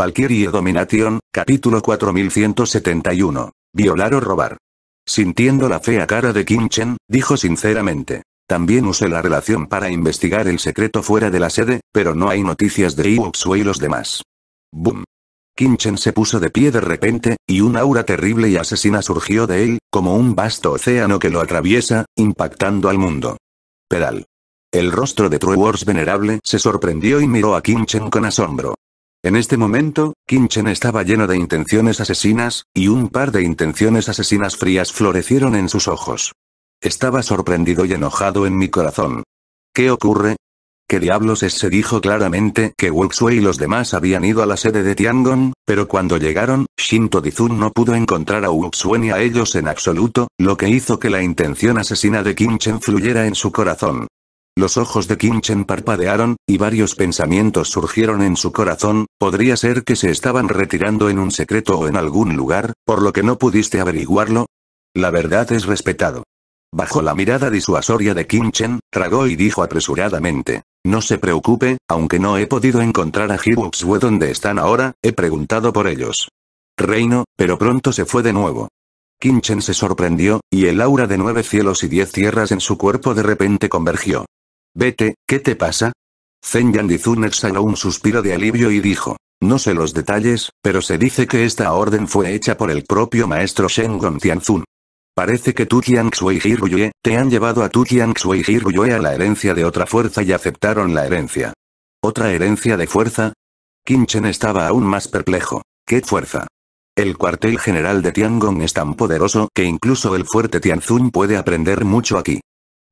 Valkyrie Dominación capítulo 4171. Violar o robar. Sintiendo la fea cara de Kim dijo sinceramente. También usé la relación para investigar el secreto fuera de la sede, pero no hay noticias de Iwoksu y los demás. Boom. Kim se puso de pie de repente, y un aura terrible y asesina surgió de él, como un vasto océano que lo atraviesa, impactando al mundo. Pedal. El rostro de True Wars venerable se sorprendió y miró a Kimchen con asombro. En este momento, Kinchen estaba lleno de intenciones asesinas, y un par de intenciones asesinas frías florecieron en sus ojos. Estaba sorprendido y enojado en mi corazón. ¿Qué ocurre? ¿Qué diablos es? Se dijo claramente que Wuxue y los demás habían ido a la sede de Tiangong, pero cuando llegaron, Shinto Dizun no pudo encontrar a Wuxue ni a ellos en absoluto, lo que hizo que la intención asesina de Kim Chen fluyera en su corazón. Los ojos de Kinchen parpadearon, y varios pensamientos surgieron en su corazón, podría ser que se estaban retirando en un secreto o en algún lugar, por lo que no pudiste averiguarlo. La verdad es respetado. Bajo la mirada disuasoria de Kinchen, tragó y dijo apresuradamente. No se preocupe, aunque no he podido encontrar a Hibuxwe donde están ahora, he preguntado por ellos. Reino, pero pronto se fue de nuevo. Kinchen se sorprendió, y el aura de nueve cielos y diez tierras en su cuerpo de repente convergió. Vete, ¿qué te pasa? Zen Yandizun exhaló un suspiro de alivio y dijo. No sé los detalles, pero se dice que esta orden fue hecha por el propio maestro Shengon Tianzun. Parece que tu y Hiruye, te han llevado a tu y Hiruye a la herencia de otra fuerza y aceptaron la herencia. ¿Otra herencia de fuerza? Chen estaba aún más perplejo. ¿Qué fuerza? El cuartel general de Tiangong es tan poderoso que incluso el fuerte Tianzun puede aprender mucho aquí.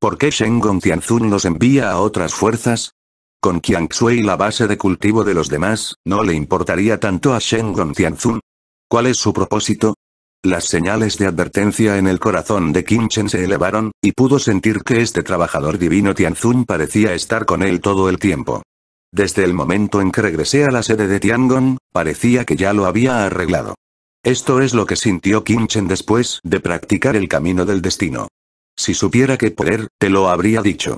¿Por qué Shengon Tianzun los envía a otras fuerzas? Con y la base de cultivo de los demás, ¿no le importaría tanto a Shengon Tianzun? ¿Cuál es su propósito? Las señales de advertencia en el corazón de Kim Chen se elevaron, y pudo sentir que este trabajador divino Tianzun parecía estar con él todo el tiempo. Desde el momento en que regresé a la sede de Tiangong, parecía que ya lo había arreglado. Esto es lo que sintió Kim Chen después de practicar el camino del destino. Si supiera qué poder, te lo habría dicho.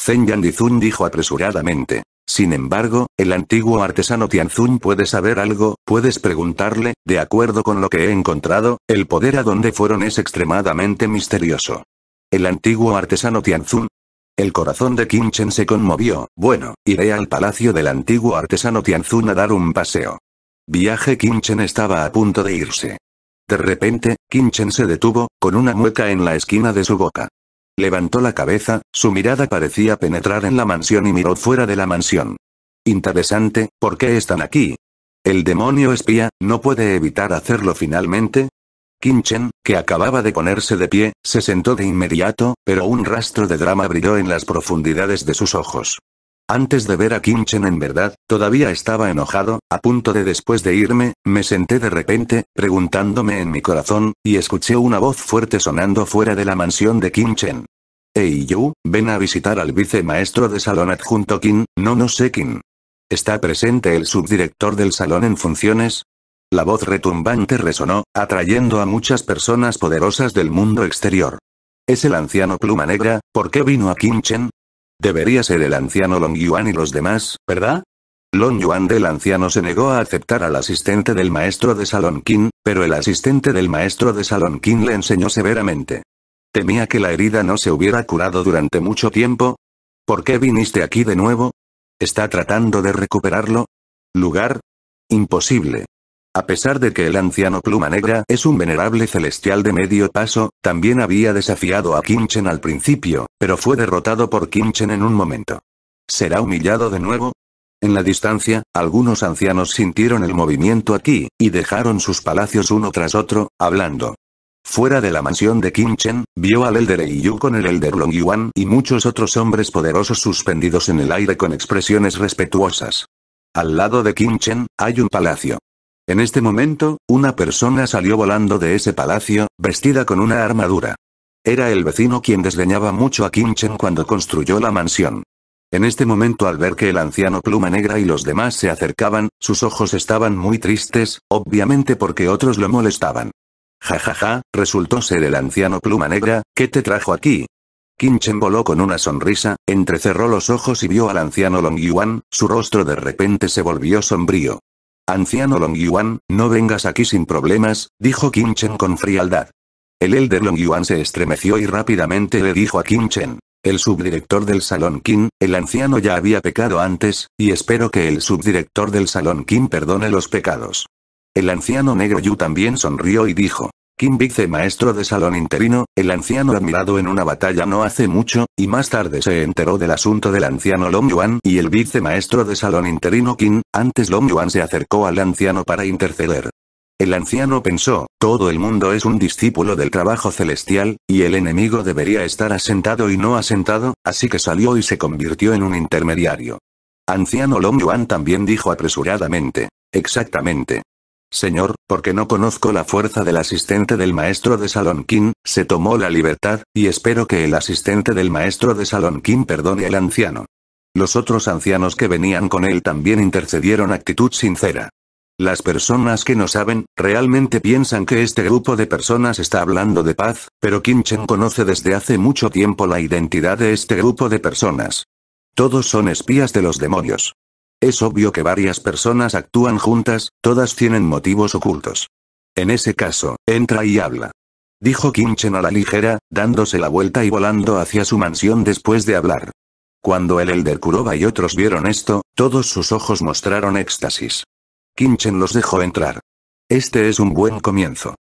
Zen Yandizun dijo apresuradamente. Sin embargo, el antiguo artesano Tianzun puede saber algo, puedes preguntarle, de acuerdo con lo que he encontrado, el poder a donde fueron es extremadamente misterioso. El antiguo artesano Tianzun. El corazón de Chen se conmovió, bueno, iré al palacio del antiguo artesano Tianzun a dar un paseo. Viaje Chen estaba a punto de irse. De repente, Kinchen se detuvo, con una mueca en la esquina de su boca. Levantó la cabeza, su mirada parecía penetrar en la mansión y miró fuera de la mansión. Interesante, ¿por qué están aquí? ¿El demonio espía, no puede evitar hacerlo finalmente? Kinchen, que acababa de ponerse de pie, se sentó de inmediato, pero un rastro de drama brilló en las profundidades de sus ojos. Antes de ver a Chen en verdad, todavía estaba enojado, a punto de después de irme, me senté de repente, preguntándome en mi corazón, y escuché una voz fuerte sonando fuera de la mansión de Chen. Hey Yu, ven a visitar al vicemaestro de salón adjunto Kim, no no sé Kim. ¿Está presente el subdirector del salón en funciones? La voz retumbante resonó, atrayendo a muchas personas poderosas del mundo exterior. Es el anciano pluma negra, ¿por qué vino a Chen? Debería ser el anciano Long Yuan y los demás, ¿verdad? Long Yuan del anciano se negó a aceptar al asistente del maestro de Salon King, pero el asistente del maestro de Salon King le enseñó severamente. Temía que la herida no se hubiera curado durante mucho tiempo. ¿Por qué viniste aquí de nuevo? ¿Está tratando de recuperarlo? ¿Lugar? Imposible. A pesar de que el anciano Pluma Negra es un venerable celestial de medio paso, también había desafiado a Kimchen al principio, pero fue derrotado por Kimchen en un momento. ¿Será humillado de nuevo? En la distancia, algunos ancianos sintieron el movimiento aquí, y dejaron sus palacios uno tras otro, hablando. Fuera de la mansión de Kimchen vio al Elder Eiyu con el Elder Long Yuan y muchos otros hombres poderosos suspendidos en el aire con expresiones respetuosas. Al lado de Kimchen hay un palacio. En este momento, una persona salió volando de ese palacio, vestida con una armadura. Era el vecino quien desdeñaba mucho a Kim cuando construyó la mansión. En este momento al ver que el anciano Pluma Negra y los demás se acercaban, sus ojos estaban muy tristes, obviamente porque otros lo molestaban. Ja ja ja, resultó ser el anciano Pluma Negra, ¿qué te trajo aquí? Kinchen voló con una sonrisa, entrecerró los ojos y vio al anciano Long Yuan, su rostro de repente se volvió sombrío. Anciano Long Yuan, no vengas aquí sin problemas, dijo Qin Chen con frialdad. El elder Yuan se estremeció y rápidamente le dijo a Qin Chen. El subdirector del Salón Kim, el anciano ya había pecado antes, y espero que el subdirector del Salón Kim perdone los pecados. El anciano negro Yu también sonrió y dijo. Kim Maestro de salón interino, el anciano admirado en una batalla no hace mucho, y más tarde se enteró del asunto del anciano Long Yuan y el Vice Maestro de salón interino Kim, antes Long Yuan se acercó al anciano para interceder. El anciano pensó, todo el mundo es un discípulo del trabajo celestial, y el enemigo debería estar asentado y no asentado, así que salió y se convirtió en un intermediario. Anciano Long Yuan también dijo apresuradamente. Exactamente. Señor, porque no conozco la fuerza del asistente del maestro de Salonkin, se tomó la libertad, y espero que el asistente del maestro de Salonkin perdone al anciano. Los otros ancianos que venían con él también intercedieron actitud sincera. Las personas que no saben, realmente piensan que este grupo de personas está hablando de paz, pero Kim Chen conoce desde hace mucho tiempo la identidad de este grupo de personas. Todos son espías de los demonios. Es obvio que varias personas actúan juntas, todas tienen motivos ocultos. En ese caso, entra y habla. Dijo Kinchen a la ligera, dándose la vuelta y volando hacia su mansión después de hablar. Cuando el Elder Kuroba y otros vieron esto, todos sus ojos mostraron éxtasis. Kinchen los dejó entrar. Este es un buen comienzo.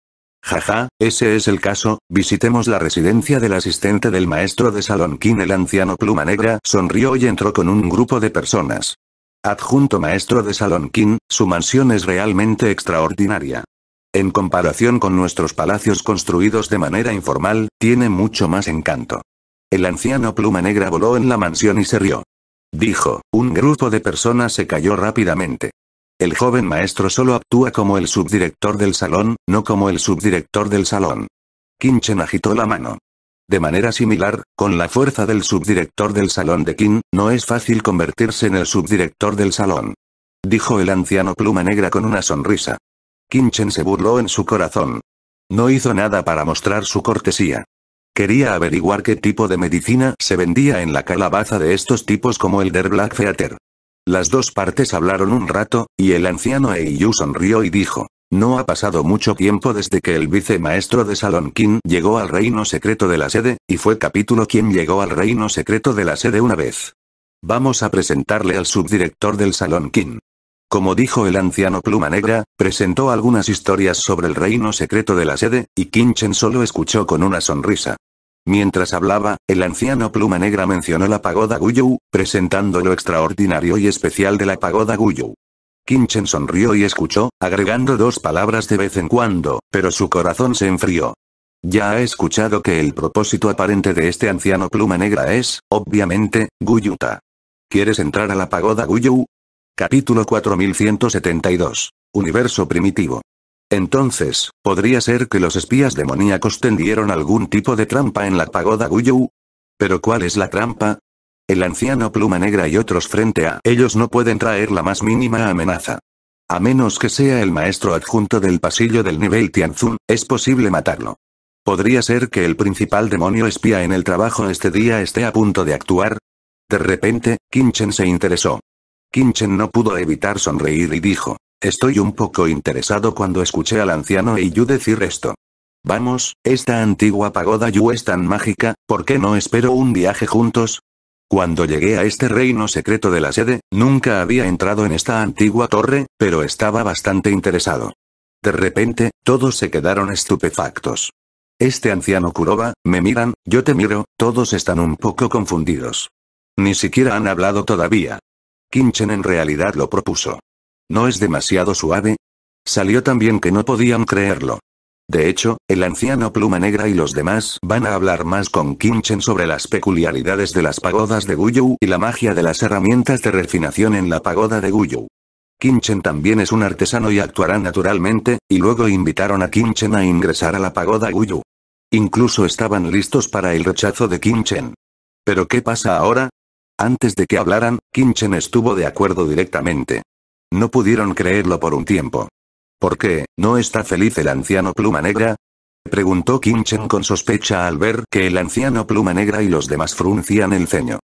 Jaja, ese es el caso, visitemos la residencia del asistente del maestro de salón el anciano pluma negra sonrió y entró con un grupo de personas adjunto maestro de salón King, su mansión es realmente extraordinaria. En comparación con nuestros palacios construidos de manera informal, tiene mucho más encanto. El anciano pluma negra voló en la mansión y se rió. Dijo, un grupo de personas se cayó rápidamente. El joven maestro solo actúa como el subdirector del salón, no como el subdirector del salón. Chen agitó la mano. De manera similar, con la fuerza del subdirector del salón de Kim, no es fácil convertirse en el subdirector del salón. Dijo el anciano pluma negra con una sonrisa. Chen se burló en su corazón. No hizo nada para mostrar su cortesía. Quería averiguar qué tipo de medicina se vendía en la calabaza de estos tipos como el der Theater. Las dos partes hablaron un rato, y el anciano Eiyu sonrió y dijo. No ha pasado mucho tiempo desde que el vicemaestro de Salón King llegó al reino secreto de la sede, y fue capítulo quien llegó al reino secreto de la sede una vez. Vamos a presentarle al subdirector del Salón King. Como dijo el anciano Pluma Negra, presentó algunas historias sobre el reino secreto de la sede, y Chen solo escuchó con una sonrisa. Mientras hablaba, el anciano Pluma Negra mencionó la pagoda Guyou, presentando lo extraordinario y especial de la pagoda Guyou. Kinchen sonrió y escuchó, agregando dos palabras de vez en cuando, pero su corazón se enfrió. Ya ha escuchado que el propósito aparente de este anciano pluma negra es, obviamente, Guyuta. ¿Quieres entrar a la pagoda Guyu? Capítulo 4172. Universo primitivo. Entonces, ¿podría ser que los espías demoníacos tendieron algún tipo de trampa en la pagoda Guyu? ¿Pero cuál es la trampa? El anciano Pluma Negra y otros frente a ellos no pueden traer la más mínima amenaza. A menos que sea el maestro adjunto del pasillo del nivel Tianzun, es posible matarlo. ¿Podría ser que el principal demonio espía en el trabajo este día esté a punto de actuar? De repente, Kinchen se interesó. Kinchen no pudo evitar sonreír y dijo, estoy un poco interesado cuando escuché al anciano Yu decir esto. Vamos, esta antigua pagoda Yu es tan mágica, ¿por qué no espero un viaje juntos? Cuando llegué a este reino secreto de la sede, nunca había entrado en esta antigua torre, pero estaba bastante interesado. De repente, todos se quedaron estupefactos. Este anciano Kuroba, me miran, yo te miro, todos están un poco confundidos. Ni siquiera han hablado todavía. Kinchen en realidad lo propuso. ¿No es demasiado suave? Salió tan bien que no podían creerlo. De hecho, el anciano Pluma Negra y los demás van a hablar más con Kinchen sobre las peculiaridades de las pagodas de Guyu y la magia de las herramientas de refinación en la pagoda de Guyu. Kinchen también es un artesano y actuará naturalmente, y luego invitaron a Kinchen a ingresar a la pagoda Guyu. Incluso estaban listos para el rechazo de Kinchen. ¿Pero qué pasa ahora? Antes de que hablaran, Kinchen estuvo de acuerdo directamente. No pudieron creerlo por un tiempo. ¿Por qué, no está feliz el anciano Pluma Negra? Preguntó Chen con sospecha al ver que el anciano Pluma Negra y los demás fruncían el ceño.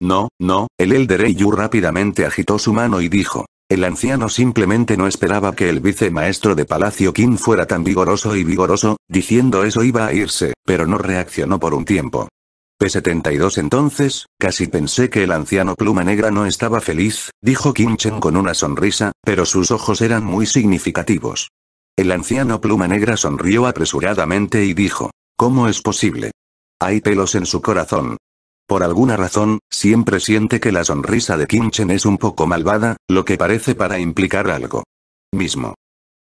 No, no, el Elder Eyu rápidamente agitó su mano y dijo. El anciano simplemente no esperaba que el vicemaestro de Palacio Kim fuera tan vigoroso y vigoroso, diciendo eso iba a irse, pero no reaccionó por un tiempo. P72 entonces, casi pensé que el anciano pluma negra no estaba feliz, dijo Chen con una sonrisa, pero sus ojos eran muy significativos. El anciano pluma negra sonrió apresuradamente y dijo, ¿cómo es posible? Hay pelos en su corazón. Por alguna razón, siempre siente que la sonrisa de Chen es un poco malvada, lo que parece para implicar algo. Mismo.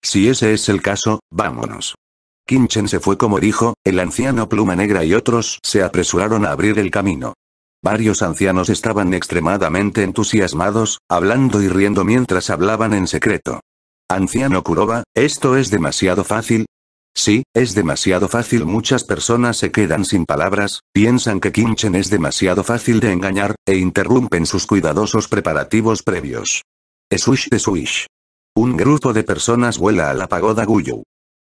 Si ese es el caso, vámonos. Kinchen se fue como dijo, el anciano Pluma Negra y otros se apresuraron a abrir el camino. Varios ancianos estaban extremadamente entusiasmados, hablando y riendo mientras hablaban en secreto. Anciano Kuroba, ¿esto es demasiado fácil? Sí, es demasiado fácil. Muchas personas se quedan sin palabras, piensan que Kinchen es demasiado fácil de engañar, e interrumpen sus cuidadosos preparativos previos. Swish de Swish. Un grupo de personas vuela a la pagoda Guyu.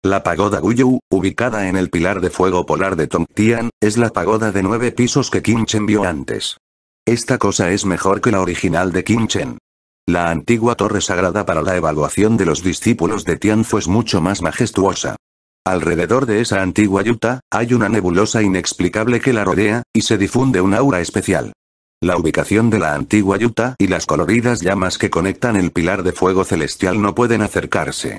La pagoda Guyu, ubicada en el pilar de fuego polar de Tongtian, es la pagoda de nueve pisos que Kimchen Chen vio antes. Esta cosa es mejor que la original de Kimchen. Chen. La antigua torre sagrada para la evaluación de los discípulos de Tianfu es mucho más majestuosa. Alrededor de esa antigua yuta, hay una nebulosa inexplicable que la rodea, y se difunde un aura especial. La ubicación de la antigua yuta y las coloridas llamas que conectan el pilar de fuego celestial no pueden acercarse.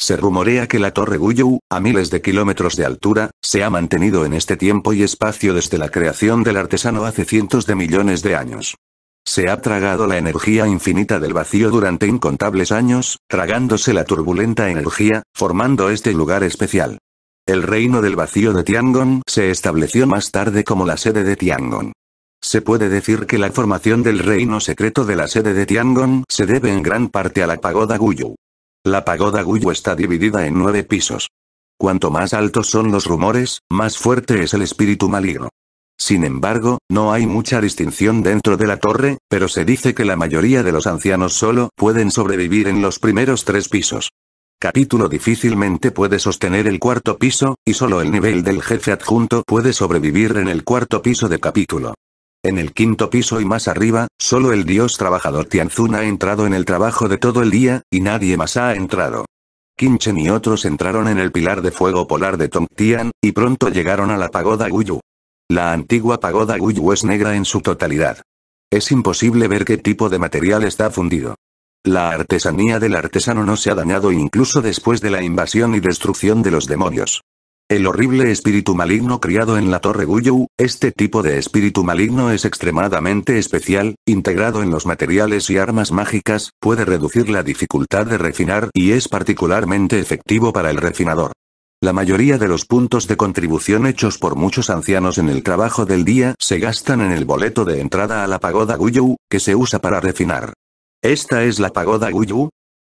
Se rumorea que la Torre Guyu, a miles de kilómetros de altura, se ha mantenido en este tiempo y espacio desde la creación del artesano hace cientos de millones de años. Se ha tragado la energía infinita del vacío durante incontables años, tragándose la turbulenta energía, formando este lugar especial. El reino del vacío de Tiangong se estableció más tarde como la sede de Tiangong. Se puede decir que la formación del reino secreto de la sede de Tiangong se debe en gran parte a la pagoda Guyu. La pagoda Guyu está dividida en nueve pisos. Cuanto más altos son los rumores, más fuerte es el espíritu maligno. Sin embargo, no hay mucha distinción dentro de la torre, pero se dice que la mayoría de los ancianos solo pueden sobrevivir en los primeros tres pisos. Capítulo difícilmente puede sostener el cuarto piso, y solo el nivel del jefe adjunto puede sobrevivir en el cuarto piso de capítulo. En el quinto piso y más arriba, solo el dios trabajador Tianzun ha entrado en el trabajo de todo el día, y nadie más ha entrado. Kinchen y otros entraron en el pilar de fuego polar de Tongtian, y pronto llegaron a la pagoda Guyu. La antigua pagoda Guyu es negra en su totalidad. Es imposible ver qué tipo de material está fundido. La artesanía del artesano no se ha dañado incluso después de la invasión y destrucción de los demonios. El horrible espíritu maligno criado en la Torre Guyu, este tipo de espíritu maligno es extremadamente especial, integrado en los materiales y armas mágicas, puede reducir la dificultad de refinar y es particularmente efectivo para el refinador. La mayoría de los puntos de contribución hechos por muchos ancianos en el trabajo del día se gastan en el boleto de entrada a la pagoda Guyu, que se usa para refinar. Esta es la pagoda Guyu.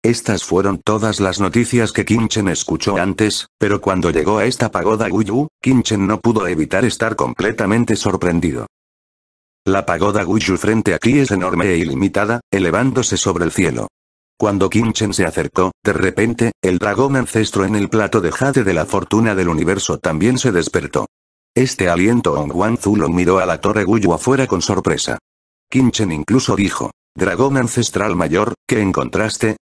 Estas fueron todas las noticias que Kinchen escuchó antes, pero cuando llegó a esta pagoda Guyu, Kinchen no pudo evitar estar completamente sorprendido. La pagoda Guyu frente aquí es enorme e ilimitada, elevándose sobre el cielo. Cuando Kinchen se acercó, de repente, el dragón ancestro en el plato de jade de la fortuna del universo también se despertó. Este aliento Ong Wan miró a la torre Guyu afuera con sorpresa. Kinchen incluso dijo, Dragón ancestral mayor, ¿qué encontraste,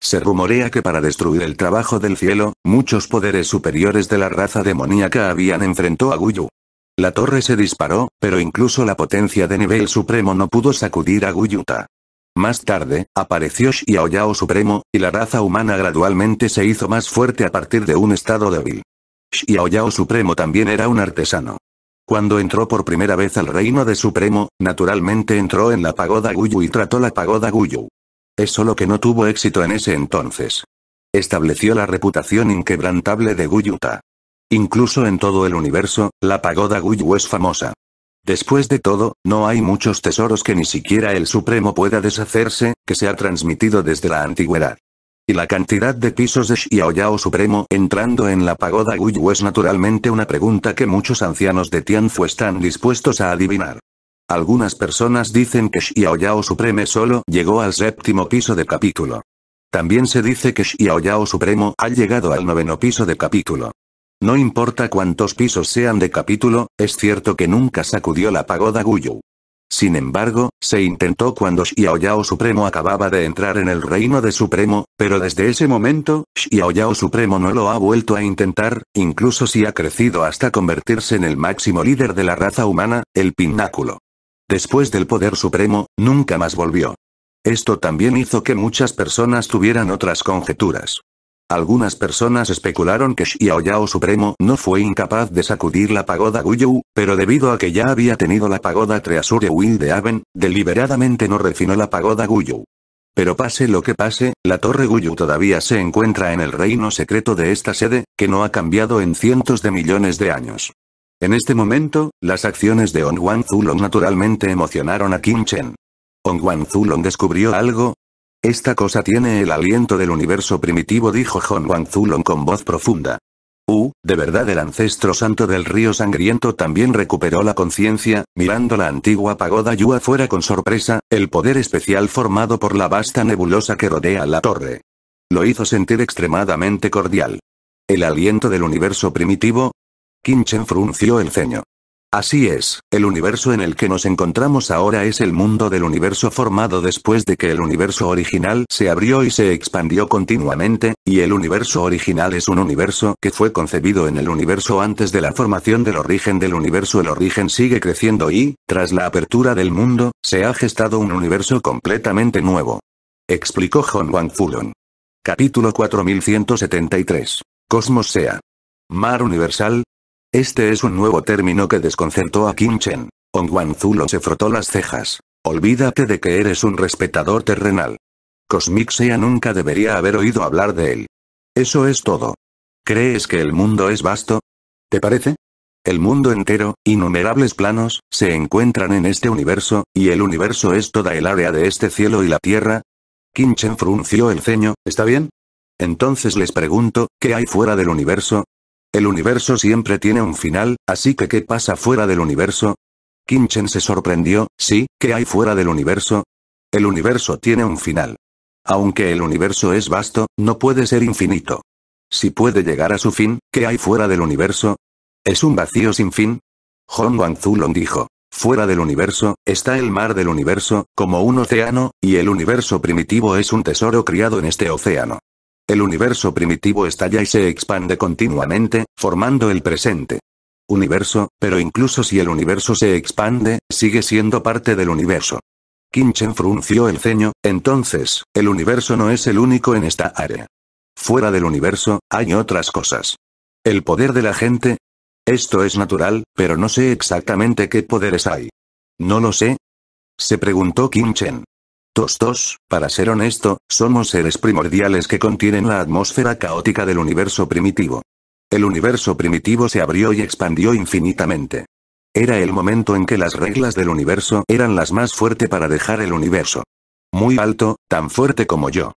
se rumorea que para destruir el trabajo del cielo, muchos poderes superiores de la raza demoníaca habían enfrentado a Guyu. La torre se disparó, pero incluso la potencia de nivel supremo no pudo sacudir a Guyuta. Más tarde, apareció Yao Supremo, y la raza humana gradualmente se hizo más fuerte a partir de un estado débil. Yao Supremo también era un artesano. Cuando entró por primera vez al reino de Supremo, naturalmente entró en la pagoda Guyu y trató la pagoda Guyu. Es solo que no tuvo éxito en ese entonces. Estableció la reputación inquebrantable de Guyuta. Incluso en todo el universo, la pagoda Guyu es famosa. Después de todo, no hay muchos tesoros que ni siquiera el Supremo pueda deshacerse, que se ha transmitido desde la antigüedad. Y la cantidad de pisos de Xiaoyao Supremo entrando en la pagoda Guyu es naturalmente una pregunta que muchos ancianos de Tianfu están dispuestos a adivinar. Algunas personas dicen que Shiaoyao Yao Supreme solo llegó al séptimo piso de capítulo. También se dice que Xiao Yao Supremo ha llegado al noveno piso de capítulo. No importa cuántos pisos sean de capítulo, es cierto que nunca sacudió la pagoda Guyu. Sin embargo, se intentó cuando Xiao Yao Supremo acababa de entrar en el reino de Supremo, pero desde ese momento, Xiao Yao Supremo no lo ha vuelto a intentar, incluso si ha crecido hasta convertirse en el máximo líder de la raza humana, el pináculo. Después del poder supremo, nunca más volvió. Esto también hizo que muchas personas tuvieran otras conjeturas. Algunas personas especularon que Yao Supremo no fue incapaz de sacudir la pagoda Guyu, pero debido a que ya había tenido la pagoda Treasure Aven, deliberadamente no refinó la pagoda Guyu. Pero pase lo que pase, la Torre Guyu todavía se encuentra en el reino secreto de esta sede, que no ha cambiado en cientos de millones de años. En este momento, las acciones de On Wan Zulong naturalmente emocionaron a Kim Chen. On Wan Zulong descubrió algo, esta cosa tiene el aliento del universo primitivo dijo Wan Zulong con voz profunda. U, de verdad el ancestro santo del río sangriento también recuperó la conciencia, mirando la antigua pagoda Yu afuera con sorpresa, el poder especial formado por la vasta nebulosa que rodea la torre. Lo hizo sentir extremadamente cordial. El aliento del universo primitivo, Chen frunció el ceño. Así es, el universo en el que nos encontramos ahora es el mundo del universo formado después de que el universo original se abrió y se expandió continuamente, y el universo original es un universo que fue concebido en el universo antes de la formación del origen del universo. El origen sigue creciendo y, tras la apertura del mundo, se ha gestado un universo completamente nuevo. Explicó Hon Wang Fulon. Capítulo 4173. Cosmos Sea. Mar Universal, este es un nuevo término que desconcertó a Kim Chen. Ong Zulo se frotó las cejas. Olvídate de que eres un respetador terrenal. Cosmic Sea nunca debería haber oído hablar de él. Eso es todo. ¿Crees que el mundo es vasto? ¿Te parece? El mundo entero, innumerables planos, se encuentran en este universo, y el universo es toda el área de este cielo y la tierra. Chen frunció el ceño, ¿está bien? Entonces les pregunto, ¿qué hay fuera del universo? El universo siempre tiene un final, así que ¿qué pasa fuera del universo? Kinchen se sorprendió, sí, ¿qué hay fuera del universo? El universo tiene un final. Aunque el universo es vasto, no puede ser infinito. Si puede llegar a su fin, ¿qué hay fuera del universo? ¿Es un vacío sin fin? Hong Wang Zulong dijo. Fuera del universo, está el mar del universo, como un océano, y el universo primitivo es un tesoro criado en este océano. El universo primitivo estalla y se expande continuamente, formando el presente. Universo, pero incluso si el universo se expande, sigue siendo parte del universo. Kinchen frunció el ceño, entonces, el universo no es el único en esta área. Fuera del universo, hay otras cosas. El poder de la gente. Esto es natural, pero no sé exactamente qué poderes hay. No lo sé. Se preguntó Chen dos. para ser honesto, somos seres primordiales que contienen la atmósfera caótica del universo primitivo. El universo primitivo se abrió y expandió infinitamente. Era el momento en que las reglas del universo eran las más fuertes para dejar el universo. Muy alto, tan fuerte como yo.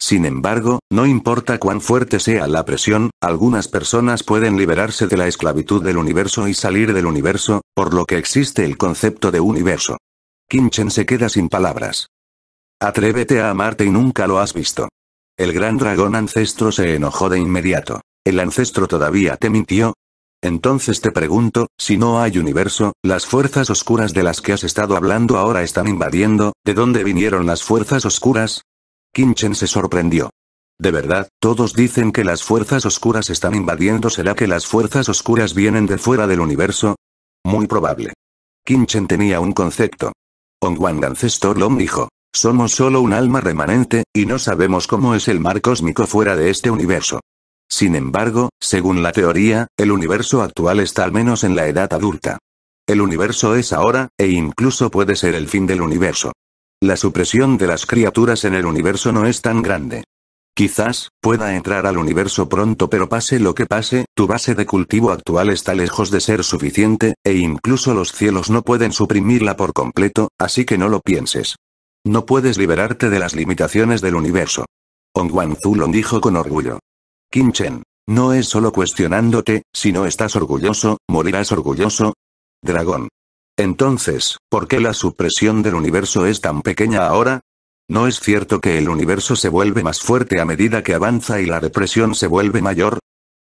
Sin embargo, no importa cuán fuerte sea la presión, algunas personas pueden liberarse de la esclavitud del universo y salir del universo, por lo que existe el concepto de universo. Kinchen se queda sin palabras. Atrévete a amarte y nunca lo has visto. El gran dragón ancestro se enojó de inmediato. ¿El ancestro todavía te mintió? Entonces te pregunto, si no hay universo, las fuerzas oscuras de las que has estado hablando ahora están invadiendo, ¿de dónde vinieron las fuerzas oscuras? Kinchen se sorprendió. De verdad, todos dicen que las fuerzas oscuras están invadiendo. ¿Será que las fuerzas oscuras vienen de fuera del universo? Muy probable. Kinchen tenía un concepto. Ongwang Ancestor Long dijo. Somos solo un alma remanente, y no sabemos cómo es el mar cósmico fuera de este universo. Sin embargo, según la teoría, el universo actual está al menos en la edad adulta. El universo es ahora, e incluso puede ser el fin del universo. La supresión de las criaturas en el universo no es tan grande. Quizás, pueda entrar al universo pronto pero pase lo que pase, tu base de cultivo actual está lejos de ser suficiente, e incluso los cielos no pueden suprimirla por completo, así que no lo pienses. No puedes liberarte de las limitaciones del universo. Ongwan Zulon dijo con orgullo. Kim Chen, no es solo cuestionándote, si no estás orgulloso, morirás orgulloso. Dragón. Entonces, ¿por qué la supresión del universo es tan pequeña ahora? ¿No es cierto que el universo se vuelve más fuerte a medida que avanza y la represión se vuelve mayor?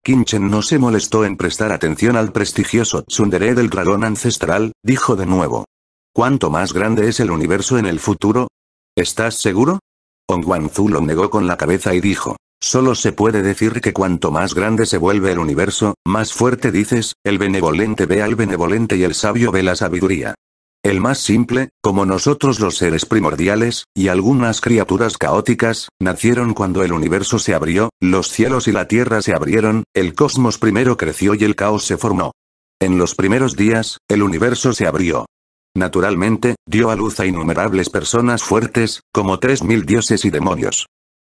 Chen no se molestó en prestar atención al prestigioso tsundere del dragón ancestral, dijo de nuevo. ¿Cuánto más grande es el universo en el futuro? ¿Estás seguro? Onguanzu lo negó con la cabeza y dijo. Solo se puede decir que cuanto más grande se vuelve el universo, más fuerte dices, el benevolente ve al benevolente y el sabio ve la sabiduría. El más simple, como nosotros los seres primordiales, y algunas criaturas caóticas, nacieron cuando el universo se abrió, los cielos y la tierra se abrieron, el cosmos primero creció y el caos se formó. En los primeros días, el universo se abrió, Naturalmente, dio a luz a innumerables personas fuertes, como tres mil dioses y demonios.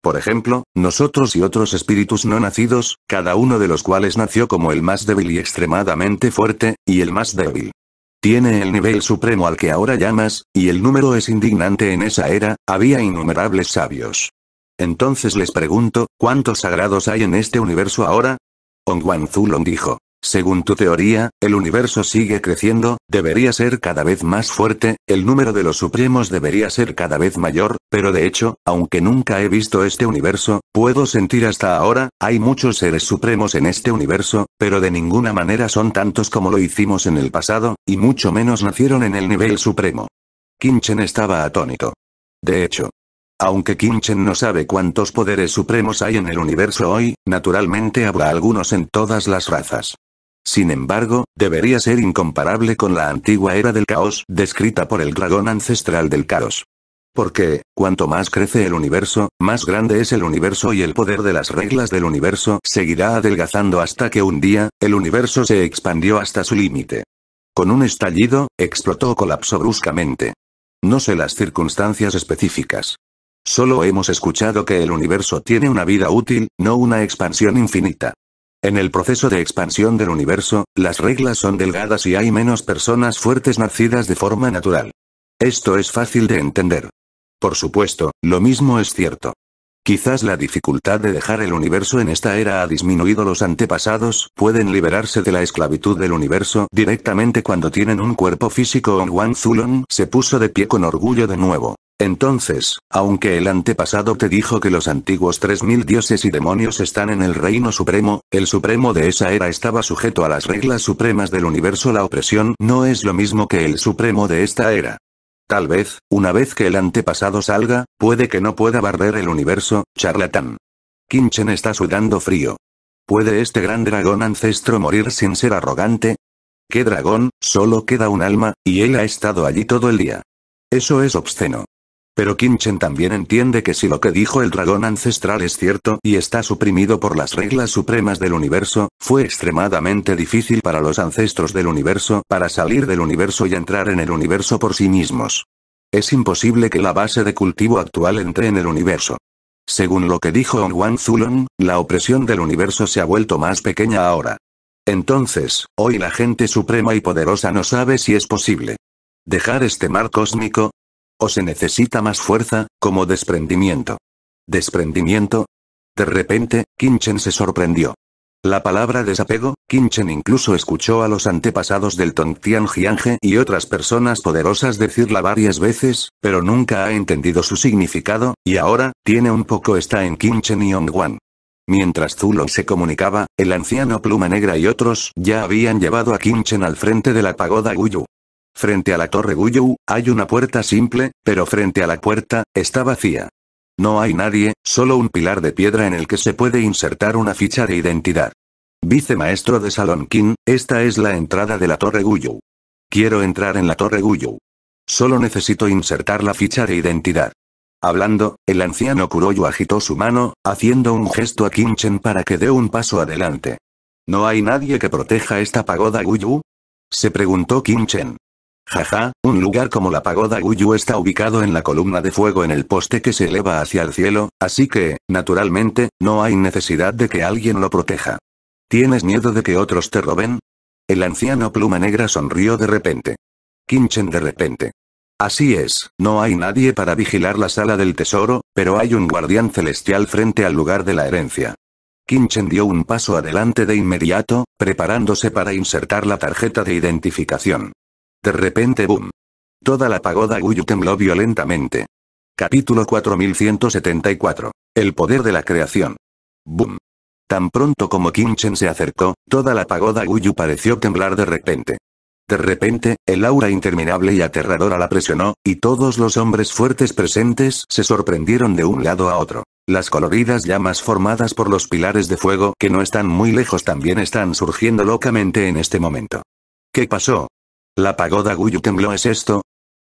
Por ejemplo, nosotros y otros espíritus no nacidos, cada uno de los cuales nació como el más débil y extremadamente fuerte, y el más débil. Tiene el nivel supremo al que ahora llamas, y el número es indignante en esa era, había innumerables sabios. Entonces les pregunto, ¿cuántos sagrados hay en este universo ahora? Ong Zulong dijo. Según tu teoría, el universo sigue creciendo, debería ser cada vez más fuerte, el número de los supremos debería ser cada vez mayor, pero de hecho, aunque nunca he visto este universo, puedo sentir hasta ahora, hay muchos seres supremos en este universo, pero de ninguna manera son tantos como lo hicimos en el pasado, y mucho menos nacieron en el nivel supremo. Kinchen estaba atónito. De hecho, aunque Kinchen no sabe cuántos poderes supremos hay en el universo hoy, naturalmente habrá algunos en todas las razas. Sin embargo, debería ser incomparable con la antigua era del caos descrita por el dragón ancestral del caos. Porque, cuanto más crece el universo, más grande es el universo y el poder de las reglas del universo seguirá adelgazando hasta que un día, el universo se expandió hasta su límite. Con un estallido, explotó o colapsó bruscamente. No sé las circunstancias específicas. Solo hemos escuchado que el universo tiene una vida útil, no una expansión infinita. En el proceso de expansión del universo, las reglas son delgadas y hay menos personas fuertes nacidas de forma natural. Esto es fácil de entender. Por supuesto, lo mismo es cierto. Quizás la dificultad de dejar el universo en esta era ha disminuido los antepasados, pueden liberarse de la esclavitud del universo directamente cuando tienen un cuerpo físico. Wang Zulong se puso de pie con orgullo de nuevo. Entonces, aunque el antepasado te dijo que los antiguos 3000 dioses y demonios están en el reino supremo, el supremo de esa era estaba sujeto a las reglas supremas del universo. La opresión no es lo mismo que el supremo de esta era. Tal vez, una vez que el antepasado salga, puede que no pueda barrer el universo, charlatán. Kinchen está sudando frío. ¿Puede este gran dragón ancestro morir sin ser arrogante? ¿Qué dragón? Solo queda un alma, y él ha estado allí todo el día. Eso es obsceno. Pero Kinchen también entiende que si lo que dijo el dragón ancestral es cierto y está suprimido por las reglas supremas del universo, fue extremadamente difícil para los ancestros del universo para salir del universo y entrar en el universo por sí mismos. Es imposible que la base de cultivo actual entre en el universo. Según lo que dijo Wang Zulong, la opresión del universo se ha vuelto más pequeña ahora. Entonces, hoy la gente suprema y poderosa no sabe si es posible. Dejar este mar cósmico, se necesita más fuerza, como desprendimiento. ¿Desprendimiento? De repente, Kinchen se sorprendió. La palabra desapego, Kinchen incluso escuchó a los antepasados del Tongtian Jianje y otras personas poderosas decirla varias veces, pero nunca ha entendido su significado, y ahora, tiene un poco está en Kinchen y Ongwan. Mientras Zulong se comunicaba, el anciano Pluma Negra y otros ya habían llevado a Kinchen al frente de la pagoda Guyu. Frente a la torre Guyou, hay una puerta simple, pero frente a la puerta, está vacía. No hay nadie, solo un pilar de piedra en el que se puede insertar una ficha de identidad. Vicemaestro de King, esta es la entrada de la Torre Guyou. Quiero entrar en la Torre Guyou. Solo necesito insertar la ficha de identidad. Hablando, el anciano Kuroyu agitó su mano, haciendo un gesto a Kimchen para que dé un paso adelante. ¿No hay nadie que proteja esta pagoda Guyou? Se preguntó Kinchen. Jaja, un lugar como la pagoda Guyu está ubicado en la columna de fuego en el poste que se eleva hacia el cielo, así que, naturalmente, no hay necesidad de que alguien lo proteja. ¿Tienes miedo de que otros te roben? El anciano pluma negra sonrió de repente. Kinchen de repente. Así es, no hay nadie para vigilar la sala del tesoro, pero hay un guardián celestial frente al lugar de la herencia. Kinchen dio un paso adelante de inmediato, preparándose para insertar la tarjeta de identificación. De repente boom. Toda la pagoda Guyu tembló violentamente. Capítulo 4174. El poder de la creación. Boom. Tan pronto como kimchen se acercó, toda la pagoda Guyu pareció temblar de repente. De repente, el aura interminable y aterradora la presionó, y todos los hombres fuertes presentes se sorprendieron de un lado a otro. Las coloridas llamas formadas por los pilares de fuego que no están muy lejos también están surgiendo locamente en este momento. ¿Qué pasó? La pagoda Guyu tembló es esto.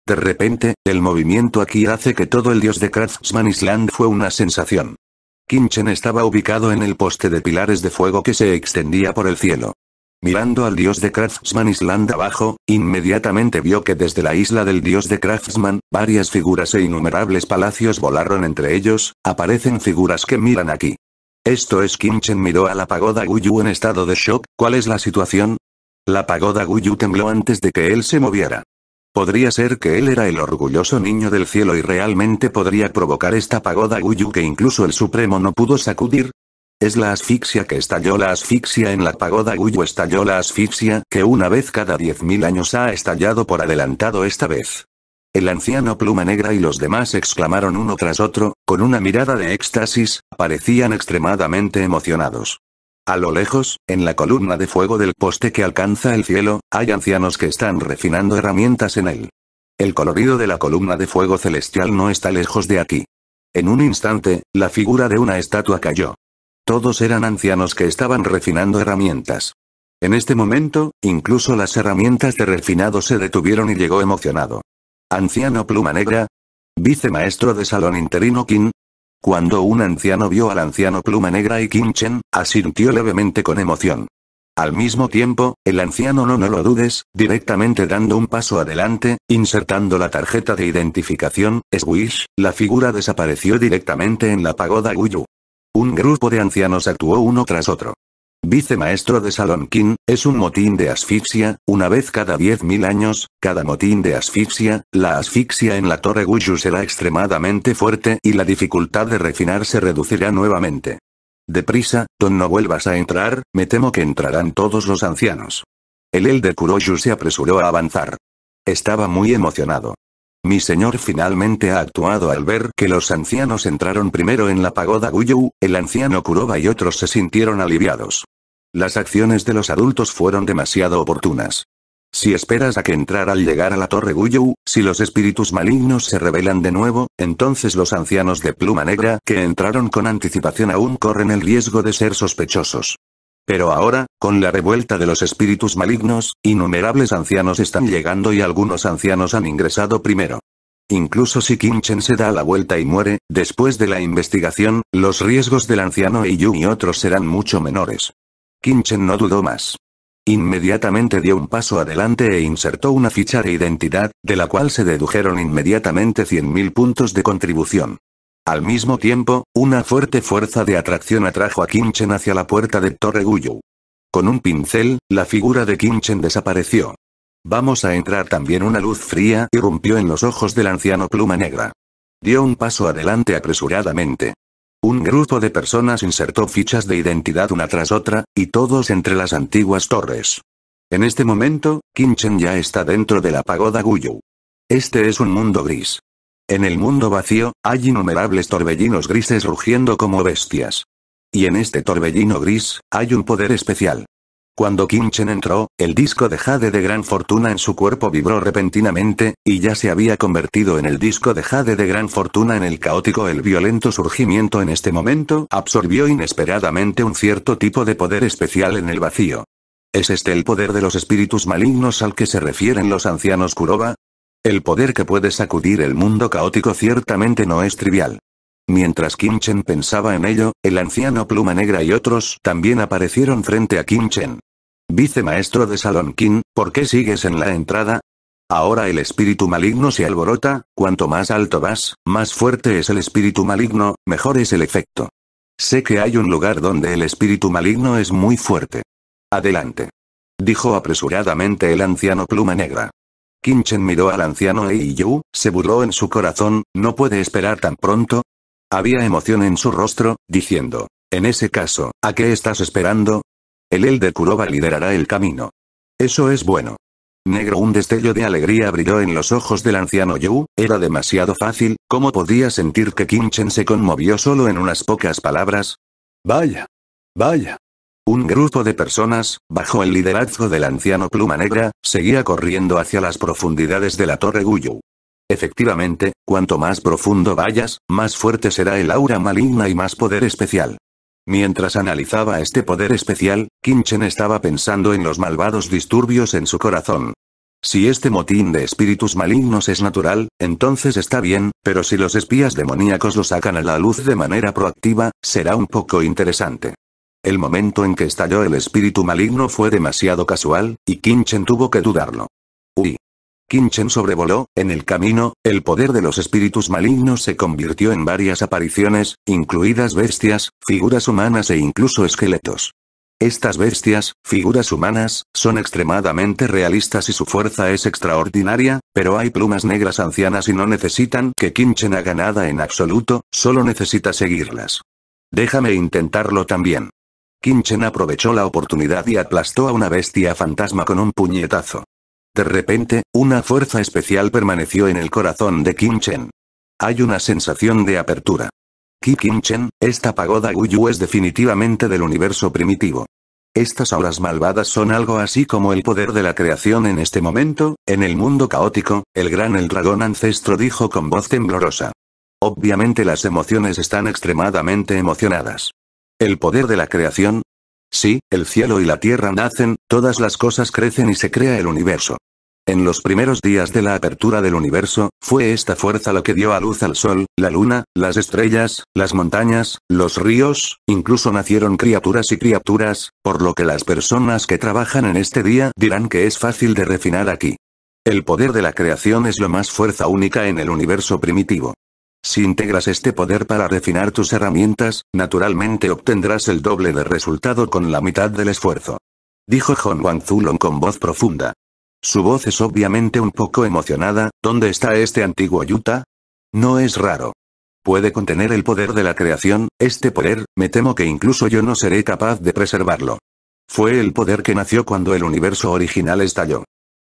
De repente, el movimiento aquí hace que todo el dios de Craftsman Island fue una sensación. Kinchen estaba ubicado en el poste de pilares de fuego que se extendía por el cielo. Mirando al dios de Craftsman Island abajo, inmediatamente vio que desde la isla del dios de Craftsman, varias figuras e innumerables palacios volaron entre ellos, aparecen figuras que miran aquí. Esto es Kimchen miró a la pagoda Guyu en estado de shock, ¿cuál es la situación? La pagoda Guyu tembló antes de que él se moviera. Podría ser que él era el orgulloso niño del cielo y realmente podría provocar esta pagoda Guyu que incluso el Supremo no pudo sacudir. Es la asfixia que estalló la asfixia en la pagoda Guyu estalló la asfixia que una vez cada mil años ha estallado por adelantado esta vez. El anciano pluma negra y los demás exclamaron uno tras otro, con una mirada de éxtasis, parecían extremadamente emocionados. A lo lejos, en la columna de fuego del poste que alcanza el cielo, hay ancianos que están refinando herramientas en él. El colorido de la columna de fuego celestial no está lejos de aquí. En un instante, la figura de una estatua cayó. Todos eran ancianos que estaban refinando herramientas. En este momento, incluso las herramientas de refinado se detuvieron y llegó emocionado. Anciano Pluma Negra. Vicemaestro de Salón Interino King, cuando un anciano vio al anciano Pluma Negra y Kimchen, asintió levemente con emoción. Al mismo tiempo, el anciano no no lo dudes, directamente dando un paso adelante, insertando la tarjeta de identificación, Swish, la figura desapareció directamente en la pagoda Guyu. Un grupo de ancianos actuó uno tras otro. Vicemaestro de Salonkin, es un motín de asfixia, una vez cada 10.000 años, cada motín de asfixia, la asfixia en la Torre Guyu será extremadamente fuerte y la dificultad de refinar se reducirá nuevamente. Deprisa, Don no vuelvas a entrar, me temo que entrarán todos los ancianos. El Elder Kuroyu se apresuró a avanzar. Estaba muy emocionado. Mi señor finalmente ha actuado al ver que los ancianos entraron primero en la pagoda Guyou, el anciano Kuroba y otros se sintieron aliviados. Las acciones de los adultos fueron demasiado oportunas. Si esperas a que entrar al llegar a la torre Guyou, si los espíritus malignos se revelan de nuevo, entonces los ancianos de pluma negra que entraron con anticipación aún corren el riesgo de ser sospechosos. Pero ahora, con la revuelta de los espíritus malignos, innumerables ancianos están llegando y algunos ancianos han ingresado primero. Incluso si Kimchen se da la vuelta y muere, después de la investigación, los riesgos del anciano y Yu y otros serán mucho menores. Kinchen no dudó más. Inmediatamente dio un paso adelante e insertó una ficha de identidad, de la cual se dedujeron inmediatamente 100.000 puntos de contribución. Al mismo tiempo, una fuerte fuerza de atracción atrajo a Kinchen hacia la puerta de Torre Guyu. Con un pincel, la figura de Kinchen desapareció. Vamos a entrar también una luz fría irrumpió en los ojos del anciano pluma negra. Dio un paso adelante apresuradamente. Un grupo de personas insertó fichas de identidad una tras otra, y todos entre las antiguas torres. En este momento, Kinchen ya está dentro de la pagoda Guyu. Este es un mundo gris. En el mundo vacío, hay innumerables torbellinos grises rugiendo como bestias. Y en este torbellino gris, hay un poder especial. Cuando Chen entró, el disco de jade de gran fortuna en su cuerpo vibró repentinamente, y ya se había convertido en el disco de jade de gran fortuna en el caótico el violento surgimiento en este momento absorbió inesperadamente un cierto tipo de poder especial en el vacío. ¿Es este el poder de los espíritus malignos al que se refieren los ancianos Kuroba? El poder que puede sacudir el mundo caótico ciertamente no es trivial. Mientras Kim Chen pensaba en ello, el anciano Pluma Negra y otros también aparecieron frente a Kim Chen. Vicemaestro de Salón Kim, ¿por qué sigues en la entrada? Ahora el espíritu maligno se alborota, cuanto más alto vas, más fuerte es el espíritu maligno, mejor es el efecto. Sé que hay un lugar donde el espíritu maligno es muy fuerte. Adelante. Dijo apresuradamente el anciano Pluma Negra. Kinchen miró al anciano Yu, se burló en su corazón, ¿no puede esperar tan pronto? Había emoción en su rostro, diciendo, en ese caso, ¿a qué estás esperando? El elder Kuroba liderará el camino. Eso es bueno. Negro un destello de alegría brilló en los ojos del anciano Yu, era demasiado fácil, ¿cómo podía sentir que Kinchen se conmovió solo en unas pocas palabras? Vaya. Vaya. Un grupo de personas, bajo el liderazgo del anciano Pluma Negra, seguía corriendo hacia las profundidades de la Torre Guyu. Efectivamente, cuanto más profundo vayas, más fuerte será el aura maligna y más poder especial. Mientras analizaba este poder especial, Kinchen estaba pensando en los malvados disturbios en su corazón. Si este motín de espíritus malignos es natural, entonces está bien, pero si los espías demoníacos lo sacan a la luz de manera proactiva, será un poco interesante. El momento en que estalló el espíritu maligno fue demasiado casual, y Kinchen tuvo que dudarlo. Uy. Kinchen sobrevoló, en el camino, el poder de los espíritus malignos se convirtió en varias apariciones, incluidas bestias, figuras humanas e incluso esqueletos. Estas bestias, figuras humanas, son extremadamente realistas y su fuerza es extraordinaria, pero hay plumas negras ancianas y no necesitan que Kinchen haga nada en absoluto, solo necesita seguirlas. Déjame intentarlo también. Chen aprovechó la oportunidad y aplastó a una bestia fantasma con un puñetazo. De repente, una fuerza especial permaneció en el corazón de Kinchen. Hay una sensación de apertura. Ki Kinchen, esta pagoda Guyu es definitivamente del universo primitivo. Estas auras malvadas son algo así como el poder de la creación en este momento, en el mundo caótico, el gran el dragón ancestro dijo con voz temblorosa. Obviamente las emociones están extremadamente emocionadas. El poder de la creación. Sí, el cielo y la tierra nacen, todas las cosas crecen y se crea el universo. En los primeros días de la apertura del universo, fue esta fuerza lo que dio a luz al sol, la luna, las estrellas, las montañas, los ríos, incluso nacieron criaturas y criaturas, por lo que las personas que trabajan en este día dirán que es fácil de refinar aquí. El poder de la creación es lo más fuerza única en el universo primitivo. Si integras este poder para refinar tus herramientas, naturalmente obtendrás el doble de resultado con la mitad del esfuerzo. Dijo Hong Wang Zulong con voz profunda. Su voz es obviamente un poco emocionada, ¿dónde está este antiguo Yuta? No es raro. Puede contener el poder de la creación, este poder, me temo que incluso yo no seré capaz de preservarlo. Fue el poder que nació cuando el universo original estalló.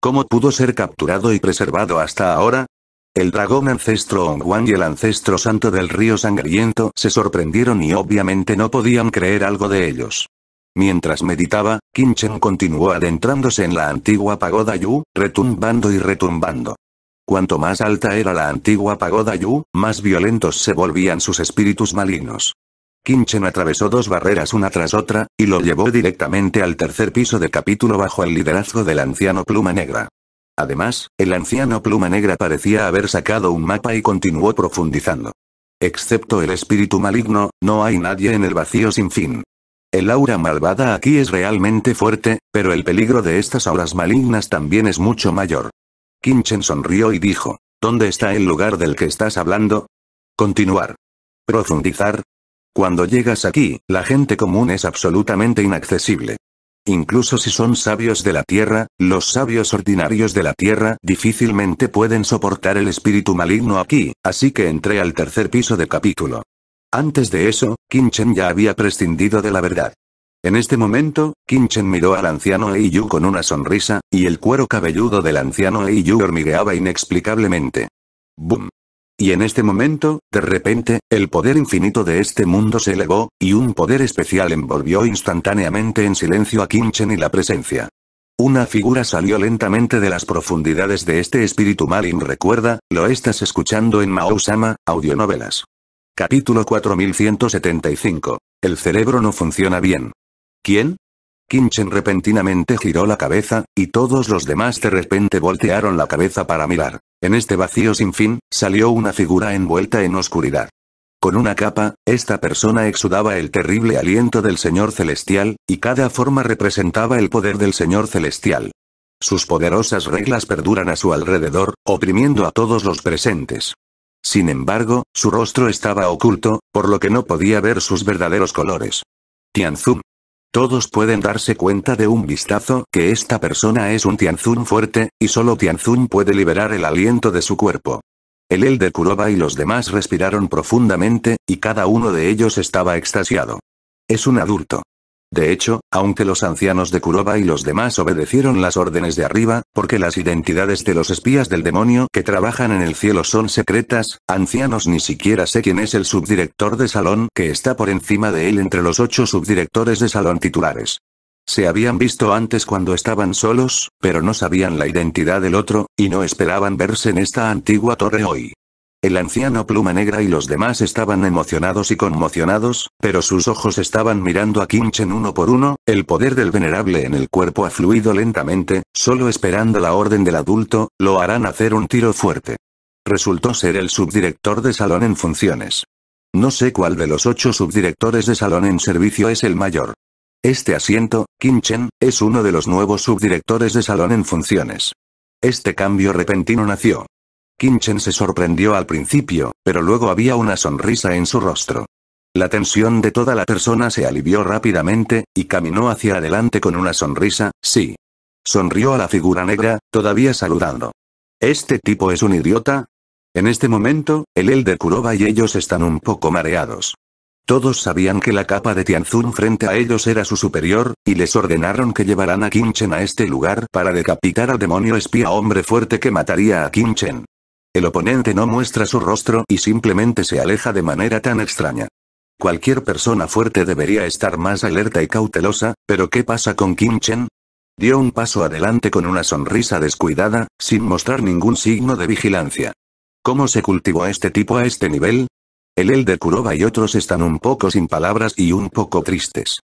¿Cómo pudo ser capturado y preservado hasta ahora? El dragón ancestro Ongwan y el ancestro santo del río sangriento se sorprendieron y obviamente no podían creer algo de ellos. Mientras meditaba, Kinchen continuó adentrándose en la antigua pagoda Yu, retumbando y retumbando. Cuanto más alta era la antigua pagoda Yu, más violentos se volvían sus espíritus malignos. Kinchen atravesó dos barreras una tras otra, y lo llevó directamente al tercer piso de capítulo bajo el liderazgo del anciano Pluma Negra. Además, el anciano pluma negra parecía haber sacado un mapa y continuó profundizando. Excepto el espíritu maligno, no hay nadie en el vacío sin fin. El aura malvada aquí es realmente fuerte, pero el peligro de estas auras malignas también es mucho mayor. Kinchen sonrió y dijo, ¿dónde está el lugar del que estás hablando? Continuar. Profundizar. Cuando llegas aquí, la gente común es absolutamente inaccesible. Incluso si son sabios de la tierra, los sabios ordinarios de la tierra difícilmente pueden soportar el espíritu maligno aquí, así que entré al tercer piso de capítulo. Antes de eso, Kinchen ya había prescindido de la verdad. En este momento, Kinchen miró al anciano Eiyu con una sonrisa, y el cuero cabelludo del anciano Eiyu hormigueaba inexplicablemente. ¡Bum! Y en este momento, de repente, el poder infinito de este mundo se elevó, y un poder especial envolvió instantáneamente en silencio a Kimchen y la presencia. Una figura salió lentamente de las profundidades de este espíritu Malin recuerda, lo estás escuchando en Mao-sama, audionovelas. Capítulo 4175. El cerebro no funciona bien. ¿Quién? Kimchen repentinamente giró la cabeza, y todos los demás de repente voltearon la cabeza para mirar. En este vacío sin fin, salió una figura envuelta en oscuridad. Con una capa, esta persona exudaba el terrible aliento del Señor Celestial, y cada forma representaba el poder del Señor Celestial. Sus poderosas reglas perduran a su alrededor, oprimiendo a todos los presentes. Sin embargo, su rostro estaba oculto, por lo que no podía ver sus verdaderos colores. Tianzum, todos pueden darse cuenta de un vistazo que esta persona es un Tianzun fuerte, y solo Tianzun puede liberar el aliento de su cuerpo. El el de Kuroba y los demás respiraron profundamente, y cada uno de ellos estaba extasiado. Es un adulto. De hecho, aunque los ancianos de Kuroba y los demás obedecieron las órdenes de arriba, porque las identidades de los espías del demonio que trabajan en el cielo son secretas, ancianos ni siquiera sé quién es el subdirector de salón que está por encima de él entre los ocho subdirectores de salón titulares. Se habían visto antes cuando estaban solos, pero no sabían la identidad del otro, y no esperaban verse en esta antigua torre hoy. El anciano Pluma Negra y los demás estaban emocionados y conmocionados, pero sus ojos estaban mirando a Kinchen uno por uno, el poder del venerable en el cuerpo ha fluido lentamente, solo esperando la orden del adulto, lo harán hacer un tiro fuerte. Resultó ser el subdirector de salón en funciones. No sé cuál de los ocho subdirectores de salón en servicio es el mayor. Este asiento, Kinchen, es uno de los nuevos subdirectores de salón en funciones. Este cambio repentino nació, Kinchen se sorprendió al principio, pero luego había una sonrisa en su rostro. La tensión de toda la persona se alivió rápidamente, y caminó hacia adelante con una sonrisa, sí. Sonrió a la figura negra, todavía saludando. ¿Este tipo es un idiota? En este momento, el el de Kuroba y ellos están un poco mareados. Todos sabían que la capa de Tianzun frente a ellos era su superior, y les ordenaron que llevaran a Kinchen a este lugar para decapitar al demonio espía hombre fuerte que mataría a Kinchen. El oponente no muestra su rostro y simplemente se aleja de manera tan extraña. Cualquier persona fuerte debería estar más alerta y cautelosa, pero ¿qué pasa con Kim Chen? Dio un paso adelante con una sonrisa descuidada, sin mostrar ningún signo de vigilancia. ¿Cómo se cultivó este tipo a este nivel? El El de Kuroba y otros están un poco sin palabras y un poco tristes.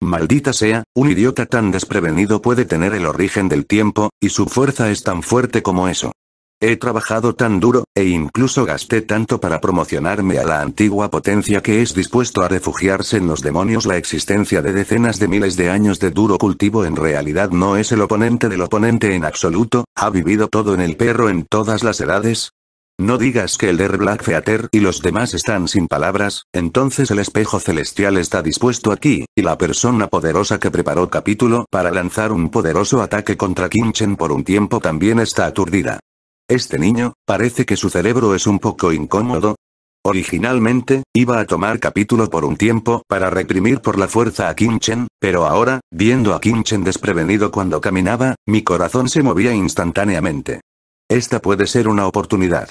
Maldita sea, un idiota tan desprevenido puede tener el origen del tiempo, y su fuerza es tan fuerte como eso. He trabajado tan duro, e incluso gasté tanto para promocionarme a la antigua potencia que es dispuesto a refugiarse en los demonios. La existencia de decenas de miles de años de duro cultivo en realidad no es el oponente del oponente en absoluto, ha vivido todo en el perro en todas las edades. No digas que el Black Blackfeater y los demás están sin palabras, entonces el espejo celestial está dispuesto aquí, y la persona poderosa que preparó capítulo para lanzar un poderoso ataque contra Kimchen por un tiempo también está aturdida. Este niño, parece que su cerebro es un poco incómodo. Originalmente, iba a tomar capítulo por un tiempo para reprimir por la fuerza a Kinchen, pero ahora, viendo a Kinchen desprevenido cuando caminaba, mi corazón se movía instantáneamente. Esta puede ser una oportunidad.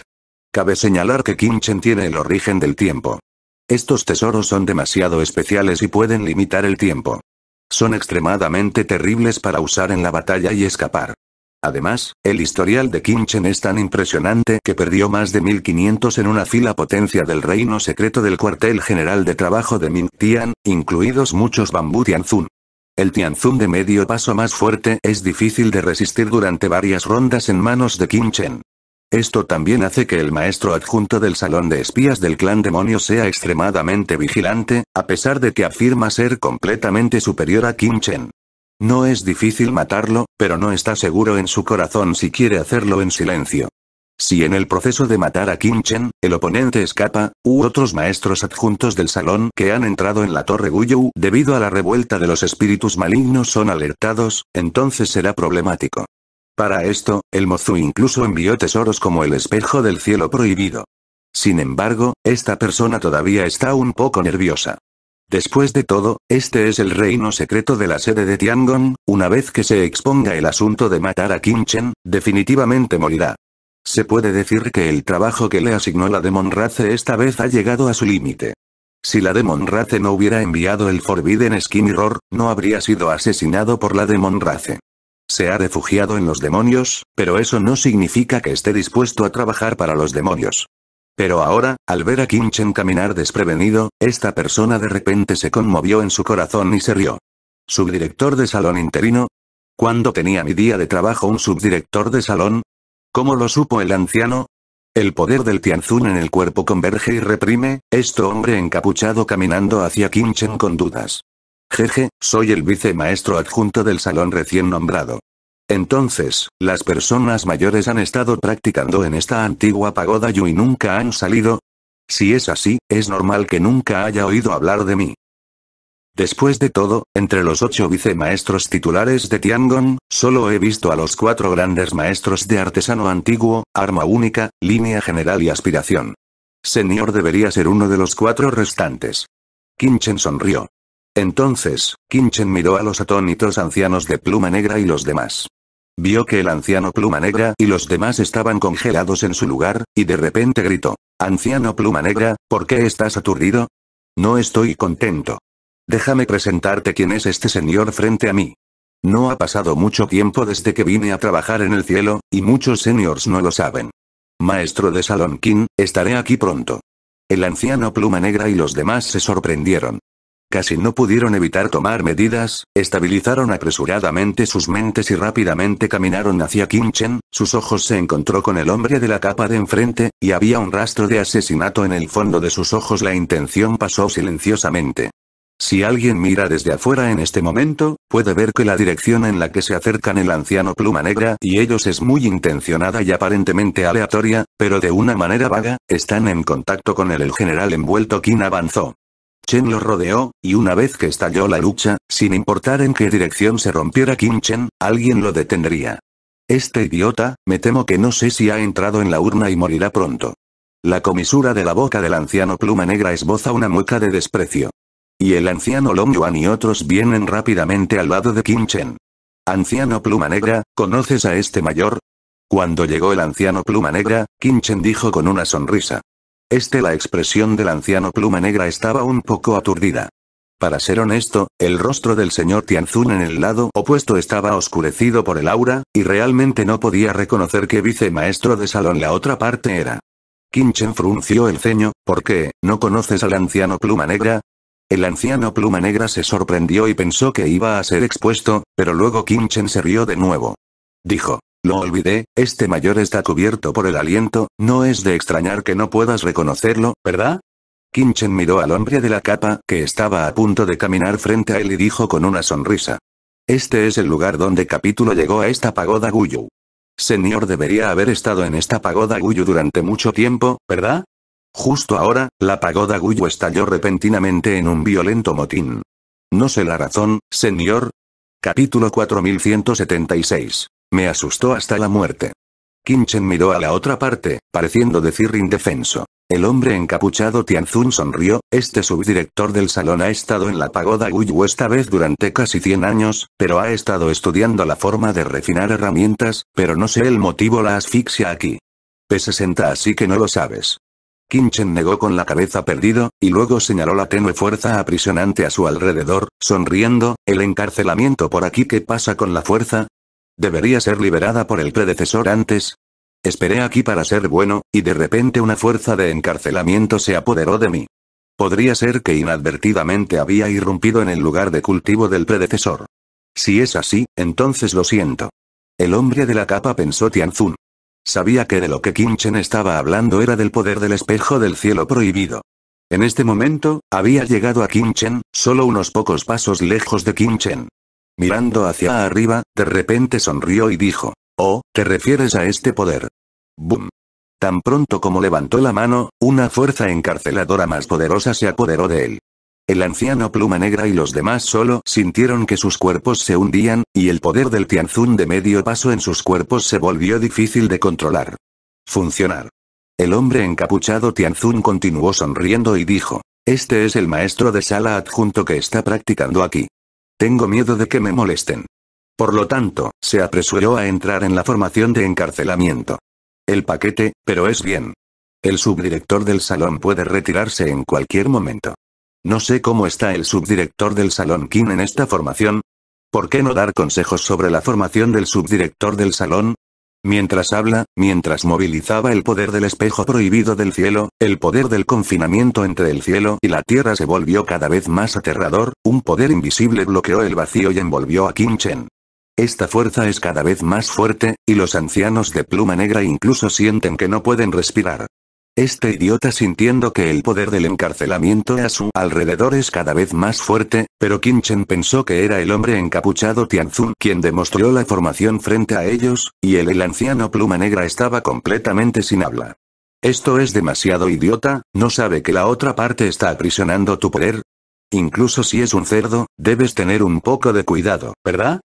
Cabe señalar que Kinchen tiene el origen del tiempo. Estos tesoros son demasiado especiales y pueden limitar el tiempo. Son extremadamente terribles para usar en la batalla y escapar. Además, el historial de Chen es tan impresionante que perdió más de 1500 en una fila potencia del reino secreto del cuartel general de trabajo de Ming Tian, incluidos muchos bambú Tianzun. El Tianzun de medio paso más fuerte es difícil de resistir durante varias rondas en manos de Chen. Esto también hace que el maestro adjunto del salón de espías del clan demonio sea extremadamente vigilante, a pesar de que afirma ser completamente superior a Kim Chen. No es difícil matarlo, pero no está seguro en su corazón si quiere hacerlo en silencio. Si en el proceso de matar a Kim Chen, el oponente escapa, u otros maestros adjuntos del salón que han entrado en la torre Guyou debido a la revuelta de los espíritus malignos son alertados, entonces será problemático. Para esto, el Mozu incluso envió tesoros como el espejo del cielo prohibido. Sin embargo, esta persona todavía está un poco nerviosa. Después de todo, este es el reino secreto de la sede de Tiangong, una vez que se exponga el asunto de matar a Kim Chen, definitivamente morirá. Se puede decir que el trabajo que le asignó la Demon Race esta vez ha llegado a su límite. Si la Demon Race no hubiera enviado el Forbidden Skin Mirror, no habría sido asesinado por la Demon Race. Se ha refugiado en los demonios, pero eso no significa que esté dispuesto a trabajar para los demonios. Pero ahora, al ver a Chen caminar desprevenido, esta persona de repente se conmovió en su corazón y se rió. ¿Subdirector de salón interino? ¿Cuándo tenía mi día de trabajo un subdirector de salón? ¿Cómo lo supo el anciano? El poder del Tianzun en el cuerpo converge y reprime, esto hombre encapuchado caminando hacia Chen con dudas. Jeje, soy el vicemaestro adjunto del salón recién nombrado. Entonces, las personas mayores han estado practicando en esta antigua pagoda y nunca han salido. Si es así, es normal que nunca haya oído hablar de mí. Después de todo, entre los ocho vicemaestros titulares de Tiangong, solo he visto a los cuatro grandes maestros de artesano antiguo, arma única, línea general y aspiración. Señor debería ser uno de los cuatro restantes. Kinchen sonrió. Entonces, Kinchen miró a los atónitos ancianos de pluma negra y los demás. Vio que el anciano Pluma Negra y los demás estaban congelados en su lugar, y de repente gritó. Anciano Pluma Negra, ¿por qué estás aturdido? No estoy contento. Déjame presentarte quién es este señor frente a mí. No ha pasado mucho tiempo desde que vine a trabajar en el cielo, y muchos señores no lo saben. Maestro de Salonkin, estaré aquí pronto. El anciano Pluma Negra y los demás se sorprendieron. Casi no pudieron evitar tomar medidas, estabilizaron apresuradamente sus mentes y rápidamente caminaron hacia Kim Chen, sus ojos se encontró con el hombre de la capa de enfrente, y había un rastro de asesinato en el fondo de sus ojos la intención pasó silenciosamente. Si alguien mira desde afuera en este momento, puede ver que la dirección en la que se acercan el anciano pluma negra y ellos es muy intencionada y aparentemente aleatoria, pero de una manera vaga, están en contacto con él el general envuelto Kim avanzó. Chen lo rodeó, y una vez que estalló la lucha, sin importar en qué dirección se rompiera Kim Chen, alguien lo detendría. Este idiota, me temo que no sé si ha entrado en la urna y morirá pronto. La comisura de la boca del anciano pluma negra esboza una mueca de desprecio. Y el anciano Long Yuan y otros vienen rápidamente al lado de Kim Chen. Anciano pluma negra, ¿conoces a este mayor? Cuando llegó el anciano pluma negra, Kim Chen dijo con una sonrisa. Este la expresión del anciano pluma negra estaba un poco aturdida. Para ser honesto, el rostro del señor Tianzun en el lado opuesto estaba oscurecido por el aura, y realmente no podía reconocer que vicemaestro de salón la otra parte era. Chen frunció el ceño, ¿por qué, no conoces al anciano pluma negra? El anciano pluma negra se sorprendió y pensó que iba a ser expuesto, pero luego Chen se rió de nuevo. Dijo, lo olvidé, este mayor está cubierto por el aliento, no es de extrañar que no puedas reconocerlo, ¿verdad? Kinchen miró al hombre de la capa, que estaba a punto de caminar frente a él y dijo con una sonrisa. Este es el lugar donde Capítulo llegó a esta pagoda Guyu. Señor debería haber estado en esta pagoda Guyu durante mucho tiempo, ¿verdad? Justo ahora, la pagoda Guyu estalló repentinamente en un violento motín. No sé la razón, señor. Capítulo 4176 me asustó hasta la muerte. Kinchen miró a la otra parte, pareciendo decir indefenso. El hombre encapuchado Tianzun sonrió, este subdirector del salón ha estado en la pagoda Guyu esta vez durante casi 100 años, pero ha estado estudiando la forma de refinar herramientas, pero no sé el motivo la asfixia aquí. P60 así que no lo sabes. Kinchen negó con la cabeza perdido, y luego señaló la tenue fuerza aprisionante a su alrededor, sonriendo, el encarcelamiento por aquí que pasa con la fuerza, Debería ser liberada por el predecesor antes. Esperé aquí para ser bueno, y de repente una fuerza de encarcelamiento se apoderó de mí. Podría ser que inadvertidamente había irrumpido en el lugar de cultivo del predecesor. Si es así, entonces lo siento. El hombre de la capa pensó Tianzun. Sabía que de lo que Kimchen estaba hablando era del poder del espejo del cielo prohibido. En este momento, había llegado a Kimchen, solo unos pocos pasos lejos de Kinchen. Mirando hacia arriba, de repente sonrió y dijo, Oh, ¿te refieres a este poder? ¡Bum! Tan pronto como levantó la mano, una fuerza encarceladora más poderosa se apoderó de él. El anciano Pluma Negra y los demás solo sintieron que sus cuerpos se hundían, y el poder del Tianzun de medio paso en sus cuerpos se volvió difícil de controlar. Funcionar. El hombre encapuchado Tianzun continuó sonriendo y dijo, Este es el maestro de sala adjunto que está practicando aquí. Tengo miedo de que me molesten. Por lo tanto, se apresuró a entrar en la formación de encarcelamiento. El paquete, pero es bien. El subdirector del salón puede retirarse en cualquier momento. No sé cómo está el subdirector del salón Kim en esta formación. ¿Por qué no dar consejos sobre la formación del subdirector del salón? Mientras habla, mientras movilizaba el poder del espejo prohibido del cielo, el poder del confinamiento entre el cielo y la tierra se volvió cada vez más aterrador, un poder invisible bloqueó el vacío y envolvió a Kim Chen. Esta fuerza es cada vez más fuerte, y los ancianos de pluma negra incluso sienten que no pueden respirar. Este idiota sintiendo que el poder del encarcelamiento a su alrededor es cada vez más fuerte, pero Kinchen pensó que era el hombre encapuchado Tianzun quien demostró la formación frente a ellos, y el, el anciano pluma negra estaba completamente sin habla. Esto es demasiado idiota, ¿no sabe que la otra parte está aprisionando tu poder? Incluso si es un cerdo, debes tener un poco de cuidado, ¿verdad?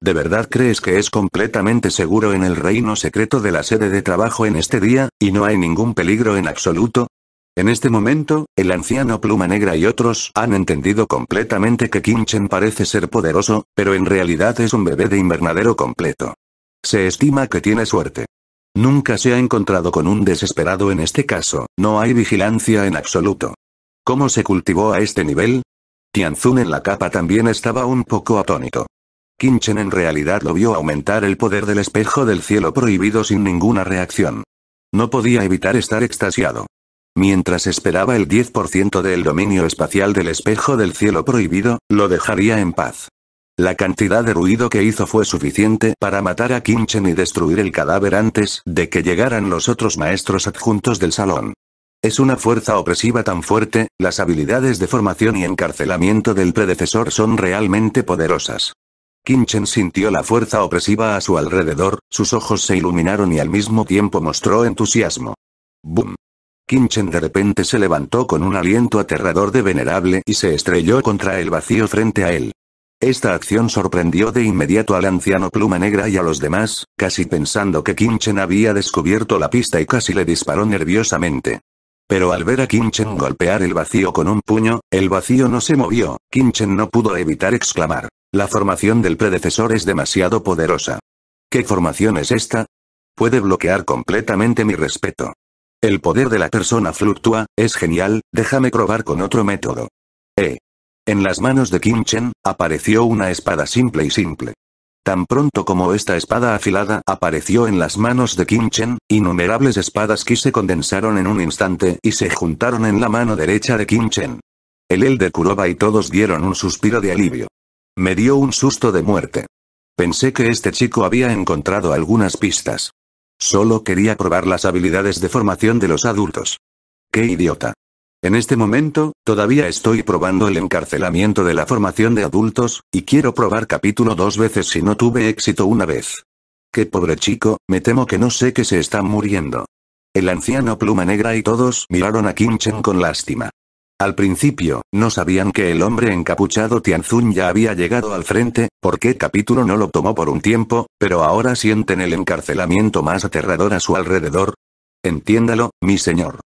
¿De verdad crees que es completamente seguro en el reino secreto de la sede de trabajo en este día, y no hay ningún peligro en absoluto? En este momento, el anciano Pluma Negra y otros han entendido completamente que Kinchen parece ser poderoso, pero en realidad es un bebé de invernadero completo. Se estima que tiene suerte. Nunca se ha encontrado con un desesperado en este caso, no hay vigilancia en absoluto. ¿Cómo se cultivó a este nivel? Tianzun en la capa también estaba un poco atónito. Kinchen en realidad lo vio aumentar el poder del espejo del cielo prohibido sin ninguna reacción. No podía evitar estar extasiado. Mientras esperaba el 10% del dominio espacial del espejo del cielo prohibido, lo dejaría en paz. La cantidad de ruido que hizo fue suficiente para matar a Kinchen y destruir el cadáver antes de que llegaran los otros maestros adjuntos del salón. Es una fuerza opresiva tan fuerte, las habilidades de formación y encarcelamiento del predecesor son realmente poderosas. Kinchen sintió la fuerza opresiva a su alrededor, sus ojos se iluminaron y al mismo tiempo mostró entusiasmo. ¡Bum! Kinchen de repente se levantó con un aliento aterrador de venerable y se estrelló contra el vacío frente a él. Esta acción sorprendió de inmediato al anciano Pluma Negra y a los demás, casi pensando que Kinchen había descubierto la pista y casi le disparó nerviosamente. Pero al ver a Kinchen golpear el vacío con un puño, el vacío no se movió, Kinchen no pudo evitar exclamar. La formación del predecesor es demasiado poderosa. ¿Qué formación es esta? Puede bloquear completamente mi respeto. El poder de la persona fluctúa, es genial, déjame probar con otro método. Eh. En las manos de Kim Chen, apareció una espada simple y simple. Tan pronto como esta espada afilada apareció en las manos de Kim Chen, innumerables espadas que se condensaron en un instante y se juntaron en la mano derecha de Kim Chen. El Elder Kuroba y todos dieron un suspiro de alivio. Me dio un susto de muerte. Pensé que este chico había encontrado algunas pistas. Solo quería probar las habilidades de formación de los adultos. ¡Qué idiota! En este momento, todavía estoy probando el encarcelamiento de la formación de adultos, y quiero probar capítulo dos veces si no tuve éxito una vez. ¡Qué pobre chico, me temo que no sé que se está muriendo! El anciano pluma negra y todos miraron a Kim Chen con lástima. Al principio, no sabían que el hombre encapuchado Tianzun ya había llegado al frente, porque capítulo no lo tomó por un tiempo, pero ahora sienten el encarcelamiento más aterrador a su alrededor. Entiéndalo, mi señor.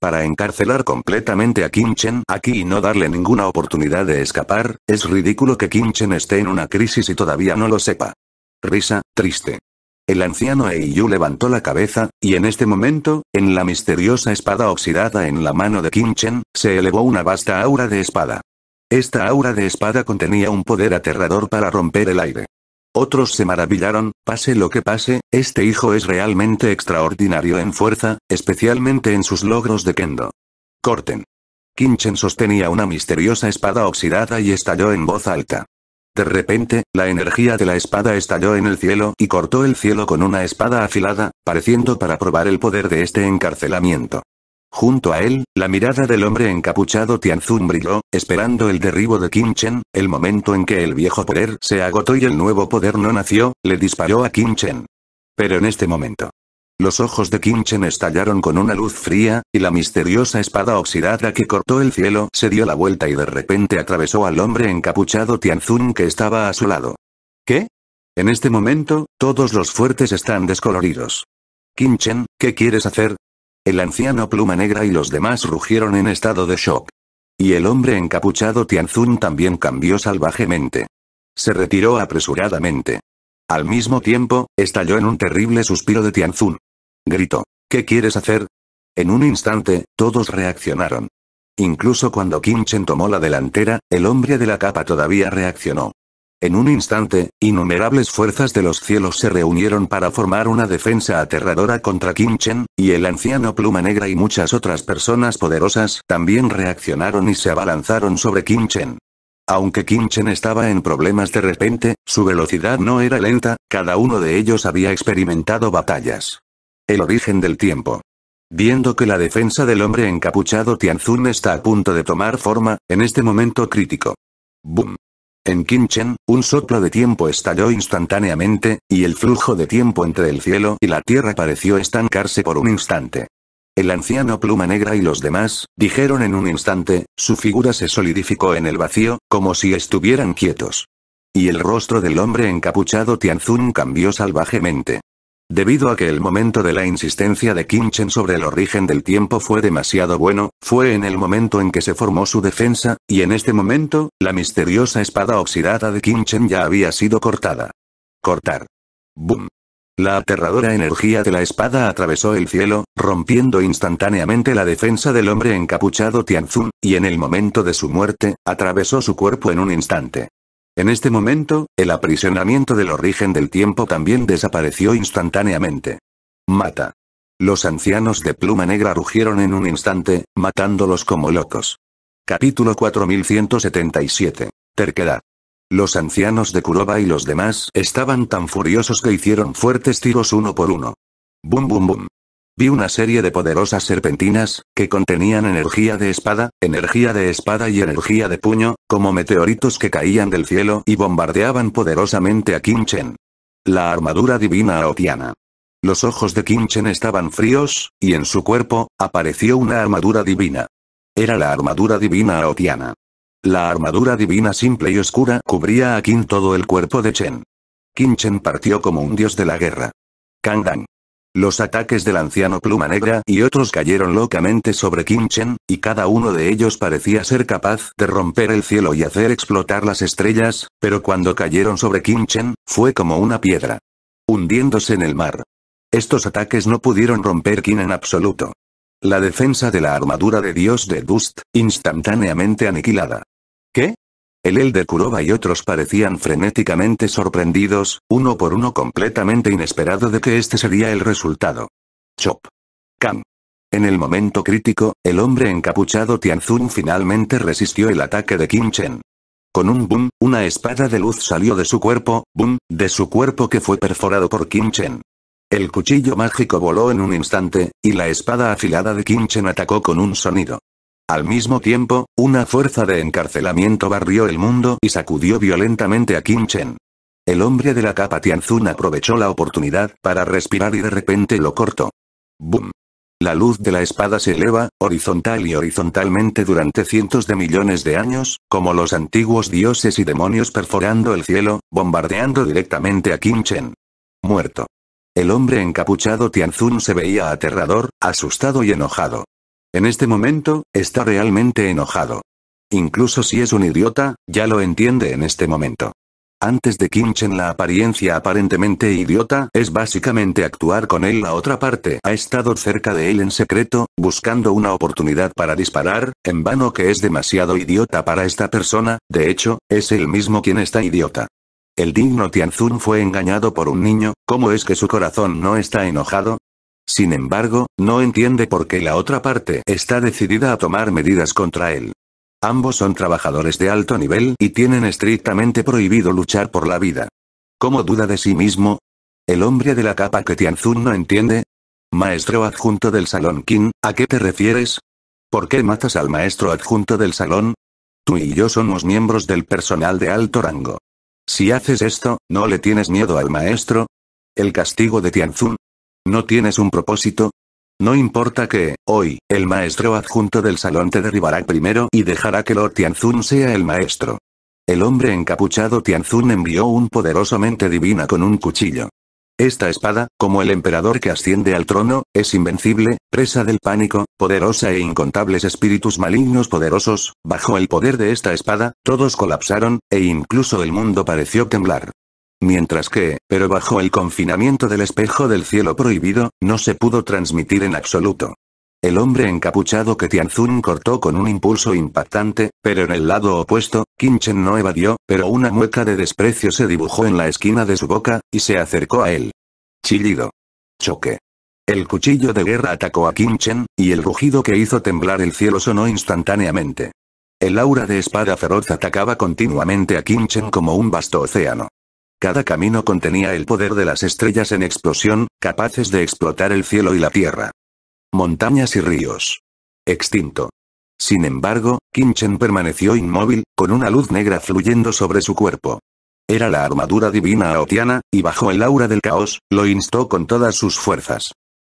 Para encarcelar completamente a Kim Chen aquí y no darle ninguna oportunidad de escapar, es ridículo que Kim Chen esté en una crisis y todavía no lo sepa. Risa, triste. El anciano Eiyu levantó la cabeza, y en este momento, en la misteriosa espada oxidada en la mano de Kim se elevó una vasta aura de espada. Esta aura de espada contenía un poder aterrador para romper el aire. Otros se maravillaron, pase lo que pase, este hijo es realmente extraordinario en fuerza, especialmente en sus logros de kendo. Corten. Kinchen sostenía una misteriosa espada oxidada y estalló en voz alta. De repente, la energía de la espada estalló en el cielo y cortó el cielo con una espada afilada, pareciendo para probar el poder de este encarcelamiento. Junto a él, la mirada del hombre encapuchado Tianzun brilló, esperando el derribo de Qin Chen, el momento en que el viejo poder se agotó y el nuevo poder no nació, le disparó a Qin Chen. Pero en este momento, los ojos de Kinchen estallaron con una luz fría, y la misteriosa espada oxidada que cortó el cielo se dio la vuelta y de repente atravesó al hombre encapuchado Tianzun que estaba a su lado. ¿Qué? En este momento, todos los fuertes están descoloridos. Kinchen, ¿qué quieres hacer? El anciano Pluma Negra y los demás rugieron en estado de shock. Y el hombre encapuchado Tianzun también cambió salvajemente. Se retiró apresuradamente. Al mismo tiempo, estalló en un terrible suspiro de Tianzun. Gritó. ¿Qué quieres hacer? En un instante, todos reaccionaron. Incluso cuando Chen tomó la delantera, el hombre de la capa todavía reaccionó. En un instante, innumerables fuerzas de los cielos se reunieron para formar una defensa aterradora contra Chen, y el anciano Pluma Negra y muchas otras personas poderosas también reaccionaron y se abalanzaron sobre Chen. Aunque Chen estaba en problemas de repente, su velocidad no era lenta, cada uno de ellos había experimentado batallas. El origen del tiempo. Viendo que la defensa del hombre encapuchado Tianzun está a punto de tomar forma, en este momento crítico. ¡Bum! En Qinchen, un soplo de tiempo estalló instantáneamente, y el flujo de tiempo entre el cielo y la tierra pareció estancarse por un instante. El anciano Pluma Negra y los demás, dijeron en un instante, su figura se solidificó en el vacío, como si estuvieran quietos. Y el rostro del hombre encapuchado Tianzun cambió salvajemente. Debido a que el momento de la insistencia de Kinchen sobre el origen del tiempo fue demasiado bueno, fue en el momento en que se formó su defensa, y en este momento, la misteriosa espada oxidada de Kinchen ya había sido cortada. Cortar. Boom. La aterradora energía de la espada atravesó el cielo, rompiendo instantáneamente la defensa del hombre encapuchado Tianzun, y en el momento de su muerte, atravesó su cuerpo en un instante. En este momento, el aprisionamiento del origen del tiempo también desapareció instantáneamente. Mata. Los ancianos de pluma negra rugieron en un instante, matándolos como locos. Capítulo 4177. Terquedad. Los ancianos de Kuroba y los demás estaban tan furiosos que hicieron fuertes tiros uno por uno. Bum bum bum. Vi una serie de poderosas serpentinas, que contenían energía de espada, energía de espada y energía de puño, como meteoritos que caían del cielo y bombardeaban poderosamente a Kim Chen. La armadura divina aotiana. Los ojos de Kim estaban fríos, y en su cuerpo, apareció una armadura divina. Era la armadura divina aotiana. La armadura divina simple y oscura cubría a Kim todo el cuerpo de Chen. Kim partió como un dios de la guerra. Kang los ataques del anciano Pluma Negra y otros cayeron locamente sobre kinchen y cada uno de ellos parecía ser capaz de romper el cielo y hacer explotar las estrellas, pero cuando cayeron sobre kinchen fue como una piedra. Hundiéndose en el mar. Estos ataques no pudieron romper Kim en absoluto. La defensa de la armadura de Dios de Dust, instantáneamente aniquilada. ¿Qué? El Elder de y otros parecían frenéticamente sorprendidos, uno por uno completamente inesperado de que este sería el resultado. Chop. Cam. En el momento crítico, el hombre encapuchado Tianzun finalmente resistió el ataque de Kim Chen. Con un boom, una espada de luz salió de su cuerpo, boom, de su cuerpo que fue perforado por Kim Chen. El cuchillo mágico voló en un instante, y la espada afilada de Kim Chen atacó con un sonido. Al mismo tiempo, una fuerza de encarcelamiento barrió el mundo y sacudió violentamente a Kim Chen. El hombre de la capa Tianzun aprovechó la oportunidad para respirar y de repente lo cortó. ¡Bum! La luz de la espada se eleva, horizontal y horizontalmente durante cientos de millones de años, como los antiguos dioses y demonios perforando el cielo, bombardeando directamente a Kim Chen. Muerto. El hombre encapuchado Tianzun se veía aterrador, asustado y enojado. En este momento, está realmente enojado. Incluso si es un idiota, ya lo entiende en este momento. Antes de Kimchen la apariencia aparentemente idiota es básicamente actuar con él la otra parte ha estado cerca de él en secreto, buscando una oportunidad para disparar, en vano que es demasiado idiota para esta persona, de hecho, es él mismo quien está idiota. El digno Tianzun fue engañado por un niño, ¿cómo es que su corazón no está enojado? Sin embargo, no entiende por qué la otra parte está decidida a tomar medidas contra él. Ambos son trabajadores de alto nivel y tienen estrictamente prohibido luchar por la vida. ¿Cómo duda de sí mismo? ¿El hombre de la capa que Tianzun no entiende? Maestro adjunto del Salón Qin, ¿a qué te refieres? ¿Por qué matas al maestro adjunto del Salón? Tú y yo somos miembros del personal de alto rango. Si haces esto, ¿no le tienes miedo al maestro? El castigo de Tianzun ¿No tienes un propósito? No importa que, hoy, el maestro adjunto del salón te derribará primero y dejará que Lord Tianzun sea el maestro. El hombre encapuchado Tianzun envió un poderoso mente divina con un cuchillo. Esta espada, como el emperador que asciende al trono, es invencible, presa del pánico, poderosa e incontables espíritus malignos poderosos, bajo el poder de esta espada, todos colapsaron, e incluso el mundo pareció temblar. Mientras que, pero bajo el confinamiento del espejo del cielo prohibido, no se pudo transmitir en absoluto. El hombre encapuchado que Tianzun cortó con un impulso impactante, pero en el lado opuesto, Kinchen no evadió, pero una mueca de desprecio se dibujó en la esquina de su boca, y se acercó a él. Chillido. Choque. El cuchillo de guerra atacó a Kinchen, y el rugido que hizo temblar el cielo sonó instantáneamente. El aura de espada feroz atacaba continuamente a Kinchen como un vasto océano. Cada camino contenía el poder de las estrellas en explosión, capaces de explotar el cielo y la tierra. Montañas y ríos. Extinto. Sin embargo, Kinchen permaneció inmóvil, con una luz negra fluyendo sobre su cuerpo. Era la armadura divina aotiana, y bajo el aura del caos, lo instó con todas sus fuerzas.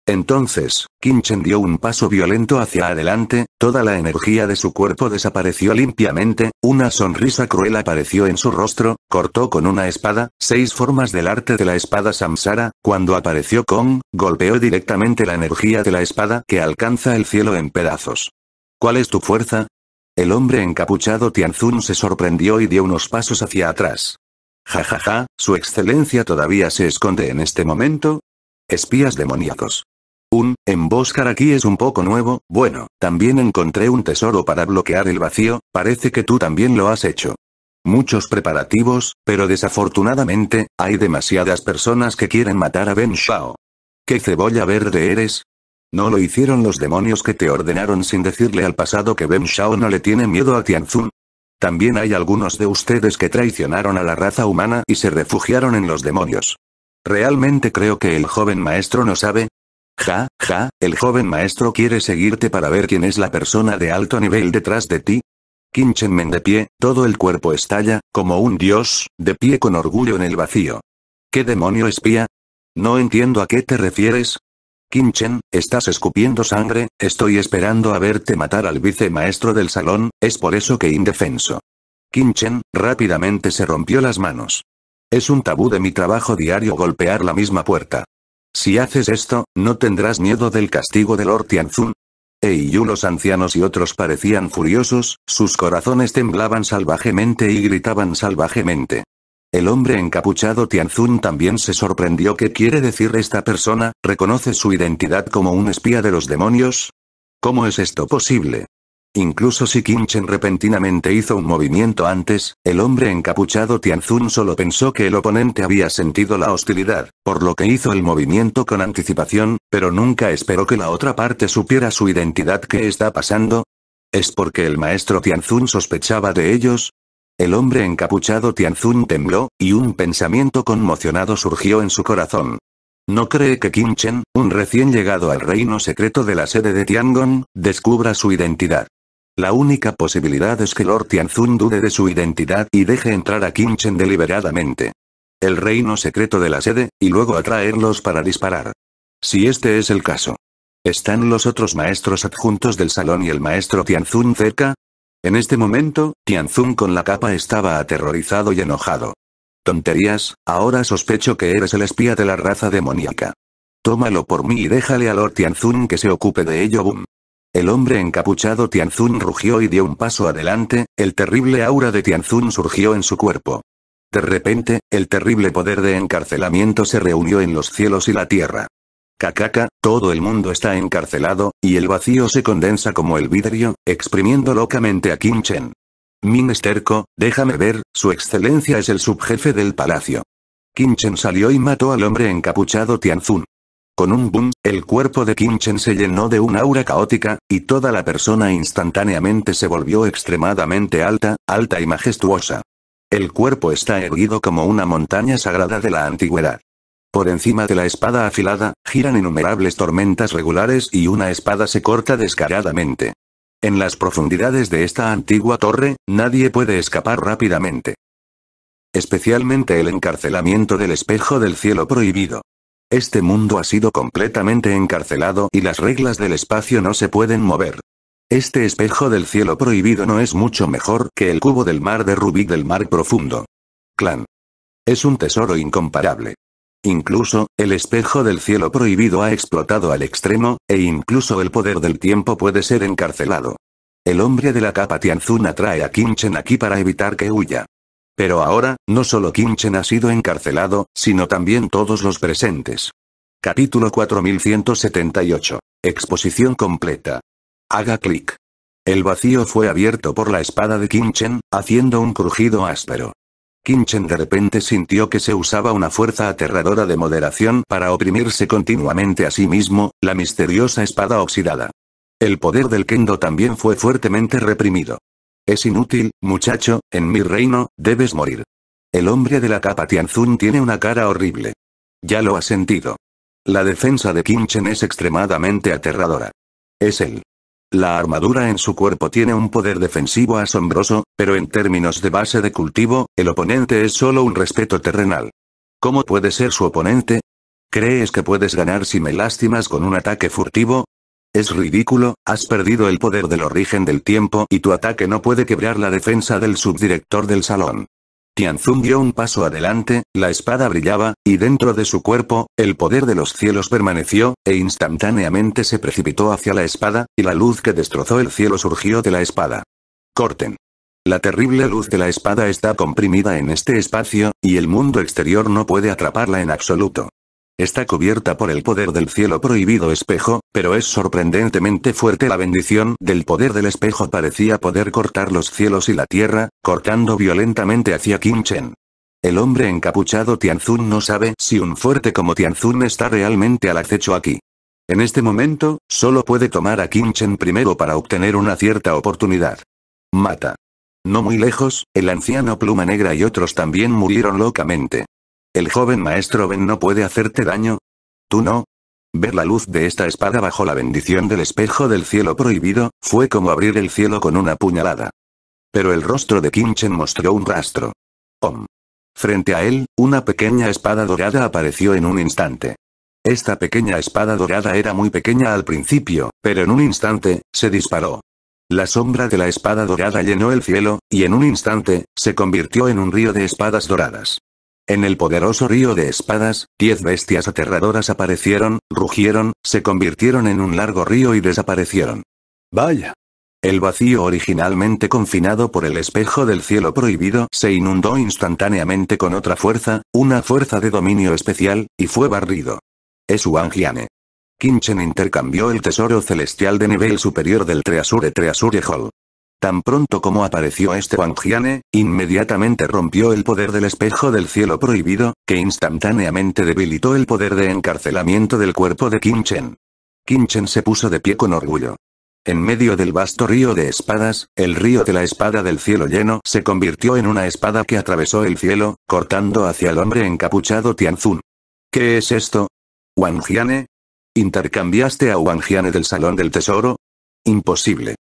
Entonces, Kinchen dio un paso violento hacia adelante, toda la energía de su cuerpo desapareció limpiamente, una sonrisa cruel apareció en su rostro, cortó con una espada, seis formas del arte de la espada samsara, cuando apareció Kong, golpeó directamente la energía de la espada que alcanza el cielo en pedazos. ¿Cuál es tu fuerza? El hombre encapuchado Tianzun se sorprendió y dio unos pasos hacia atrás. Jajaja, ja, ja, su excelencia todavía se esconde en este momento. Espías demoníacos. Un emboscar aquí es un poco nuevo, bueno, también encontré un tesoro para bloquear el vacío, parece que tú también lo has hecho. Muchos preparativos, pero desafortunadamente, hay demasiadas personas que quieren matar a Ben Shao. ¿Qué cebolla verde eres? No lo hicieron los demonios que te ordenaron sin decirle al pasado que Ben Shao no le tiene miedo a Tianzun. También hay algunos de ustedes que traicionaron a la raza humana y se refugiaron en los demonios. Realmente creo que el joven maestro no sabe, Ja, ja, el joven maestro quiere seguirte para ver quién es la persona de alto nivel detrás de ti. men de pie, todo el cuerpo estalla, como un dios, de pie con orgullo en el vacío. ¿Qué demonio espía? No entiendo a qué te refieres, Kinchen, estás escupiendo sangre, estoy esperando a verte matar al vicemaestro del salón, es por eso que indefenso. Kinchen, rápidamente se rompió las manos. Es un tabú de mi trabajo diario golpear la misma puerta. Si haces esto, ¿no tendrás miedo del castigo del Lord Tianzun? Ei Yu los ancianos y otros parecían furiosos, sus corazones temblaban salvajemente y gritaban salvajemente. El hombre encapuchado Tianzun también se sorprendió qué quiere decir esta persona, reconoce su identidad como un espía de los demonios. ¿Cómo es esto posible? Incluso si Chen repentinamente hizo un movimiento antes, el hombre encapuchado Tianzun solo pensó que el oponente había sentido la hostilidad, por lo que hizo el movimiento con anticipación, pero nunca esperó que la otra parte supiera su identidad que está pasando. ¿Es porque el maestro Tianzun sospechaba de ellos? El hombre encapuchado Tianzun tembló, y un pensamiento conmocionado surgió en su corazón. ¿No cree que Kim Chen, un recién llegado al reino secreto de la sede de Tiangong, descubra su identidad? La única posibilidad es que Lord Tianzun dude de su identidad y deje entrar a Kimchen deliberadamente. El reino secreto de la sede, y luego atraerlos para disparar. Si este es el caso. ¿Están los otros maestros adjuntos del salón y el maestro Tianzun cerca? En este momento, Tianzun con la capa estaba aterrorizado y enojado. Tonterías, ahora sospecho que eres el espía de la raza demoníaca. Tómalo por mí y déjale a Lord Tianzun que se ocupe de ello. Boom. El hombre encapuchado Tianzun rugió y dio un paso adelante, el terrible aura de Tianzun surgió en su cuerpo. De repente, el terrible poder de encarcelamiento se reunió en los cielos y la tierra. Kakaka, todo el mundo está encarcelado, y el vacío se condensa como el vidrio, exprimiendo locamente a Kim Chen. déjame ver, su excelencia es el subjefe del palacio. Kim salió y mató al hombre encapuchado Tianzun. Con un boom, el cuerpo de Kimchen se llenó de un aura caótica, y toda la persona instantáneamente se volvió extremadamente alta, alta y majestuosa. El cuerpo está erguido como una montaña sagrada de la antigüedad. Por encima de la espada afilada, giran innumerables tormentas regulares y una espada se corta descaradamente. En las profundidades de esta antigua torre, nadie puede escapar rápidamente. Especialmente el encarcelamiento del espejo del cielo prohibido. Este mundo ha sido completamente encarcelado y las reglas del espacio no se pueden mover. Este espejo del cielo prohibido no es mucho mejor que el cubo del mar de Rubí del mar profundo. Clan. Es un tesoro incomparable. Incluso, el espejo del cielo prohibido ha explotado al extremo, e incluso el poder del tiempo puede ser encarcelado. El hombre de la capa Tianzun trae a Kinchen aquí para evitar que huya. Pero ahora, no solo Kinchen ha sido encarcelado, sino también todos los presentes. Capítulo 4178. Exposición completa. Haga clic. El vacío fue abierto por la espada de Kinchen, haciendo un crujido áspero. Kinchen de repente sintió que se usaba una fuerza aterradora de moderación para oprimirse continuamente a sí mismo, la misteriosa espada oxidada. El poder del kendo también fue fuertemente reprimido. Es inútil, muchacho, en mi reino, debes morir. El hombre de la capa Tianzun tiene una cara horrible. Ya lo has sentido. La defensa de Kim Chen es extremadamente aterradora. Es él. La armadura en su cuerpo tiene un poder defensivo asombroso, pero en términos de base de cultivo, el oponente es solo un respeto terrenal. ¿Cómo puede ser su oponente? ¿Crees que puedes ganar si me lastimas con un ataque furtivo? Es ridículo, has perdido el poder del origen del tiempo y tu ataque no puede quebrar la defensa del subdirector del salón. Tianzun dio un paso adelante, la espada brillaba, y dentro de su cuerpo, el poder de los cielos permaneció, e instantáneamente se precipitó hacia la espada, y la luz que destrozó el cielo surgió de la espada. Corten. La terrible luz de la espada está comprimida en este espacio, y el mundo exterior no puede atraparla en absoluto. Está cubierta por el poder del cielo prohibido espejo, pero es sorprendentemente fuerte la bendición del poder del espejo parecía poder cortar los cielos y la tierra, cortando violentamente hacia Kim Chen. El hombre encapuchado Tianzun no sabe si un fuerte como Tianzun está realmente al acecho aquí. En este momento, solo puede tomar a Kim Chen primero para obtener una cierta oportunidad. Mata. No muy lejos, el anciano Pluma Negra y otros también murieron locamente. El joven maestro Ben no puede hacerte daño. Tú no. Ver la luz de esta espada bajo la bendición del espejo del cielo prohibido, fue como abrir el cielo con una puñalada. Pero el rostro de Kinchen mostró un rastro. Om. Frente a él, una pequeña espada dorada apareció en un instante. Esta pequeña espada dorada era muy pequeña al principio, pero en un instante, se disparó. La sombra de la espada dorada llenó el cielo, y en un instante, se convirtió en un río de espadas doradas. En el poderoso río de espadas, diez bestias aterradoras aparecieron, rugieron, se convirtieron en un largo río y desaparecieron. Vaya. El vacío originalmente confinado por el espejo del cielo prohibido se inundó instantáneamente con otra fuerza, una fuerza de dominio especial, y fue barrido. Es Kinchen intercambió el tesoro celestial de nivel superior del Treasure Treasure Hall. Tan pronto como apareció este Wang Jiane, inmediatamente rompió el poder del espejo del cielo prohibido, que instantáneamente debilitó el poder de encarcelamiento del cuerpo de Qin Chen. Qin Chen se puso de pie con orgullo. En medio del vasto río de espadas, el río de la espada del cielo lleno se convirtió en una espada que atravesó el cielo, cortando hacia el hombre encapuchado Tianzun. ¿Qué es esto? Jiane? ¿Intercambiaste a Jiane del Salón del Tesoro? Imposible.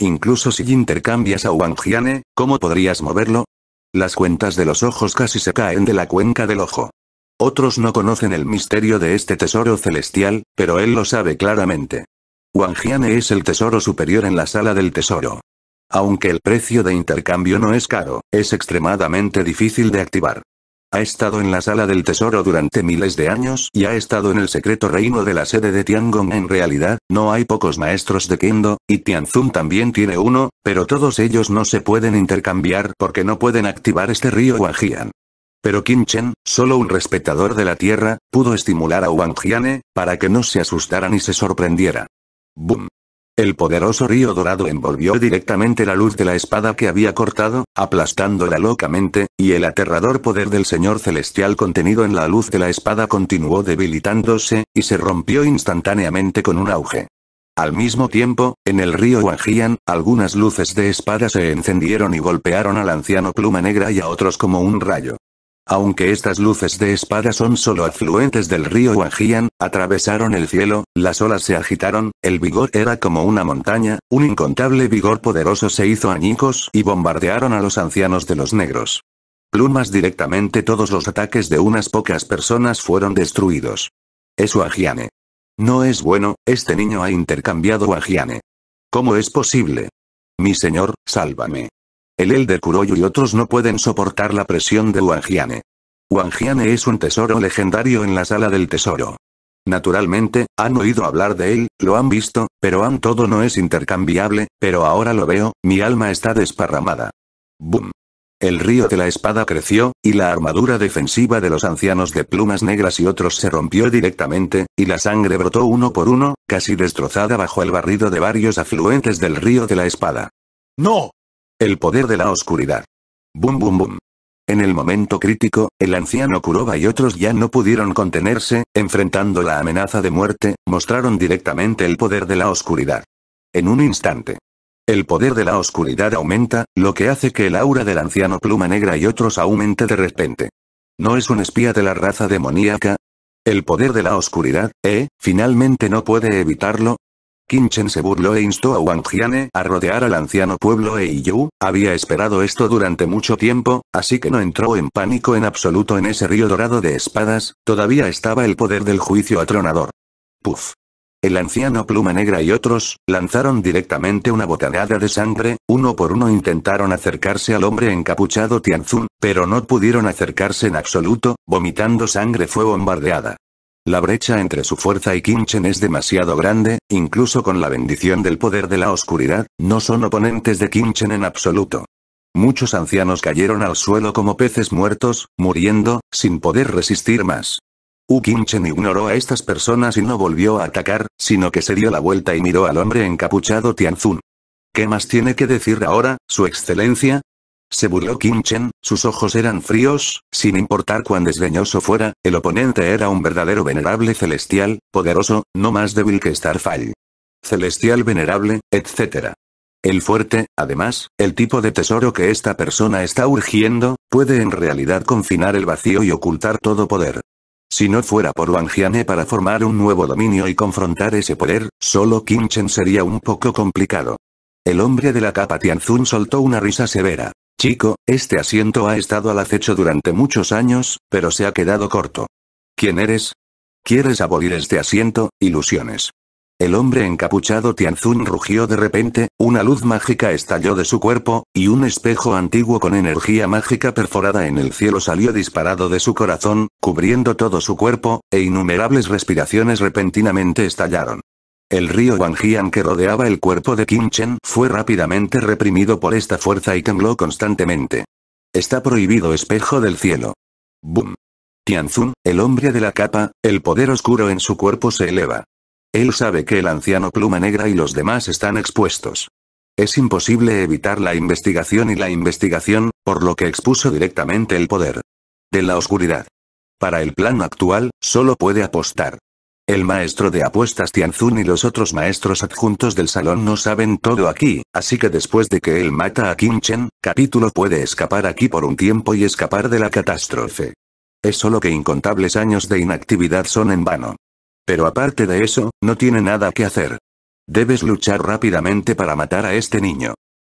Incluso si intercambias a Jiane, ¿cómo podrías moverlo? Las cuentas de los ojos casi se caen de la cuenca del ojo. Otros no conocen el misterio de este tesoro celestial, pero él lo sabe claramente. Jiane es el tesoro superior en la sala del tesoro. Aunque el precio de intercambio no es caro, es extremadamente difícil de activar. Ha estado en la sala del tesoro durante miles de años y ha estado en el secreto reino de la sede de Tiangong. En realidad, no hay pocos maestros de Kendo, y Tianzun también tiene uno, pero todos ellos no se pueden intercambiar porque no pueden activar este río Wangjian. Pero Qin Chen, solo un respetador de la tierra, pudo estimular a Wang para que no se asustara ni se sorprendiera. ¡Bum! El poderoso río dorado envolvió directamente la luz de la espada que había cortado, aplastándola locamente, y el aterrador poder del Señor Celestial contenido en la luz de la espada continuó debilitándose, y se rompió instantáneamente con un auge. Al mismo tiempo, en el río Wangian, algunas luces de espada se encendieron y golpearon al anciano Pluma Negra y a otros como un rayo. Aunque estas luces de espada son solo afluentes del río Wajian, atravesaron el cielo, las olas se agitaron, el vigor era como una montaña, un incontable vigor poderoso se hizo añicos y bombardearon a los ancianos de los negros. Plumas directamente todos los ataques de unas pocas personas fueron destruidos. Es Wajiane. No es bueno, este niño ha intercambiado Wajiane. ¿Cómo es posible? Mi señor, sálvame. El Elder Kuroyu y otros no pueden soportar la presión de Wangiane. Wangiane es un tesoro legendario en la sala del tesoro. Naturalmente, han oído hablar de él, lo han visto, pero han todo no es intercambiable, pero ahora lo veo, mi alma está desparramada. Boom. El río de la espada creció, y la armadura defensiva de los ancianos de plumas negras y otros se rompió directamente, y la sangre brotó uno por uno, casi destrozada bajo el barrido de varios afluentes del río de la espada. ¡No! El poder de la oscuridad. Bum bum bum. En el momento crítico, el anciano Kuroba y otros ya no pudieron contenerse, enfrentando la amenaza de muerte, mostraron directamente el poder de la oscuridad. En un instante. El poder de la oscuridad aumenta, lo que hace que el aura del anciano Pluma Negra y otros aumente de repente. ¿No es un espía de la raza demoníaca? El poder de la oscuridad, ¿eh? Finalmente no puede evitarlo, Kinchen se burló e instó a Wang Jiane a rodear al anciano pueblo e Yu, había esperado esto durante mucho tiempo, así que no entró en pánico en absoluto en ese río dorado de espadas, todavía estaba el poder del juicio atronador. Puf. El anciano Pluma Negra y otros, lanzaron directamente una botanada de sangre, uno por uno intentaron acercarse al hombre encapuchado Tianzun, pero no pudieron acercarse en absoluto, vomitando sangre fue bombardeada. La brecha entre su fuerza y Kinchen es demasiado grande, incluso con la bendición del poder de la oscuridad, no son oponentes de Kinchen en absoluto. Muchos ancianos cayeron al suelo como peces muertos, muriendo, sin poder resistir más. U Kinchen ignoró a estas personas y no volvió a atacar, sino que se dio la vuelta y miró al hombre encapuchado Tianzun. ¿Qué más tiene que decir ahora, Su Excelencia? Se burló Kim sus ojos eran fríos, sin importar cuán desdeñoso fuera, el oponente era un verdadero venerable celestial, poderoso, no más débil que Starfall. Celestial venerable, etc. El fuerte, además, el tipo de tesoro que esta persona está urgiendo, puede en realidad confinar el vacío y ocultar todo poder. Si no fuera por Wang para formar un nuevo dominio y confrontar ese poder, solo Kim sería un poco complicado. El hombre de la capa Tianzun soltó una risa severa. Chico, este asiento ha estado al acecho durante muchos años, pero se ha quedado corto. ¿Quién eres? ¿Quieres abolir este asiento, ilusiones? El hombre encapuchado Tianzun rugió de repente, una luz mágica estalló de su cuerpo, y un espejo antiguo con energía mágica perforada en el cielo salió disparado de su corazón, cubriendo todo su cuerpo, e innumerables respiraciones repentinamente estallaron. El río Wangjian que rodeaba el cuerpo de Kim Chen fue rápidamente reprimido por esta fuerza y tembló constantemente. Está prohibido espejo del cielo. Boom. Tianzun, el hombre de la capa, el poder oscuro en su cuerpo se eleva. Él sabe que el anciano Pluma Negra y los demás están expuestos. Es imposible evitar la investigación y la investigación, por lo que expuso directamente el poder. De la oscuridad. Para el plan actual, solo puede apostar. El maestro de apuestas Tianzun y los otros maestros adjuntos del salón no saben todo aquí, así que después de que él mata a Kim Chen, capítulo puede escapar aquí por un tiempo y escapar de la catástrofe. Es solo que incontables años de inactividad son en vano. Pero aparte de eso, no tiene nada que hacer. Debes luchar rápidamente para matar a este niño.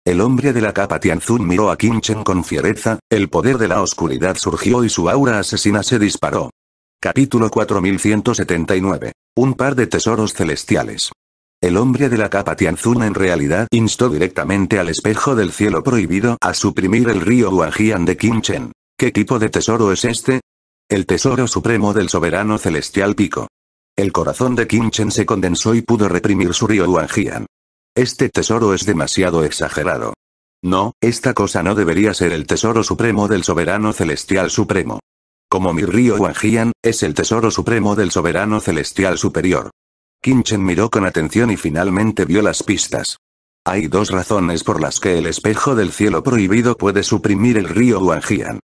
El hombre de la capa Tianzun miró a Kim con fiereza, el poder de la oscuridad surgió y su aura asesina se disparó. Capítulo 4179. Un par de tesoros celestiales. El hombre de la capa Tianzun en realidad instó directamente al espejo del cielo prohibido a suprimir el río Wangjian de Qinchen. ¿Qué tipo de tesoro es este? El tesoro supremo del soberano celestial Pico. El corazón de Qinchen se condensó y pudo reprimir su río Wangjian. Este tesoro es demasiado exagerado. No, esta cosa no debería ser el tesoro supremo del soberano celestial supremo. Como mi río Wangian, es el tesoro supremo del soberano celestial superior. Kinchen miró con atención y finalmente vio las pistas. Hay dos razones por las que el espejo del cielo prohibido puede suprimir el río Wangjian.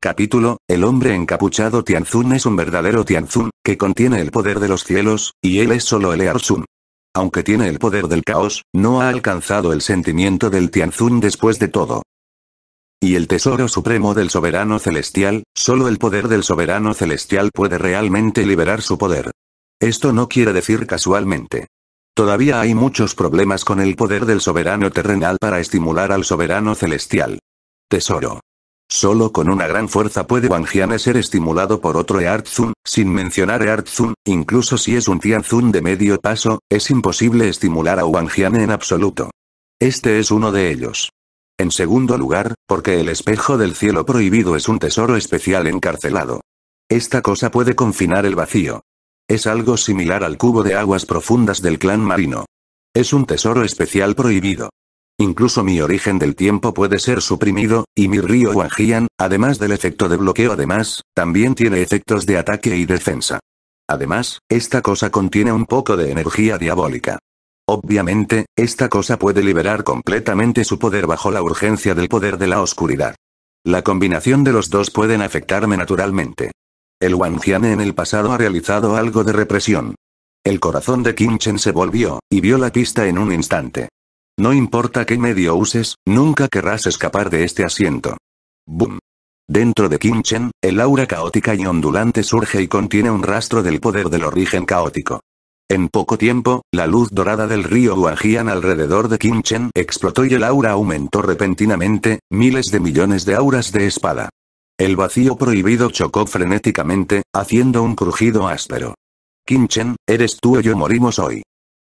Capítulo, el hombre encapuchado Tianzun es un verdadero Tianzun, que contiene el poder de los cielos, y él es solo el Earsun. Aunque tiene el poder del caos, no ha alcanzado el sentimiento del Tianzun después de todo y el tesoro supremo del soberano celestial, solo el poder del soberano celestial puede realmente liberar su poder. Esto no quiere decir casualmente. Todavía hay muchos problemas con el poder del soberano terrenal para estimular al soberano celestial. Tesoro. Solo con una gran fuerza puede Jian ser estimulado por otro Eartzun, sin mencionar Eartzun, incluso si es un Tianzun de medio paso, es imposible estimular a Jian en absoluto. Este es uno de ellos. En segundo lugar, porque el espejo del cielo prohibido es un tesoro especial encarcelado. Esta cosa puede confinar el vacío. Es algo similar al cubo de aguas profundas del clan marino. Es un tesoro especial prohibido. Incluso mi origen del tiempo puede ser suprimido, y mi río Wangian, además del efecto de bloqueo además, también tiene efectos de ataque y defensa. Además, esta cosa contiene un poco de energía diabólica. Obviamente, esta cosa puede liberar completamente su poder bajo la urgencia del poder de la oscuridad. La combinación de los dos pueden afectarme naturalmente. El Jian en el pasado ha realizado algo de represión. El corazón de Kimchen se volvió, y vio la pista en un instante. No importa qué medio uses, nunca querrás escapar de este asiento. Boom. Dentro de Kimchen, el aura caótica y ondulante surge y contiene un rastro del poder del origen caótico. En poco tiempo, la luz dorada del río Huajian alrededor de Qinchen explotó y el aura aumentó repentinamente, miles de millones de auras de espada. El vacío prohibido chocó frenéticamente, haciendo un crujido áspero. Qinchen, eres tú o yo morimos hoy.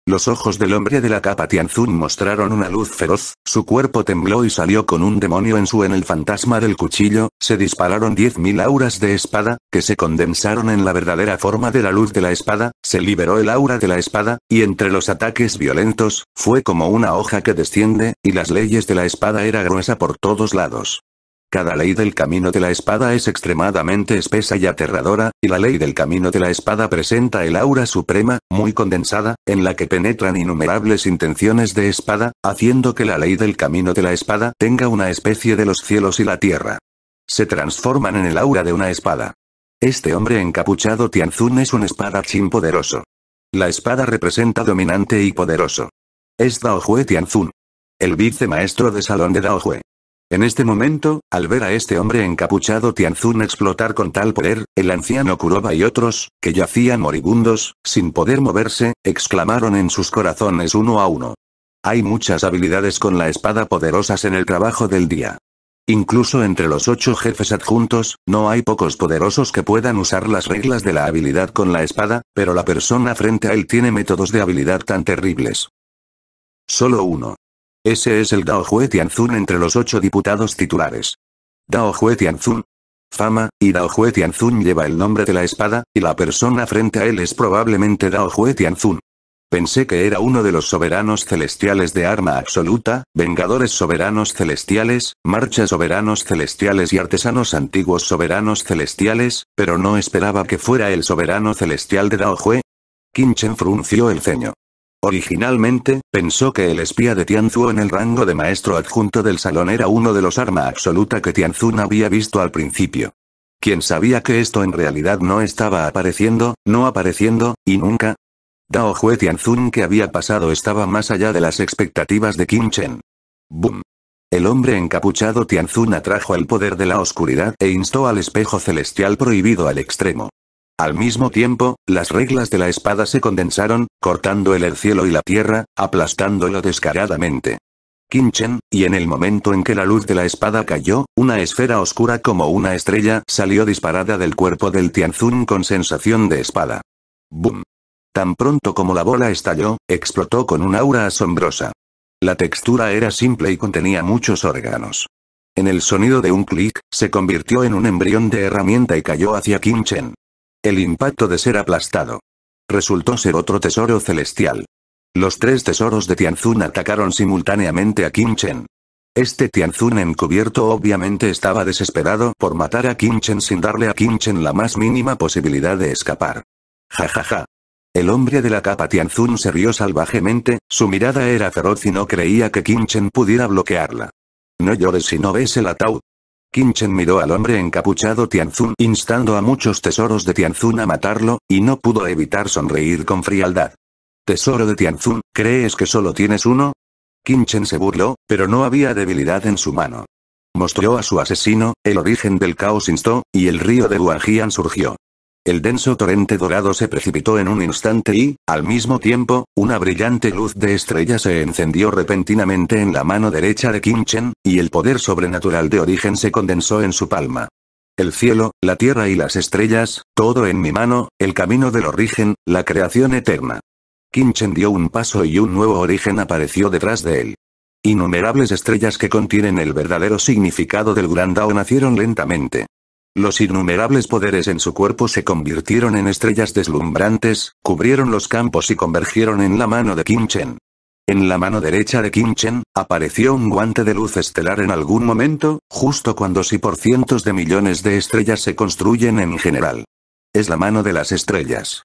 Los ojos del hombre de la capa Tianzun mostraron una luz feroz, su cuerpo tembló y salió con un demonio en su en el fantasma del cuchillo, se dispararon diez mil auras de espada, que se condensaron en la verdadera forma de la luz de la espada, se liberó el aura de la espada, y entre los ataques violentos, fue como una hoja que desciende, y las leyes de la espada era gruesa por todos lados. Cada ley del camino de la espada es extremadamente espesa y aterradora, y la ley del camino de la espada presenta el aura suprema, muy condensada, en la que penetran innumerables intenciones de espada, haciendo que la ley del camino de la espada tenga una especie de los cielos y la tierra. Se transforman en el aura de una espada. Este hombre encapuchado Tianzun es un espadachín poderoso. La espada representa dominante y poderoso. Es Daohue Tianzun. El vicemaestro de salón de Daohue. En este momento, al ver a este hombre encapuchado Tianzun explotar con tal poder, el anciano Kuroba y otros, que yacían moribundos, sin poder moverse, exclamaron en sus corazones uno a uno. Hay muchas habilidades con la espada poderosas en el trabajo del día. Incluso entre los ocho jefes adjuntos, no hay pocos poderosos que puedan usar las reglas de la habilidad con la espada, pero la persona frente a él tiene métodos de habilidad tan terribles. Solo uno. Ese es el Dao Jue Tianzun entre los ocho diputados titulares. Dao Jue Tianzun. Fama, y Dao Tianzun lleva el nombre de la espada, y la persona frente a él es probablemente Dao Jue Tianzun. Pensé que era uno de los soberanos celestiales de arma absoluta, vengadores soberanos celestiales, marchas soberanos celestiales y artesanos antiguos soberanos celestiales, pero no esperaba que fuera el soberano celestial de Daojue. Chen frunció el ceño. Originalmente, pensó que el espía de Tianzhu en el rango de maestro adjunto del salón era uno de los arma absoluta que Tianzhu había visto al principio. Quien sabía que esto en realidad no estaba apareciendo, no apareciendo, y nunca? Dao Jue Tianzun que había pasado estaba más allá de las expectativas de Kim Chen. ¡Bum! El hombre encapuchado Tianzun atrajo el poder de la oscuridad e instó al espejo celestial prohibido al extremo. Al mismo tiempo, las reglas de la espada se condensaron, cortando el cielo y la tierra, aplastándolo descaradamente. Kinchen, y en el momento en que la luz de la espada cayó, una esfera oscura como una estrella salió disparada del cuerpo del Tianzun con sensación de espada. ¡Bum! Tan pronto como la bola estalló, explotó con un aura asombrosa. La textura era simple y contenía muchos órganos. En el sonido de un clic, se convirtió en un embrión de herramienta y cayó hacia Kinchen. El impacto de ser aplastado. Resultó ser otro tesoro celestial. Los tres tesoros de Tianzun atacaron simultáneamente a Kimchen. Este Tianzun encubierto obviamente estaba desesperado por matar a Kimchen sin darle a Kimchen la más mínima posibilidad de escapar. Ja ja ja. El hombre de la capa Tianzun se rió salvajemente, su mirada era feroz y no creía que Kimchen pudiera bloquearla. No llores si no ves el ataúd. Kinchen miró al hombre encapuchado Tianzun instando a muchos tesoros de Tianzun a matarlo, y no pudo evitar sonreír con frialdad. Tesoro de Tianzun, ¿crees que solo tienes uno? Kinchen se burló, pero no había debilidad en su mano. Mostró a su asesino, el origen del caos instó, y el río de Wangjian surgió. El denso torrente dorado se precipitó en un instante y, al mismo tiempo, una brillante luz de estrella se encendió repentinamente en la mano derecha de Kim y el poder sobrenatural de origen se condensó en su palma. El cielo, la tierra y las estrellas, todo en mi mano, el camino del origen, la creación eterna. Kim dio un paso y un nuevo origen apareció detrás de él. Innumerables estrellas que contienen el verdadero significado del Dao nacieron lentamente. Los innumerables poderes en su cuerpo se convirtieron en estrellas deslumbrantes, cubrieron los campos y convergieron en la mano de Kim Chen. En la mano derecha de Kim Chen, apareció un guante de luz estelar en algún momento, justo cuando si por cientos de millones de estrellas se construyen en general. Es la mano de las estrellas.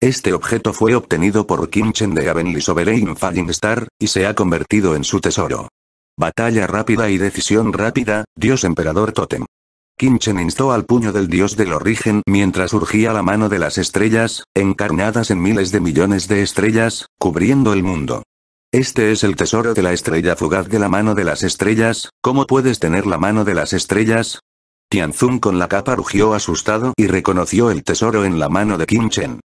Este objeto fue obtenido por Kim Chen de Heavenly Sovereign Falling Star, y se ha convertido en su tesoro. Batalla rápida y decisión rápida, Dios Emperador Totem. Kinchen instó al puño del dios del origen mientras surgía la mano de las estrellas, encarnadas en miles de millones de estrellas, cubriendo el mundo. Este es el tesoro de la estrella fugaz de la mano de las estrellas, ¿cómo puedes tener la mano de las estrellas? Tianzun con la capa rugió asustado y reconoció el tesoro en la mano de Kinchen.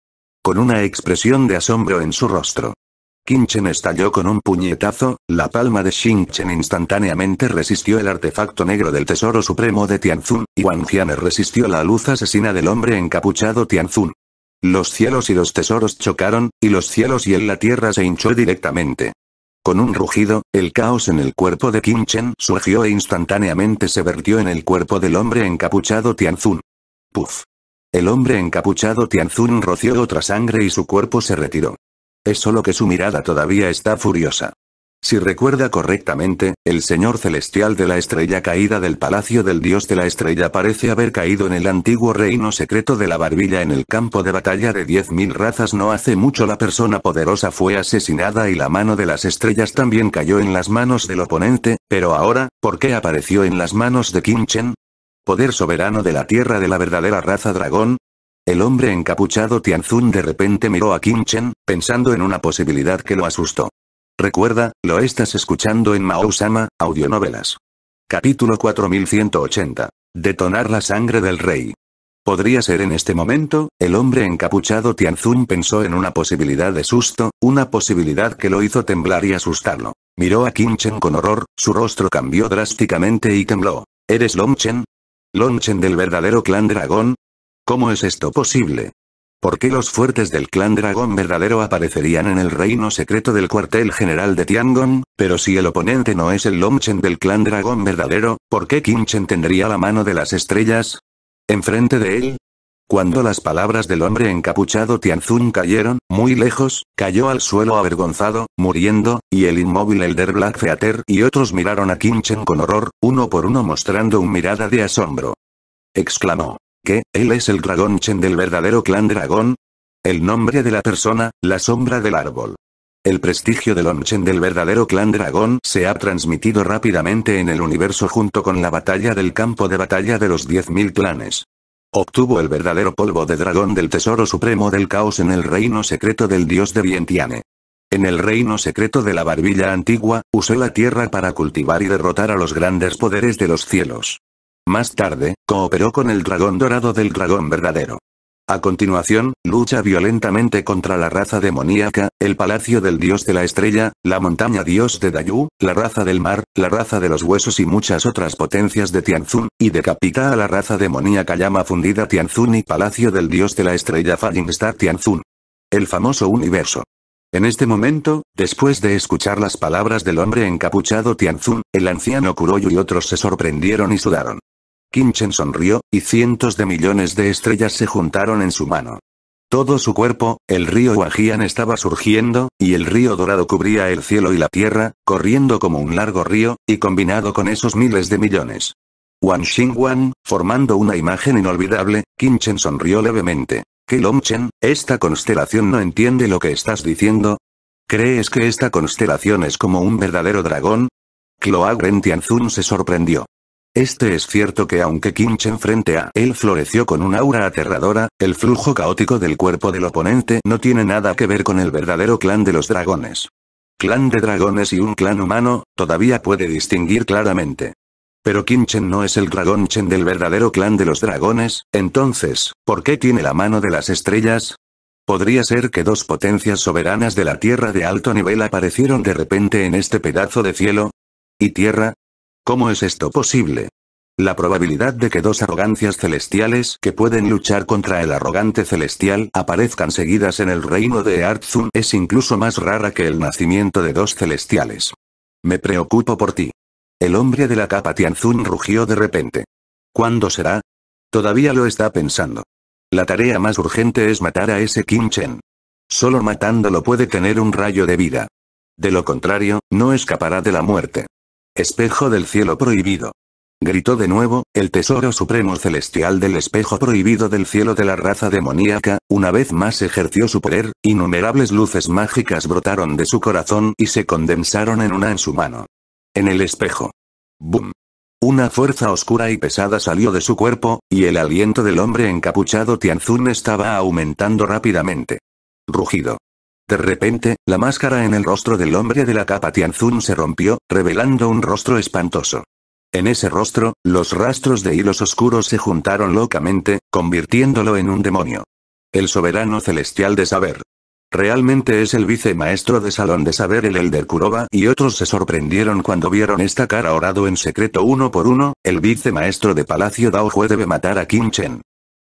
Con una expresión de asombro en su rostro. Kinchen estalló con un puñetazo, la palma de Xingchen instantáneamente resistió el artefacto negro del tesoro supremo de Tianzun, y Jianer resistió la luz asesina del hombre encapuchado Tianzun. Los cielos y los tesoros chocaron, y los cielos y en la tierra se hinchó directamente. Con un rugido, el caos en el cuerpo de Kinchen surgió e instantáneamente se vertió en el cuerpo del hombre encapuchado Tianzun. Puf. El hombre encapuchado Tianzun roció otra sangre y su cuerpo se retiró. Es solo que su mirada todavía está furiosa. Si recuerda correctamente, el señor celestial de la estrella caída del palacio del dios de la estrella parece haber caído en el antiguo reino secreto de la barbilla en el campo de batalla de 10.000 razas no hace mucho la persona poderosa fue asesinada y la mano de las estrellas también cayó en las manos del oponente, pero ahora, ¿por qué apareció en las manos de Kimchen? Poder soberano de la tierra de la verdadera raza dragón, el hombre encapuchado Tianzun de repente miró a Kim Chen, pensando en una posibilidad que lo asustó. Recuerda, lo estás escuchando en Mao-sama, audionovelas. Capítulo 4180. Detonar la sangre del rey. Podría ser en este momento, el hombre encapuchado Tianzun pensó en una posibilidad de susto, una posibilidad que lo hizo temblar y asustarlo. Miró a Kim Chen con horror, su rostro cambió drásticamente y tembló. ¿Eres Long Chen? Chen del verdadero clan dragón, ¿Cómo es esto posible? ¿Por qué los fuertes del clan dragón verdadero aparecerían en el reino secreto del cuartel general de Tiangong? Pero si el oponente no es el Longchen del clan dragón verdadero, ¿por qué Kimchen tendría la mano de las estrellas? ¿Enfrente de él? Cuando las palabras del hombre encapuchado Tianzun cayeron, muy lejos, cayó al suelo avergonzado, muriendo, y el inmóvil Elder Black y otros miraron a Kimchen con horror, uno por uno mostrando un mirada de asombro. Exclamó. ¿Qué, él es el dragón Chen del verdadero clan dragón. El nombre de la persona, la sombra del árbol. El prestigio del Onchen del verdadero clan dragón se ha transmitido rápidamente en el universo junto con la batalla del campo de batalla de los 10.000 clanes. Obtuvo el verdadero polvo de dragón del tesoro supremo del caos en el reino secreto del dios de Vientiane. En el reino secreto de la barbilla antigua, usó la tierra para cultivar y derrotar a los grandes poderes de los cielos. Más tarde, cooperó con el dragón dorado del dragón verdadero. A continuación, lucha violentamente contra la raza demoníaca, el palacio del dios de la estrella, la montaña dios de Dayu, la raza del mar, la raza de los huesos y muchas otras potencias de Tianzun, y decapita a la raza demoníaca llama fundida Tianzun y palacio del dios de la estrella Falling Star Tianzun. El famoso universo. En este momento, después de escuchar las palabras del hombre encapuchado Tianzun, el anciano Kuroyu y otros se sorprendieron y sudaron. Kinchen sonrió, y cientos de millones de estrellas se juntaron en su mano. Todo su cuerpo, el río Huajian estaba surgiendo, y el río dorado cubría el cielo y la tierra, corriendo como un largo río, y combinado con esos miles de millones. Xing Wan, formando una imagen inolvidable, Kinchen sonrió levemente. Kelomchen, esta constelación no entiende lo que estás diciendo. ¿Crees que esta constelación es como un verdadero dragón? Cloa Tianzun se sorprendió. Este es cierto que aunque Kimchen frente a él floreció con un aura aterradora, el flujo caótico del cuerpo del oponente no tiene nada que ver con el verdadero clan de los dragones. Clan de dragones y un clan humano, todavía puede distinguir claramente. Pero Chen no es el dragón Chen del verdadero clan de los dragones, entonces, ¿por qué tiene la mano de las estrellas? Podría ser que dos potencias soberanas de la tierra de alto nivel aparecieron de repente en este pedazo de cielo. Y tierra, ¿Cómo es esto posible? La probabilidad de que dos arrogancias celestiales que pueden luchar contra el arrogante celestial aparezcan seguidas en el reino de Arzun es incluso más rara que el nacimiento de dos celestiales. Me preocupo por ti. El hombre de la capa Tianzun rugió de repente. ¿Cuándo será? Todavía lo está pensando. La tarea más urgente es matar a ese Kim Chen. Solo matándolo puede tener un rayo de vida. De lo contrario, no escapará de la muerte. Espejo del cielo prohibido. Gritó de nuevo, el tesoro supremo celestial del espejo prohibido del cielo de la raza demoníaca, una vez más ejerció su poder, innumerables luces mágicas brotaron de su corazón y se condensaron en una en su mano. En el espejo. Boom. Una fuerza oscura y pesada salió de su cuerpo, y el aliento del hombre encapuchado Tianzun estaba aumentando rápidamente. Rugido. De repente, la máscara en el rostro del hombre de la capa Tianzun se rompió, revelando un rostro espantoso. En ese rostro, los rastros de hilos oscuros se juntaron locamente, convirtiéndolo en un demonio. El soberano celestial de saber. Realmente es el vicemaestro de Salón de Saber el Elder Kuroba y otros se sorprendieron cuando vieron esta cara orado en secreto uno por uno, el vicemaestro de Palacio Dao debe matar a Kim Chen.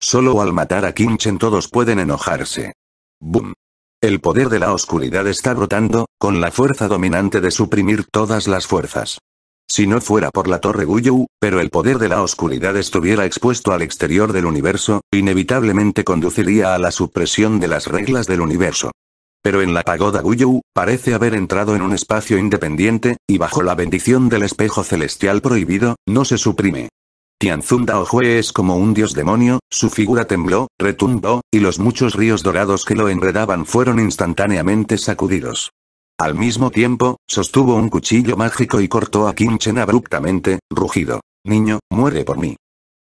Solo al matar a Kim Chen todos pueden enojarse. Boom. El poder de la oscuridad está brotando, con la fuerza dominante de suprimir todas las fuerzas. Si no fuera por la torre Guyu, pero el poder de la oscuridad estuviera expuesto al exterior del universo, inevitablemente conduciría a la supresión de las reglas del universo. Pero en la pagoda Guyu, parece haber entrado en un espacio independiente, y bajo la bendición del espejo celestial prohibido, no se suprime. Tianzunda Ojue es como un dios demonio, su figura tembló, retumbó, y los muchos ríos dorados que lo enredaban fueron instantáneamente sacudidos. Al mismo tiempo, sostuvo un cuchillo mágico y cortó a Kinchen abruptamente, rugido. Niño, muere por mí.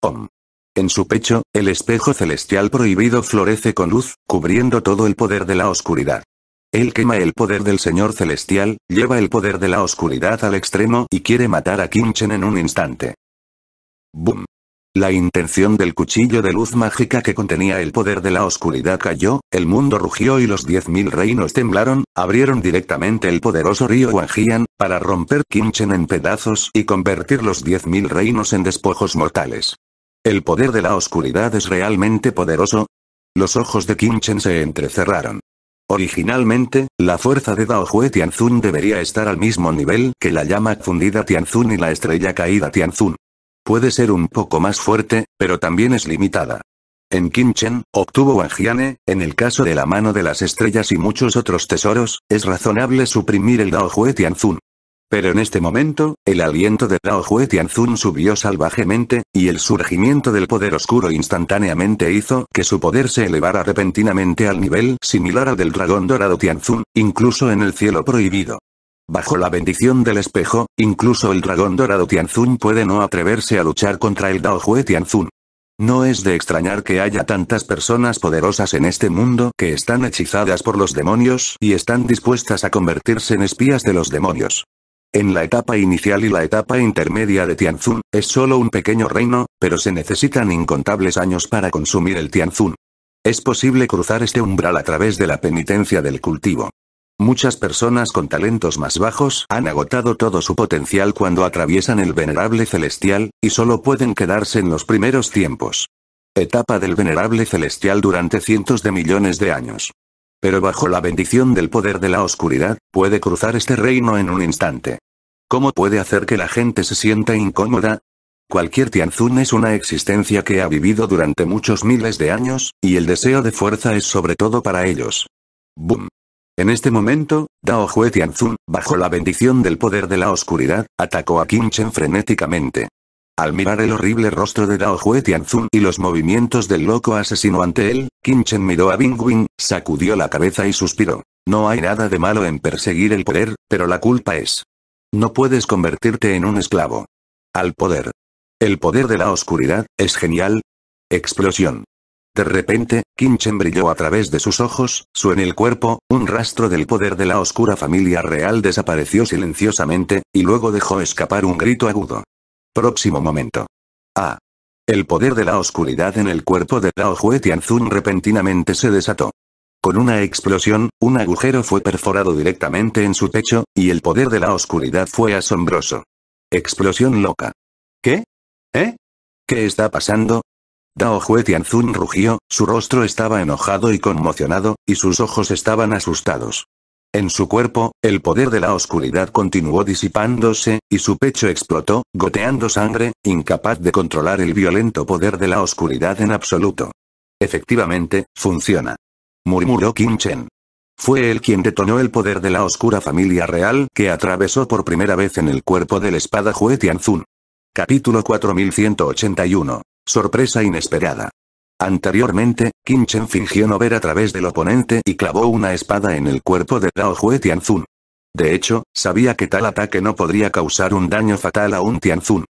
Om. En su pecho, el espejo celestial prohibido florece con luz, cubriendo todo el poder de la oscuridad. Él quema el poder del Señor Celestial, lleva el poder de la oscuridad al extremo y quiere matar a Kinchen en un instante. Boom. La intención del cuchillo de luz mágica que contenía el poder de la oscuridad cayó, el mundo rugió y los diez mil reinos temblaron, abrieron directamente el poderoso río Wangian, para romper Kimchen en pedazos y convertir los diez mil reinos en despojos mortales. ¿El poder de la oscuridad es realmente poderoso? Los ojos de Kimchen se entrecerraron. Originalmente, la fuerza de Daohue Tianzun debería estar al mismo nivel que la llama fundida Tianzun y la estrella caída Tianzun. Puede ser un poco más fuerte, pero también es limitada. En Kimchen, obtuvo Ji'an'e. en el caso de la mano de las estrellas y muchos otros tesoros, es razonable suprimir el Dao Jue Tianzun. Pero en este momento, el aliento de Dao Jue Tianzun subió salvajemente, y el surgimiento del poder oscuro instantáneamente hizo que su poder se elevara repentinamente al nivel similar al del dragón dorado Tianzun, incluso en el cielo prohibido. Bajo la bendición del espejo, incluso el dragón dorado Tianzun puede no atreverse a luchar contra el Daohue Tianzun. No es de extrañar que haya tantas personas poderosas en este mundo que están hechizadas por los demonios y están dispuestas a convertirse en espías de los demonios. En la etapa inicial y la etapa intermedia de Tianzun, es solo un pequeño reino, pero se necesitan incontables años para consumir el Tianzun. Es posible cruzar este umbral a través de la penitencia del cultivo. Muchas personas con talentos más bajos han agotado todo su potencial cuando atraviesan el venerable celestial, y solo pueden quedarse en los primeros tiempos. Etapa del venerable celestial durante cientos de millones de años. Pero bajo la bendición del poder de la oscuridad, puede cruzar este reino en un instante. ¿Cómo puede hacer que la gente se sienta incómoda? Cualquier Tianzun es una existencia que ha vivido durante muchos miles de años, y el deseo de fuerza es sobre todo para ellos. Boom. En este momento, Dao Jue Tianzun, bajo la bendición del poder de la oscuridad, atacó a Qin Chen frenéticamente. Al mirar el horrible rostro de Dao Jue Tianzun y los movimientos del loco asesino ante él, Qin Chen miró a Wing, sacudió la cabeza y suspiró. No hay nada de malo en perseguir el poder, pero la culpa es. No puedes convertirte en un esclavo. Al poder. El poder de la oscuridad, es genial. Explosión. De repente, Kinchen brilló a través de sus ojos, su en el cuerpo, un rastro del poder de la oscura familia real desapareció silenciosamente, y luego dejó escapar un grito agudo. Próximo momento. Ah. El poder de la oscuridad en el cuerpo de Tao Hue Tianzun repentinamente se desató. Con una explosión, un agujero fue perforado directamente en su pecho, y el poder de la oscuridad fue asombroso. Explosión loca. ¿Qué? ¿Eh? ¿Qué está pasando? Dao Jue Tianzun rugió, su rostro estaba enojado y conmocionado, y sus ojos estaban asustados. En su cuerpo, el poder de la oscuridad continuó disipándose, y su pecho explotó, goteando sangre, incapaz de controlar el violento poder de la oscuridad en absoluto. Efectivamente, funciona. Murmuró Kim Chen. Fue él quien detonó el poder de la oscura familia real que atravesó por primera vez en el cuerpo del espada Hue Tianzun. Capítulo 4181 Sorpresa inesperada. Anteriormente, Qin Chen fingió no ver a través del oponente y clavó una espada en el cuerpo de Dao Jue Tianzun. De hecho, sabía que tal ataque no podría causar un daño fatal a un Tianzun.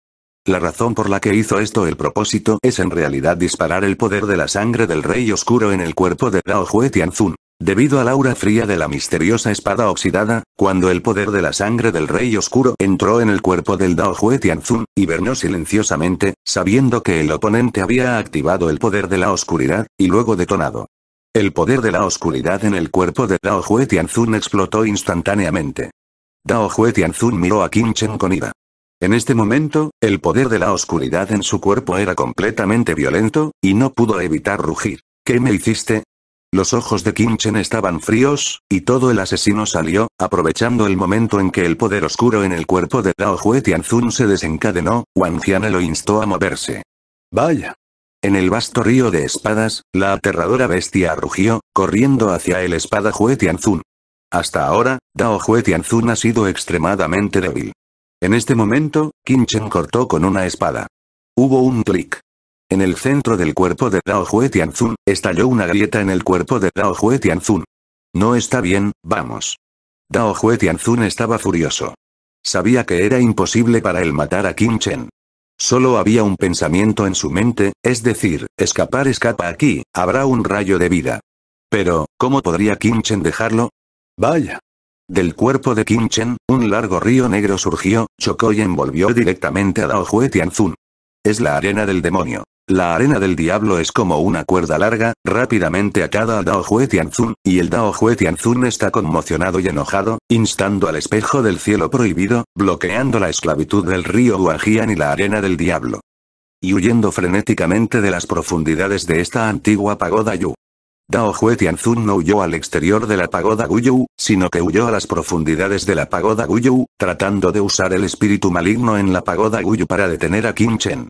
La razón por la que hizo esto el propósito es en realidad disparar el poder de la sangre del Rey Oscuro en el cuerpo de Dao Jue Tianzun. Debido al aura fría de la misteriosa espada oxidada, cuando el poder de la sangre del Rey Oscuro entró en el cuerpo del Dao Hue Tianzun, hibernó silenciosamente, sabiendo que el oponente había activado el poder de la oscuridad, y luego detonado. El poder de la oscuridad en el cuerpo de Dao Hue Tianzun explotó instantáneamente. Dao Hue Tianzun miró a Qin Chen con ira. En este momento, el poder de la oscuridad en su cuerpo era completamente violento, y no pudo evitar rugir. ¿Qué me hiciste? Los ojos de Chen estaban fríos, y todo el asesino salió, aprovechando el momento en que el poder oscuro en el cuerpo de Dao Hue Tianzun se desencadenó, Wang Xiana lo instó a moverse. Vaya. En el vasto río de espadas, la aterradora bestia rugió, corriendo hacia el espada Hue Tianzun. Hasta ahora, Dao Hue Tianzun ha sido extremadamente débil. En este momento, Chen cortó con una espada. Hubo un clic. En el centro del cuerpo de Dao Jue Tianzun, estalló una grieta en el cuerpo de Dao Jue Tianzun. No está bien, vamos. Dao Jue Tianzun estaba furioso. Sabía que era imposible para él matar a Kim Chen. Solo había un pensamiento en su mente, es decir, escapar escapa aquí, habrá un rayo de vida. Pero, ¿cómo podría Kim Chen dejarlo? Vaya. Del cuerpo de Kim Chen, un largo río negro surgió, chocó y envolvió directamente a Dao Jue Tianzun. Es la arena del demonio. La arena del diablo es como una cuerda larga, rápidamente atada al Dao Jue Tianzun, y el Dao Jue Tianzun está conmocionado y enojado, instando al espejo del cielo prohibido, bloqueando la esclavitud del río Huajian y la arena del diablo. Y huyendo frenéticamente de las profundidades de esta antigua pagoda Yu. Dao Jue Tianzun no huyó al exterior de la pagoda Guyu, sino que huyó a las profundidades de la pagoda Guyu, tratando de usar el espíritu maligno en la pagoda Guyu para detener a Kim Chen.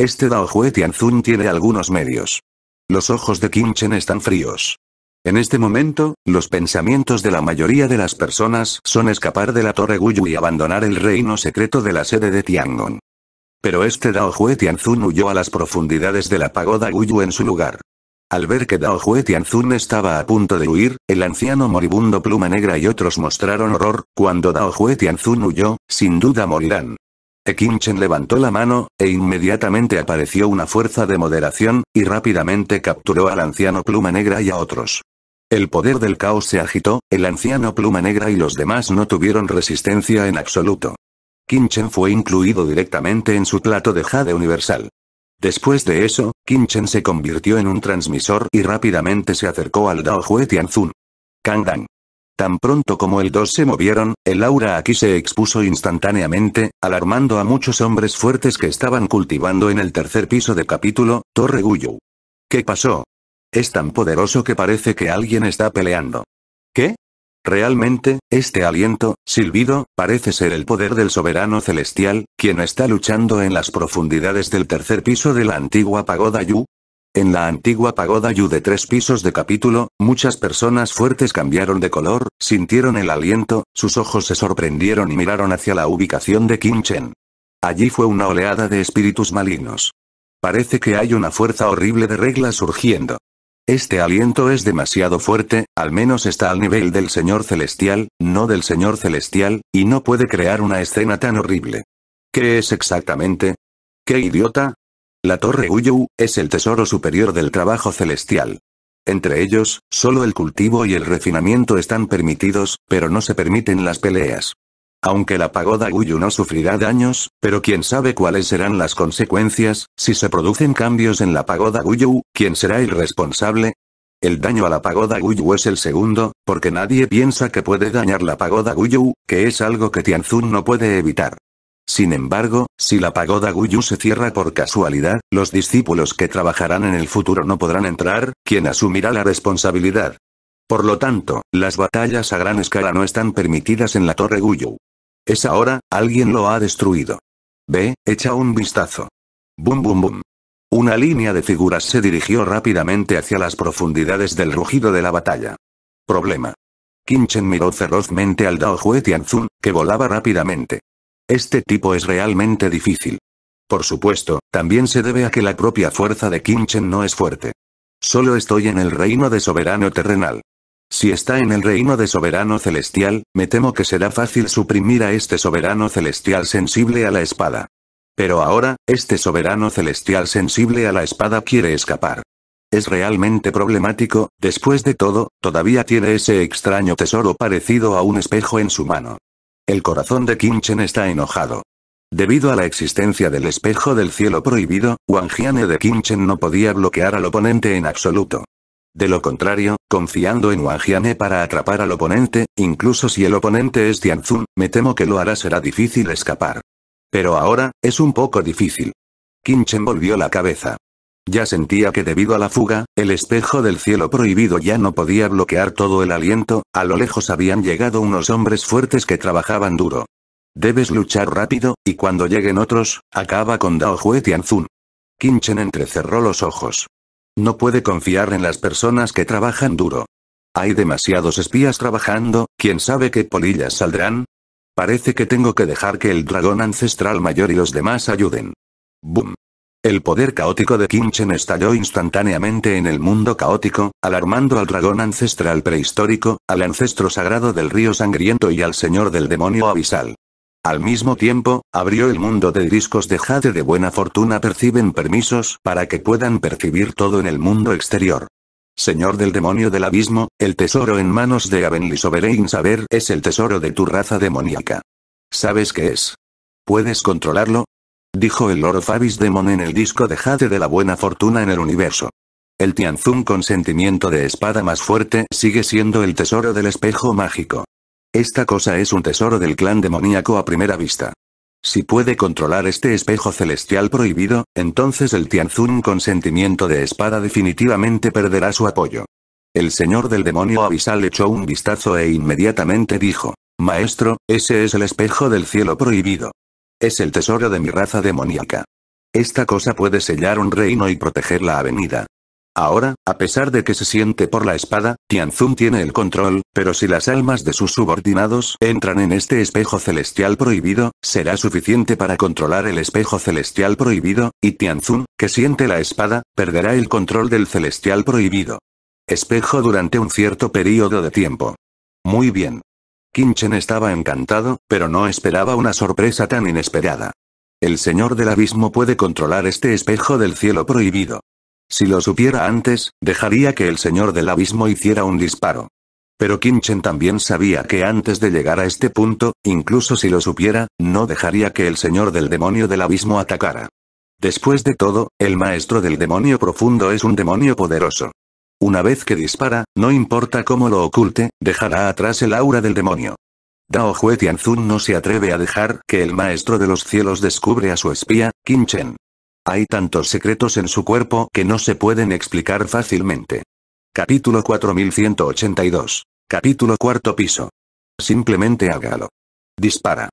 Este Daohue Tianzun tiene algunos medios. Los ojos de Kimchen Chen están fríos. En este momento, los pensamientos de la mayoría de las personas son escapar de la Torre Guyu y abandonar el reino secreto de la sede de Tiangong. Pero este Daohue Tianzun huyó a las profundidades de la pagoda Guyu en su lugar. Al ver que Daohue Tianzun estaba a punto de huir, el anciano moribundo Pluma Negra y otros mostraron horror, cuando Daohue Tianzun huyó, sin duda morirán. Kinchen levantó la mano, e inmediatamente apareció una fuerza de moderación, y rápidamente capturó al anciano Pluma Negra y a otros. El poder del caos se agitó, el anciano Pluma Negra y los demás no tuvieron resistencia en absoluto. Kinchen fue incluido directamente en su plato de jade universal. Después de eso, Kinchen se convirtió en un transmisor y rápidamente se acercó al Dao Hue Tianzun. Kang Tan pronto como el 2 se movieron, el aura aquí se expuso instantáneamente, alarmando a muchos hombres fuertes que estaban cultivando en el tercer piso de capítulo, Torre Guyu. ¿Qué pasó? Es tan poderoso que parece que alguien está peleando. ¿Qué? Realmente, este aliento, silbido, parece ser el poder del soberano celestial, quien está luchando en las profundidades del tercer piso de la antigua pagoda Yu, en la antigua pagoda Yu de tres pisos de capítulo, muchas personas fuertes cambiaron de color, sintieron el aliento, sus ojos se sorprendieron y miraron hacia la ubicación de Kim Chen. Allí fue una oleada de espíritus malignos. Parece que hay una fuerza horrible de reglas surgiendo. Este aliento es demasiado fuerte, al menos está al nivel del Señor Celestial, no del Señor Celestial, y no puede crear una escena tan horrible. ¿Qué es exactamente? ¿Qué idiota? La Torre Uyu, es el tesoro superior del trabajo celestial. Entre ellos, solo el cultivo y el refinamiento están permitidos, pero no se permiten las peleas. Aunque la pagoda Guyu no sufrirá daños, pero quién sabe cuáles serán las consecuencias, si se producen cambios en la pagoda Guyu, ¿quién será el responsable? El daño a la pagoda Guyu es el segundo, porque nadie piensa que puede dañar la pagoda Guyu, que es algo que Tianzun no puede evitar. Sin embargo, si la pagoda Guyu se cierra por casualidad, los discípulos que trabajarán en el futuro no podrán entrar, quien asumirá la responsabilidad. Por lo tanto, las batallas a gran escala no están permitidas en la Torre Guyu. Es ahora, alguien lo ha destruido. Ve, echa un vistazo. Bum bum bum. Una línea de figuras se dirigió rápidamente hacia las profundidades del rugido de la batalla. Problema. Chen miró ferozmente al Dao Tianzun, que volaba rápidamente. Este tipo es realmente difícil. Por supuesto, también se debe a que la propia fuerza de Kinchen no es fuerte. Solo estoy en el reino de soberano terrenal. Si está en el reino de soberano celestial, me temo que será fácil suprimir a este soberano celestial sensible a la espada. Pero ahora, este soberano celestial sensible a la espada quiere escapar. Es realmente problemático, después de todo, todavía tiene ese extraño tesoro parecido a un espejo en su mano. El corazón de Chen está enojado. Debido a la existencia del espejo del cielo prohibido, Wang Jiane de Chen no podía bloquear al oponente en absoluto. De lo contrario, confiando en Wang para atrapar al oponente, incluso si el oponente es Tianzun, me temo que lo hará será difícil escapar. Pero ahora, es un poco difícil. Chen volvió la cabeza. Ya sentía que debido a la fuga, el espejo del cielo prohibido ya no podía bloquear todo el aliento, a lo lejos habían llegado unos hombres fuertes que trabajaban duro. Debes luchar rápido, y cuando lleguen otros, acaba con Dao Hue Tianzun. Kinchen entrecerró los ojos. No puede confiar en las personas que trabajan duro. Hay demasiados espías trabajando, ¿quién sabe qué polillas saldrán? Parece que tengo que dejar que el dragón ancestral mayor y los demás ayuden. Boom. El poder caótico de Kinchen estalló instantáneamente en el mundo caótico, alarmando al dragón ancestral prehistórico, al ancestro sagrado del río sangriento y al señor del demonio abisal. Al mismo tiempo, abrió el mundo de discos de Jade de buena fortuna perciben permisos para que puedan percibir todo en el mundo exterior. Señor del demonio del abismo, el tesoro en manos de Avenly Sovereign Saber es el tesoro de tu raza demoníaca. ¿Sabes qué es? Puedes controlarlo, dijo el loro Fabis Demon en el disco de de la buena fortuna en el universo. El Tianzun con sentimiento de espada más fuerte sigue siendo el tesoro del espejo mágico. Esta cosa es un tesoro del clan demoníaco a primera vista. Si puede controlar este espejo celestial prohibido, entonces el Tianzun con sentimiento de espada definitivamente perderá su apoyo. El señor del demonio abisal echó un vistazo e inmediatamente dijo, Maestro, ese es el espejo del cielo prohibido. Es el tesoro de mi raza demoníaca. Esta cosa puede sellar un reino y proteger la avenida. Ahora, a pesar de que se siente por la espada, Tianzun tiene el control, pero si las almas de sus subordinados entran en este espejo celestial prohibido, será suficiente para controlar el espejo celestial prohibido, y Tianzun, que siente la espada, perderá el control del celestial prohibido. Espejo durante un cierto período de tiempo. Muy bien. Kinchen estaba encantado, pero no esperaba una sorpresa tan inesperada. El señor del abismo puede controlar este espejo del cielo prohibido. Si lo supiera antes, dejaría que el señor del abismo hiciera un disparo. Pero Kinchen también sabía que antes de llegar a este punto, incluso si lo supiera, no dejaría que el señor del demonio del abismo atacara. Después de todo, el maestro del demonio profundo es un demonio poderoso. Una vez que dispara, no importa cómo lo oculte, dejará atrás el aura del demonio. Dao Jue Tianzun no se atreve a dejar que el maestro de los cielos descubre a su espía, Qin Chen. Hay tantos secretos en su cuerpo que no se pueden explicar fácilmente. Capítulo 4182. Capítulo cuarto piso. Simplemente hágalo. Dispara.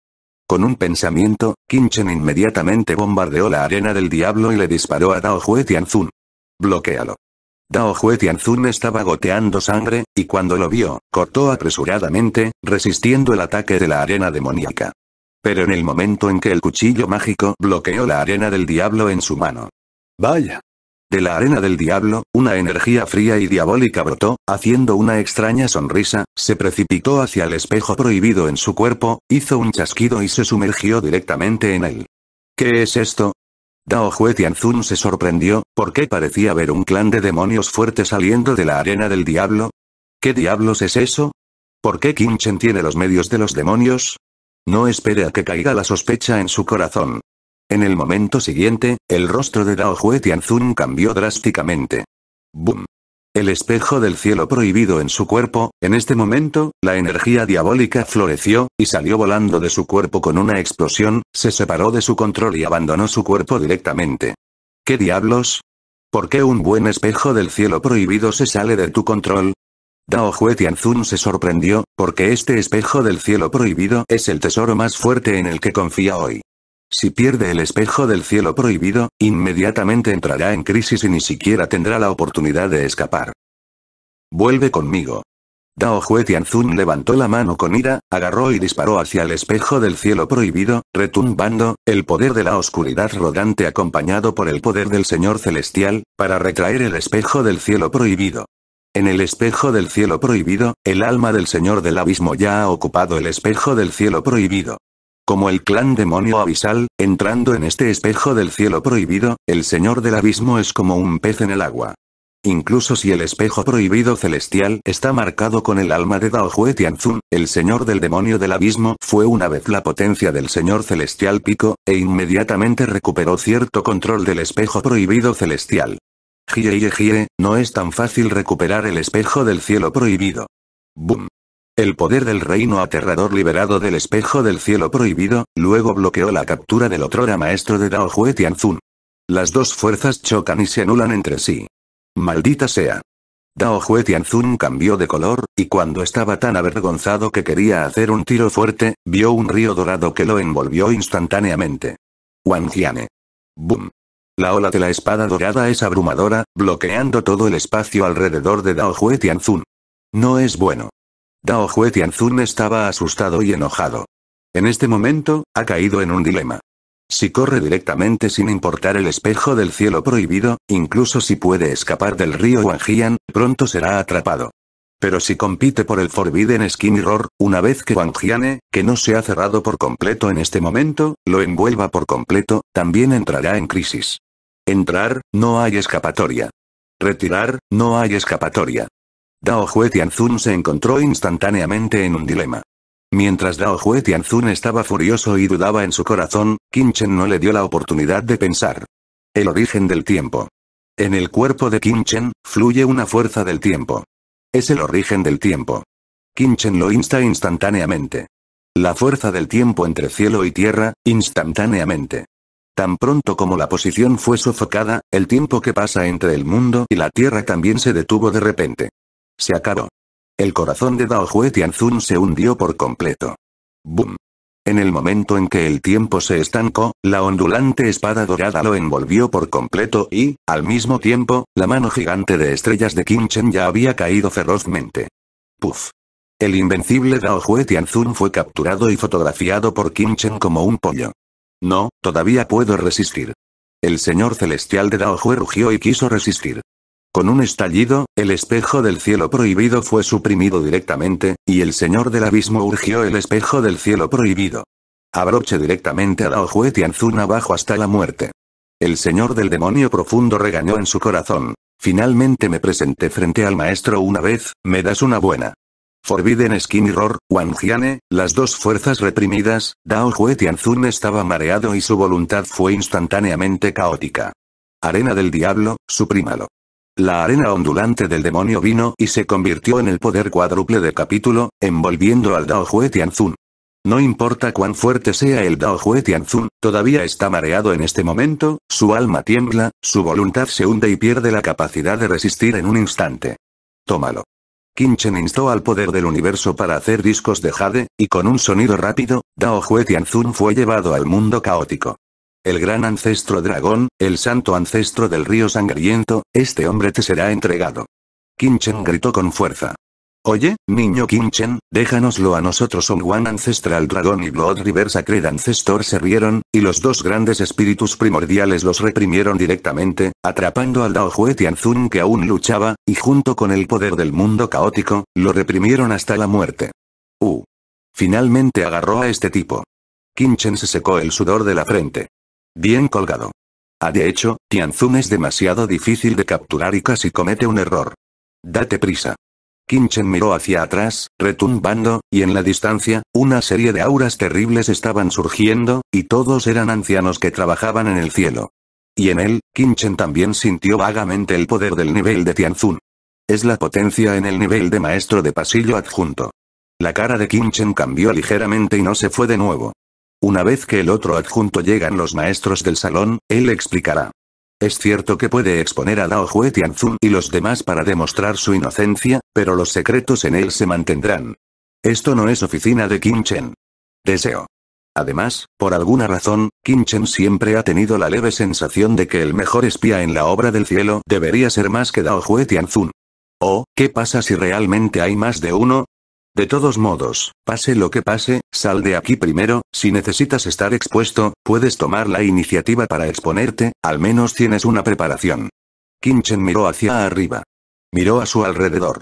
Con un pensamiento, Chen inmediatamente bombardeó la arena del diablo y le disparó a Dao Jue Tianzun. Bloquéalo. Dao Jue Tianzun estaba goteando sangre, y cuando lo vio, cortó apresuradamente, resistiendo el ataque de la arena demoníaca. Pero en el momento en que el cuchillo mágico bloqueó la arena del diablo en su mano. ¡Vaya! De la arena del diablo, una energía fría y diabólica brotó, haciendo una extraña sonrisa, se precipitó hacia el espejo prohibido en su cuerpo, hizo un chasquido y se sumergió directamente en él. ¿Qué es esto? Dao Jue Tianzun se sorprendió, porque parecía ver un clan de demonios fuertes saliendo de la arena del diablo. ¿Qué diablos es eso? ¿Por qué Qin Chen tiene los medios de los demonios? No espere a que caiga la sospecha en su corazón. En el momento siguiente, el rostro de Dao Jue Tianzun cambió drásticamente. ¡Bum! El espejo del cielo prohibido en su cuerpo, en este momento, la energía diabólica floreció, y salió volando de su cuerpo con una explosión, se separó de su control y abandonó su cuerpo directamente. ¿Qué diablos? ¿Por qué un buen espejo del cielo prohibido se sale de tu control? Dao Jue Tianzun se sorprendió, porque este espejo del cielo prohibido es el tesoro más fuerte en el que confía hoy. Si pierde el espejo del cielo prohibido, inmediatamente entrará en crisis y ni siquiera tendrá la oportunidad de escapar. Vuelve conmigo. Dao Hue Tianzun levantó la mano con ira, agarró y disparó hacia el espejo del cielo prohibido, retumbando, el poder de la oscuridad rodante acompañado por el poder del Señor Celestial, para retraer el espejo del cielo prohibido. En el espejo del cielo prohibido, el alma del Señor del Abismo ya ha ocupado el espejo del cielo prohibido. Como el clan demonio abisal, entrando en este espejo del cielo prohibido, el señor del abismo es como un pez en el agua. Incluso si el espejo prohibido celestial está marcado con el alma de Daohue Tianzun, el señor del demonio del abismo fue una vez la potencia del señor celestial Pico, e inmediatamente recuperó cierto control del espejo prohibido celestial. jie no es tan fácil recuperar el espejo del cielo prohibido. Boom. El poder del reino aterrador liberado del espejo del cielo prohibido, luego bloqueó la captura del otrora maestro de Dao Jue Tianzun. Las dos fuerzas chocan y se anulan entre sí. Maldita sea. Dao Hue Tianzun cambió de color, y cuando estaba tan avergonzado que quería hacer un tiro fuerte, vio un río dorado que lo envolvió instantáneamente. Wang Boom. La ola de la espada dorada es abrumadora, bloqueando todo el espacio alrededor de Dao Hue Tianzun. No es bueno. Dao Jue Tianzun estaba asustado y enojado. En este momento, ha caído en un dilema. Si corre directamente sin importar el espejo del cielo prohibido, incluso si puede escapar del río Wangjian, pronto será atrapado. Pero si compite por el Forbidden Skin Mirror, una vez que Wangjiane, que no se ha cerrado por completo en este momento, lo envuelva por completo, también entrará en crisis. Entrar, no hay escapatoria. Retirar, no hay escapatoria. Dao Hue Tianzun se encontró instantáneamente en un dilema. Mientras Dao Hue Tianzun estaba furioso y dudaba en su corazón, Chen no le dio la oportunidad de pensar. El origen del tiempo. En el cuerpo de Chen, fluye una fuerza del tiempo. Es el origen del tiempo. Chen lo insta instantáneamente. La fuerza del tiempo entre cielo y tierra, instantáneamente. Tan pronto como la posición fue sofocada, el tiempo que pasa entre el mundo y la tierra también se detuvo de repente. Se acabó. El corazón de Dao Tianzun se hundió por completo. ¡Bum! En el momento en que el tiempo se estancó, la ondulante espada dorada lo envolvió por completo y, al mismo tiempo, la mano gigante de estrellas de Kim Chen ya había caído ferozmente. ¡Puf! El invencible Dao Tianzun fue capturado y fotografiado por Kim Chen como un pollo. No, todavía puedo resistir. El señor celestial de Dao rugió y quiso resistir. Con un estallido, el espejo del cielo prohibido fue suprimido directamente, y el señor del abismo urgió el espejo del cielo prohibido. Abroche directamente a Daohue Tianzun abajo hasta la muerte. El señor del demonio profundo regañó en su corazón. Finalmente me presenté frente al maestro una vez, me das una buena. Forbidden Skin y roar. Wang las dos fuerzas reprimidas, Dao Hue Tianzun estaba mareado y su voluntad fue instantáneamente caótica. Arena del diablo, suprímalo. La arena ondulante del demonio vino y se convirtió en el poder cuádruple de capítulo, envolviendo al Dao Hue Tianzun. No importa cuán fuerte sea el Dao Hue Tianzun, todavía está mareado en este momento, su alma tiembla, su voluntad se hunde y pierde la capacidad de resistir en un instante. Tómalo. Kinchen instó al poder del universo para hacer discos de jade, y con un sonido rápido, Dao Hue Tianzun fue llevado al mundo caótico el gran ancestro dragón, el santo ancestro del río sangriento, este hombre te será entregado. Kinchen gritó con fuerza. Oye, niño Kinchen, déjanoslo a nosotros un One Ancestral dragón y Blood River Sacred Ancestor se rieron, y los dos grandes espíritus primordiales los reprimieron directamente, atrapando al Dao Tianzun que aún luchaba, y junto con el poder del mundo caótico, lo reprimieron hasta la muerte. Uh. Finalmente agarró a este tipo. Kinchen se secó el sudor de la frente. Bien colgado. Ah, de hecho, Tianzun es demasiado difícil de capturar y casi comete un error. Date prisa. Kinchen miró hacia atrás, retumbando, y en la distancia, una serie de auras terribles estaban surgiendo, y todos eran ancianos que trabajaban en el cielo. Y en él, Kinchen también sintió vagamente el poder del nivel de Tianzun. Es la potencia en el nivel de maestro de pasillo adjunto. La cara de Kinchen cambió ligeramente y no se fue de nuevo. Una vez que el otro adjunto llegan los maestros del salón, él explicará. Es cierto que puede exponer a Dao Hue Tianzun y los demás para demostrar su inocencia, pero los secretos en él se mantendrán. Esto no es oficina de Kim Chen. Deseo. Además, por alguna razón, Kim Chen siempre ha tenido la leve sensación de que el mejor espía en la obra del cielo debería ser más que Dao Hue Tianzun. O, oh, ¿qué pasa si realmente hay más de uno? De todos modos, pase lo que pase, sal de aquí primero, si necesitas estar expuesto, puedes tomar la iniciativa para exponerte, al menos tienes una preparación. Kinchen miró hacia arriba. Miró a su alrededor.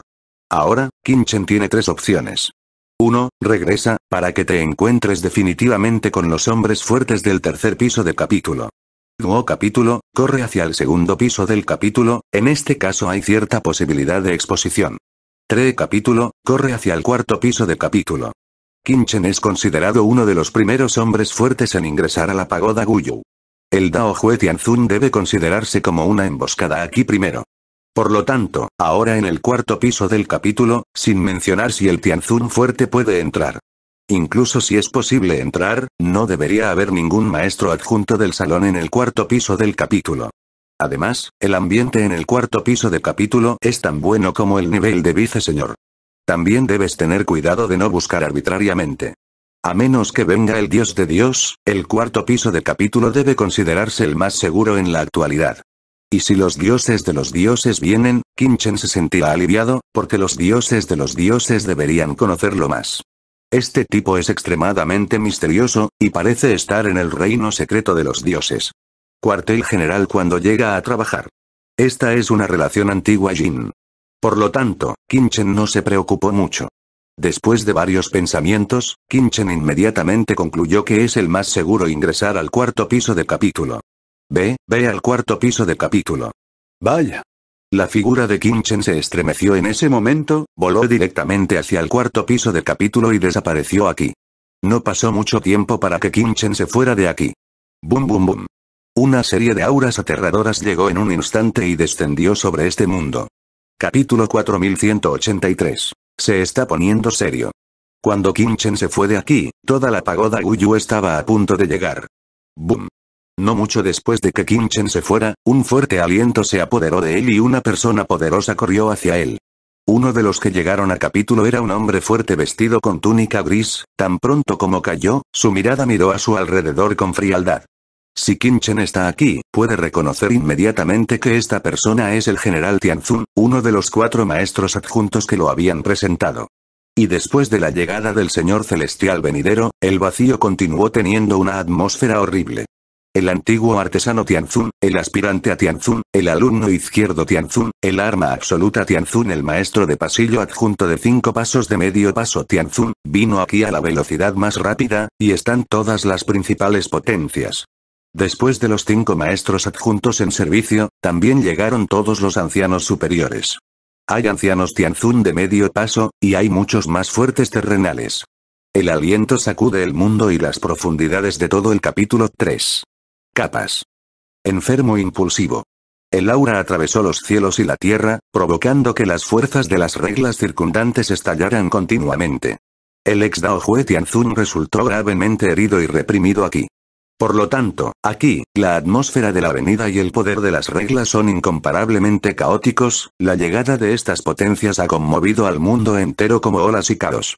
Ahora, Kinchen tiene tres opciones. 1. Regresa, para que te encuentres definitivamente con los hombres fuertes del tercer piso del capítulo. nuevo capítulo, corre hacia el segundo piso del capítulo, en este caso hay cierta posibilidad de exposición. 3 Capítulo, corre hacia el cuarto piso de Capítulo. Kinchen es considerado uno de los primeros hombres fuertes en ingresar a la pagoda Guyu. El Dao Hue Tianzun debe considerarse como una emboscada aquí primero. Por lo tanto, ahora en el cuarto piso del capítulo, sin mencionar si el Tianzun fuerte puede entrar. Incluso si es posible entrar, no debería haber ningún maestro adjunto del salón en el cuarto piso del capítulo. Además, el ambiente en el cuarto piso de capítulo es tan bueno como el nivel de viceseñor. También debes tener cuidado de no buscar arbitrariamente. A menos que venga el dios de Dios, el cuarto piso de capítulo debe considerarse el más seguro en la actualidad. Y si los dioses de los dioses vienen, Kinchen se sentirá aliviado, porque los dioses de los dioses deberían conocerlo más. Este tipo es extremadamente misterioso, y parece estar en el reino secreto de los dioses cuartel general cuando llega a trabajar. Esta es una relación antigua Jin. Por lo tanto, Kinchen no se preocupó mucho. Después de varios pensamientos, Kinchen inmediatamente concluyó que es el más seguro ingresar al cuarto piso de capítulo. Ve, ve al cuarto piso de capítulo. Vaya. La figura de Kinchen se estremeció en ese momento, voló directamente hacia el cuarto piso de capítulo y desapareció aquí. No pasó mucho tiempo para que Kinchen se fuera de aquí. Bum bum bum. Una serie de auras aterradoras llegó en un instante y descendió sobre este mundo. Capítulo 4183. Se está poniendo serio. Cuando Chen se fue de aquí, toda la pagoda Guyu estaba a punto de llegar. ¡Bum! No mucho después de que Kinchen se fuera, un fuerte aliento se apoderó de él y una persona poderosa corrió hacia él. Uno de los que llegaron a capítulo era un hombre fuerte vestido con túnica gris, tan pronto como cayó, su mirada miró a su alrededor con frialdad. Si Chen está aquí, puede reconocer inmediatamente que esta persona es el general Tianzun, uno de los cuatro maestros adjuntos que lo habían presentado. Y después de la llegada del señor celestial venidero, el vacío continuó teniendo una atmósfera horrible. El antiguo artesano Tianzun, el aspirante a Tianzun, el alumno izquierdo Tianzun, el arma absoluta Tianzun, el maestro de pasillo adjunto de cinco pasos de medio paso Tianzun, vino aquí a la velocidad más rápida, y están todas las principales potencias. Después de los cinco maestros adjuntos en servicio, también llegaron todos los ancianos superiores. Hay ancianos Tianzun de medio paso, y hay muchos más fuertes terrenales. El aliento sacude el mundo y las profundidades de todo el capítulo 3. Capas. Enfermo impulsivo. El aura atravesó los cielos y la tierra, provocando que las fuerzas de las reglas circundantes estallaran continuamente. El ex Dao Tianzun resultó gravemente herido y reprimido aquí. Por lo tanto, aquí, la atmósfera de la avenida y el poder de las reglas son incomparablemente caóticos, la llegada de estas potencias ha conmovido al mundo entero como olas y caos.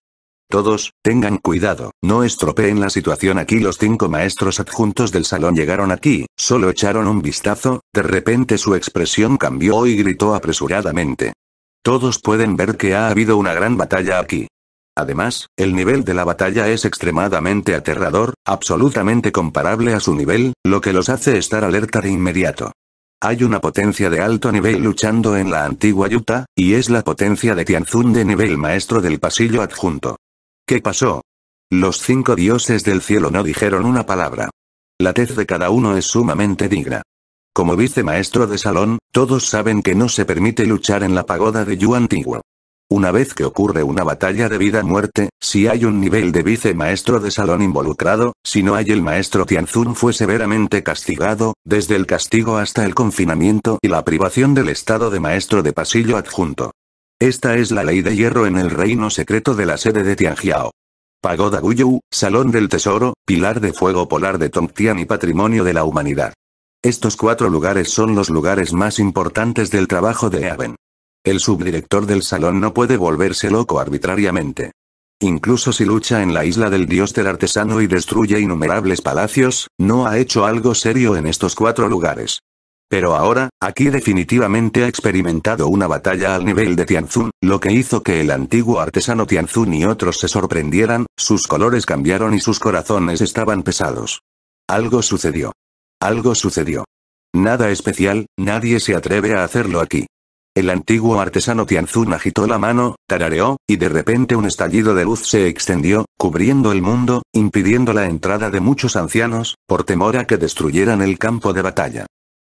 Todos, tengan cuidado, no estropeen la situación aquí. Los cinco maestros adjuntos del salón llegaron aquí, solo echaron un vistazo, de repente su expresión cambió y gritó apresuradamente. Todos pueden ver que ha habido una gran batalla aquí. Además, el nivel de la batalla es extremadamente aterrador, absolutamente comparable a su nivel, lo que los hace estar alerta de inmediato. Hay una potencia de alto nivel luchando en la antigua yuta, y es la potencia de Tianzun de nivel maestro del pasillo adjunto. ¿Qué pasó? Los cinco dioses del cielo no dijeron una palabra. La tez de cada uno es sumamente digna. Como maestro de salón, todos saben que no se permite luchar en la pagoda de Yu antiguo. Una vez que ocurre una batalla de vida-muerte, si hay un nivel de vice de salón involucrado, si no hay el maestro Tianzun fue severamente castigado, desde el castigo hasta el confinamiento y la privación del estado de maestro de pasillo adjunto. Esta es la ley de hierro en el reino secreto de la sede de Tianjiao. Pagoda Guyu, Salón del Tesoro, Pilar de Fuego Polar de Tongtian y Patrimonio de la Humanidad. Estos cuatro lugares son los lugares más importantes del trabajo de Aven. El subdirector del salón no puede volverse loco arbitrariamente. Incluso si lucha en la isla del dios del artesano y destruye innumerables palacios, no ha hecho algo serio en estos cuatro lugares. Pero ahora, aquí definitivamente ha experimentado una batalla al nivel de Tianzun, lo que hizo que el antiguo artesano Tianzun y otros se sorprendieran, sus colores cambiaron y sus corazones estaban pesados. Algo sucedió. Algo sucedió. Nada especial, nadie se atreve a hacerlo aquí. El antiguo artesano Tianzun agitó la mano, tarareó, y de repente un estallido de luz se extendió, cubriendo el mundo, impidiendo la entrada de muchos ancianos, por temor a que destruyeran el campo de batalla.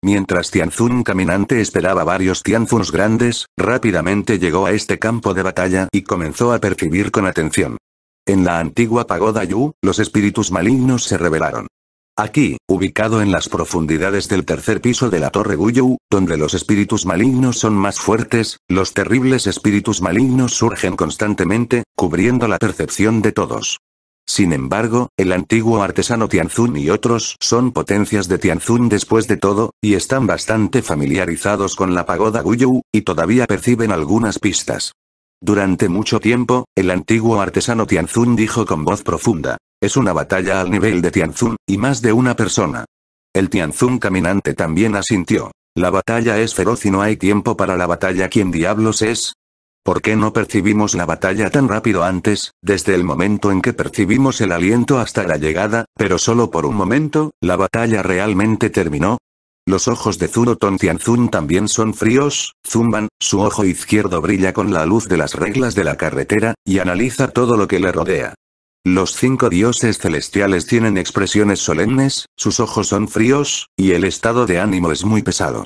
Mientras Tianzun caminante esperaba varios Tianzuns grandes, rápidamente llegó a este campo de batalla y comenzó a percibir con atención. En la antigua pagoda Yu, los espíritus malignos se rebelaron. Aquí, ubicado en las profundidades del tercer piso de la Torre Guyou, donde los espíritus malignos son más fuertes, los terribles espíritus malignos surgen constantemente, cubriendo la percepción de todos. Sin embargo, el antiguo artesano Tianzun y otros son potencias de Tianzun después de todo, y están bastante familiarizados con la pagoda Guyou, y todavía perciben algunas pistas. Durante mucho tiempo, el antiguo artesano Tianzun dijo con voz profunda, es una batalla al nivel de Tianzun, y más de una persona. El Tianzun caminante también asintió. La batalla es feroz y no hay tiempo para la batalla. ¿Quién diablos es? ¿Por qué no percibimos la batalla tan rápido antes, desde el momento en que percibimos el aliento hasta la llegada, pero solo por un momento, la batalla realmente terminó? Los ojos de Zuro Tianzun también son fríos, zumban, su ojo izquierdo brilla con la luz de las reglas de la carretera, y analiza todo lo que le rodea. Los cinco dioses celestiales tienen expresiones solemnes, sus ojos son fríos, y el estado de ánimo es muy pesado.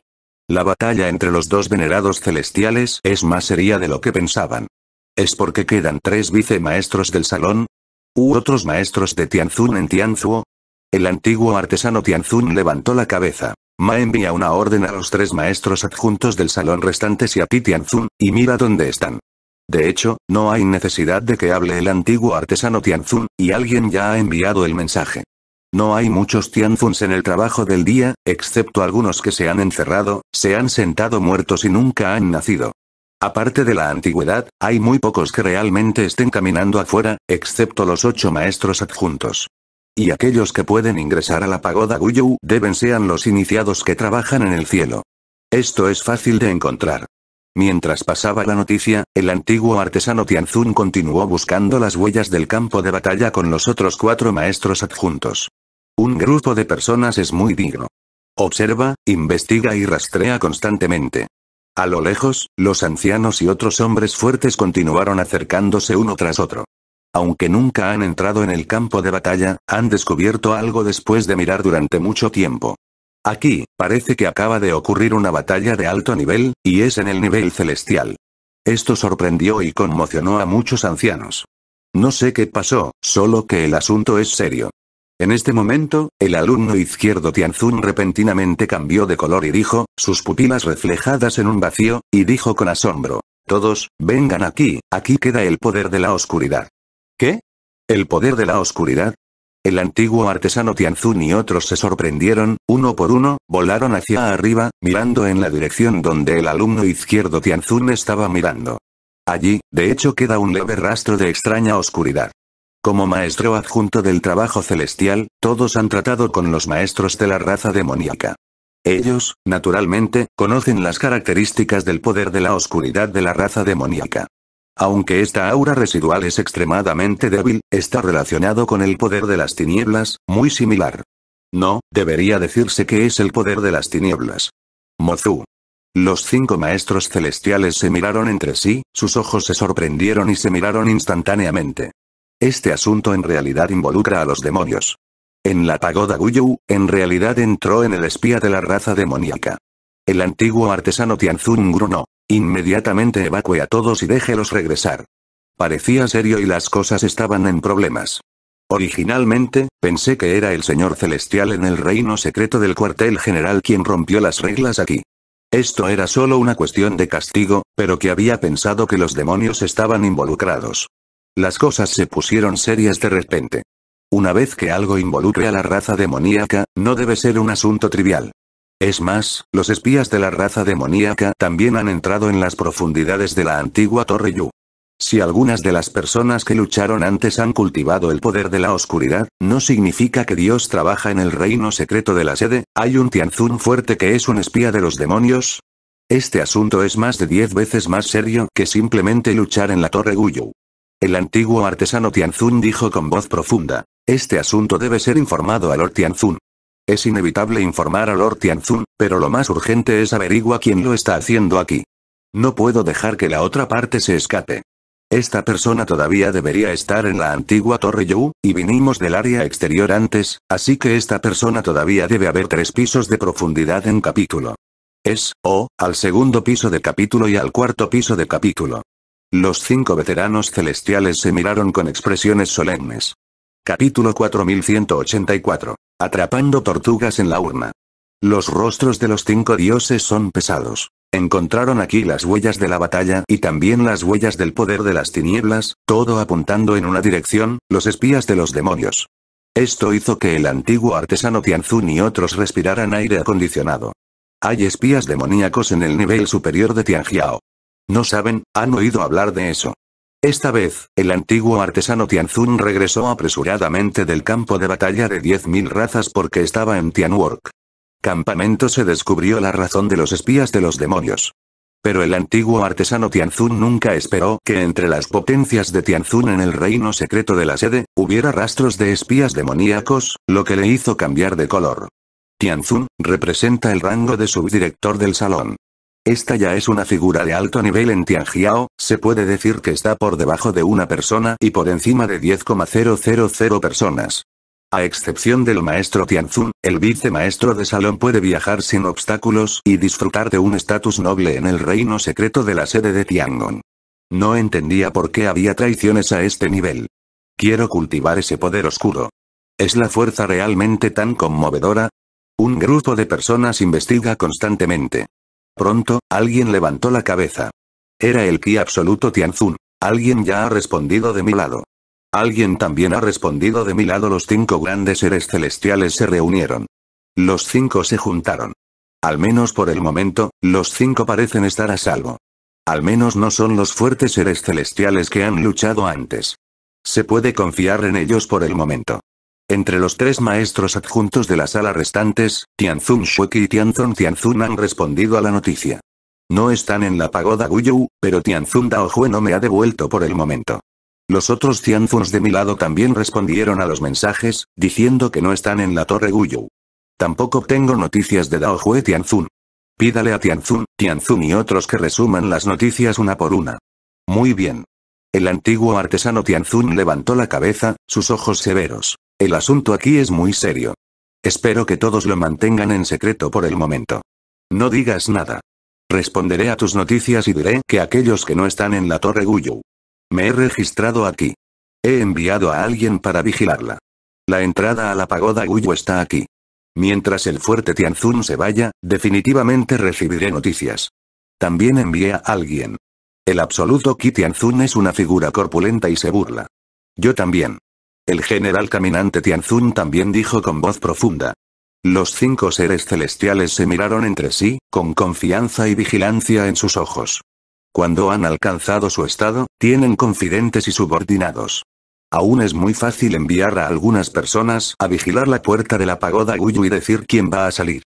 La batalla entre los dos venerados celestiales es más seria de lo que pensaban. ¿Es porque quedan tres vicemaestros del salón? ¿U otros maestros de Tianzun en Tianzuo? El antiguo artesano Tianzun levantó la cabeza. Ma envía una orden a los tres maestros adjuntos del salón restantes y a Ti Tianzun, y mira dónde están. De hecho, no hay necesidad de que hable el antiguo artesano Tianzun, y alguien ya ha enviado el mensaje. No hay muchos Tianzuns en el trabajo del día, excepto algunos que se han encerrado, se han sentado muertos y nunca han nacido. Aparte de la antigüedad, hay muy pocos que realmente estén caminando afuera, excepto los ocho maestros adjuntos. Y aquellos que pueden ingresar a la pagoda Guyou deben sean los iniciados que trabajan en el cielo. Esto es fácil de encontrar. Mientras pasaba la noticia, el antiguo artesano Tianzun continuó buscando las huellas del campo de batalla con los otros cuatro maestros adjuntos. Un grupo de personas es muy digno. Observa, investiga y rastrea constantemente. A lo lejos, los ancianos y otros hombres fuertes continuaron acercándose uno tras otro. Aunque nunca han entrado en el campo de batalla, han descubierto algo después de mirar durante mucho tiempo. Aquí, parece que acaba de ocurrir una batalla de alto nivel, y es en el nivel celestial. Esto sorprendió y conmocionó a muchos ancianos. No sé qué pasó, solo que el asunto es serio. En este momento, el alumno izquierdo Tianzun repentinamente cambió de color y dijo, sus pupilas reflejadas en un vacío, y dijo con asombro, todos, vengan aquí, aquí queda el poder de la oscuridad. ¿Qué? ¿El poder de la oscuridad? El antiguo artesano Tianzun y otros se sorprendieron, uno por uno, volaron hacia arriba, mirando en la dirección donde el alumno izquierdo Tianzun estaba mirando. Allí, de hecho, queda un leve rastro de extraña oscuridad. Como maestro adjunto del trabajo celestial, todos han tratado con los maestros de la raza demoníaca. Ellos, naturalmente, conocen las características del poder de la oscuridad de la raza demoníaca. Aunque esta aura residual es extremadamente débil, está relacionado con el poder de las tinieblas, muy similar. No, debería decirse que es el poder de las tinieblas. Mozu. Los cinco maestros celestiales se miraron entre sí, sus ojos se sorprendieron y se miraron instantáneamente. Este asunto en realidad involucra a los demonios. En la pagoda Guyu, en realidad entró en el espía de la raza demoníaca. El antiguo artesano Tianzun Gruno. Inmediatamente evacue a todos y déjelos regresar. Parecía serio y las cosas estaban en problemas. Originalmente, pensé que era el señor celestial en el reino secreto del cuartel general quien rompió las reglas aquí. Esto era solo una cuestión de castigo, pero que había pensado que los demonios estaban involucrados. Las cosas se pusieron serias de repente. Una vez que algo involucre a la raza demoníaca, no debe ser un asunto trivial. Es más, los espías de la raza demoníaca también han entrado en las profundidades de la antigua Torre Yu. Si algunas de las personas que lucharon antes han cultivado el poder de la oscuridad, no significa que Dios trabaja en el reino secreto de la sede, hay un Tianzun fuerte que es un espía de los demonios. Este asunto es más de diez veces más serio que simplemente luchar en la Torre Yu. El antiguo artesano Tianzun dijo con voz profunda, este asunto debe ser informado a Lord Tianzun. Es inevitable informar a Lord Tianzun, pero lo más urgente es averiguar quién lo está haciendo aquí. No puedo dejar que la otra parte se escape. Esta persona todavía debería estar en la antigua Torre Yu, y vinimos del área exterior antes, así que esta persona todavía debe haber tres pisos de profundidad en capítulo. Es, o, al segundo piso de capítulo y al cuarto piso de capítulo. Los cinco veteranos celestiales se miraron con expresiones solemnes. Capítulo 4184 atrapando tortugas en la urna. Los rostros de los cinco dioses son pesados. Encontraron aquí las huellas de la batalla y también las huellas del poder de las tinieblas, todo apuntando en una dirección, los espías de los demonios. Esto hizo que el antiguo artesano Tianzun y otros respiraran aire acondicionado. Hay espías demoníacos en el nivel superior de Tianjiao. No saben, han oído hablar de eso. Esta vez, el antiguo artesano Tianzun regresó apresuradamente del campo de batalla de 10.000 razas porque estaba en Tianwork. Campamento se descubrió la razón de los espías de los demonios. Pero el antiguo artesano Tianzun nunca esperó que entre las potencias de Tianzun en el reino secreto de la sede, hubiera rastros de espías demoníacos, lo que le hizo cambiar de color. Tianzun, representa el rango de subdirector del salón. Esta ya es una figura de alto nivel en Tianjiao, se puede decir que está por debajo de una persona y por encima de 10,000 personas. A excepción del maestro Tianzun, el vicemaestro de salón puede viajar sin obstáculos y disfrutar de un estatus noble en el reino secreto de la sede de Tiangong. No entendía por qué había traiciones a este nivel. Quiero cultivar ese poder oscuro. ¿Es la fuerza realmente tan conmovedora? Un grupo de personas investiga constantemente. Pronto, alguien levantó la cabeza. Era el ki absoluto Tianzun. Alguien ya ha respondido de mi lado. Alguien también ha respondido de mi lado. Los cinco grandes seres celestiales se reunieron. Los cinco se juntaron. Al menos por el momento, los cinco parecen estar a salvo. Al menos no son los fuertes seres celestiales que han luchado antes. Se puede confiar en ellos por el momento. Entre los tres maestros adjuntos de la sala restantes, Tianzun Shueki y Tianzun Tianzun han respondido a la noticia. No están en la pagoda Guyu, pero Tianzun Daohue no me ha devuelto por el momento. Los otros Tianzuns de mi lado también respondieron a los mensajes, diciendo que no están en la torre Guyu. Tampoco tengo noticias de Daohue Tianzun. Pídale a Tianzun, Tianzun y otros que resuman las noticias una por una. Muy bien. El antiguo artesano Tianzun levantó la cabeza, sus ojos severos. El asunto aquí es muy serio. Espero que todos lo mantengan en secreto por el momento. No digas nada. Responderé a tus noticias y diré que aquellos que no están en la torre Guyu. Me he registrado aquí. He enviado a alguien para vigilarla. La entrada a la pagoda Guyu está aquí. Mientras el fuerte Tianzun se vaya, definitivamente recibiré noticias. También envié a alguien. El absoluto Ki Tianzun es una figura corpulenta y se burla. Yo también. El general caminante Tianzun también dijo con voz profunda. Los cinco seres celestiales se miraron entre sí, con confianza y vigilancia en sus ojos. Cuando han alcanzado su estado, tienen confidentes y subordinados. Aún es muy fácil enviar a algunas personas a vigilar la puerta de la pagoda Guyu y decir quién va a salir.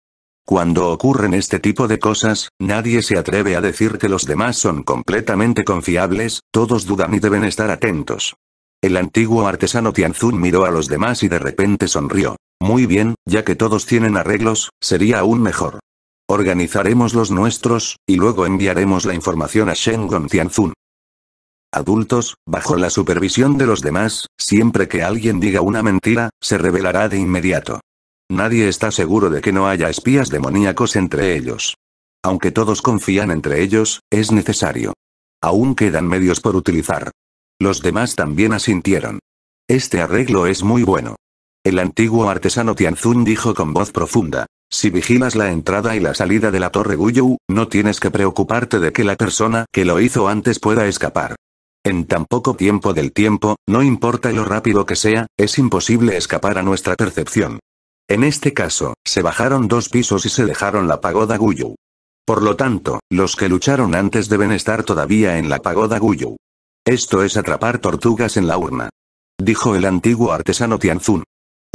Cuando ocurren este tipo de cosas, nadie se atreve a decir que los demás son completamente confiables, todos dudan y deben estar atentos. El antiguo artesano Tianzun miró a los demás y de repente sonrió. Muy bien, ya que todos tienen arreglos, sería aún mejor. Organizaremos los nuestros, y luego enviaremos la información a Shengon Tianzun. Adultos, bajo la supervisión de los demás, siempre que alguien diga una mentira, se revelará de inmediato. Nadie está seguro de que no haya espías demoníacos entre ellos. Aunque todos confían entre ellos, es necesario. Aún quedan medios por utilizar. Los demás también asintieron. Este arreglo es muy bueno. El antiguo artesano Tianzun dijo con voz profunda. Si vigilas la entrada y la salida de la torre Guyu, no tienes que preocuparte de que la persona que lo hizo antes pueda escapar. En tan poco tiempo del tiempo, no importa lo rápido que sea, es imposible escapar a nuestra percepción. En este caso, se bajaron dos pisos y se dejaron la pagoda Guyu. Por lo tanto, los que lucharon antes deben estar todavía en la pagoda Guyu. Esto es atrapar tortugas en la urna. Dijo el antiguo artesano Tianzun.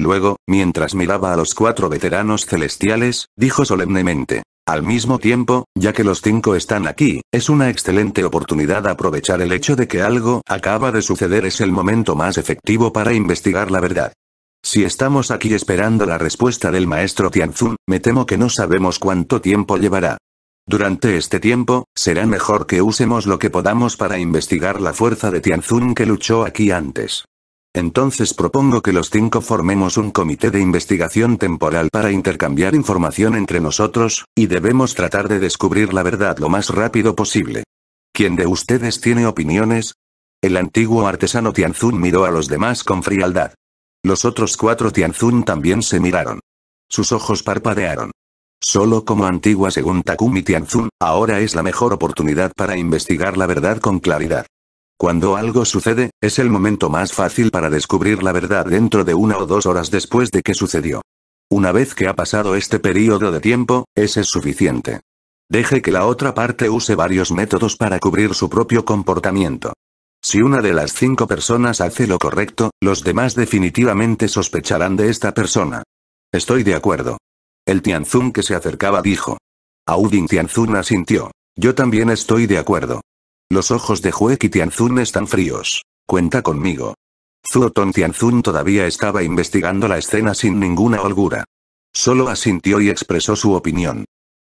Luego, mientras miraba a los cuatro veteranos celestiales, dijo solemnemente. Al mismo tiempo, ya que los cinco están aquí, es una excelente oportunidad aprovechar el hecho de que algo acaba de suceder es el momento más efectivo para investigar la verdad. Si estamos aquí esperando la respuesta del maestro Tianzun, me temo que no sabemos cuánto tiempo llevará. Durante este tiempo, será mejor que usemos lo que podamos para investigar la fuerza de Tianzun que luchó aquí antes. Entonces propongo que los cinco formemos un comité de investigación temporal para intercambiar información entre nosotros, y debemos tratar de descubrir la verdad lo más rápido posible. ¿Quién de ustedes tiene opiniones? El antiguo artesano Tianzun miró a los demás con frialdad. Los otros cuatro Tianzun también se miraron. Sus ojos parpadearon. Solo como antigua según Takumi Tianzun, ahora es la mejor oportunidad para investigar la verdad con claridad. Cuando algo sucede, es el momento más fácil para descubrir la verdad dentro de una o dos horas después de que sucedió. Una vez que ha pasado este periodo de tiempo, ese es suficiente. Deje que la otra parte use varios métodos para cubrir su propio comportamiento. Si una de las cinco personas hace lo correcto, los demás definitivamente sospecharán de esta persona. Estoy de acuerdo. El Tianzun que se acercaba dijo. Audin Tianzun asintió. Yo también estoy de acuerdo. Los ojos de y Tianzun están fríos. Cuenta conmigo. Zuotong Tianzun todavía estaba investigando la escena sin ninguna holgura. Solo asintió y expresó su opinión.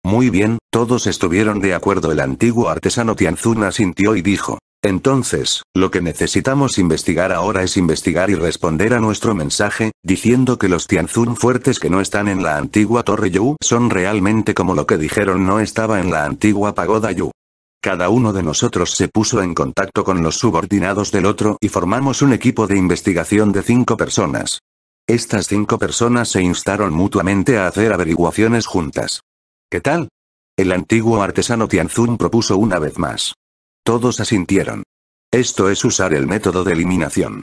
Muy bien, todos estuvieron de acuerdo. El antiguo artesano Tianzun asintió y dijo. Entonces, lo que necesitamos investigar ahora es investigar y responder a nuestro mensaje, diciendo que los Tianzun fuertes que no están en la antigua Torre Yu son realmente como lo que dijeron no estaba en la antigua pagoda Yu. Cada uno de nosotros se puso en contacto con los subordinados del otro y formamos un equipo de investigación de cinco personas. Estas cinco personas se instaron mutuamente a hacer averiguaciones juntas. ¿Qué tal? El antiguo artesano Tianzun propuso una vez más. Todos asintieron. Esto es usar el método de eliminación.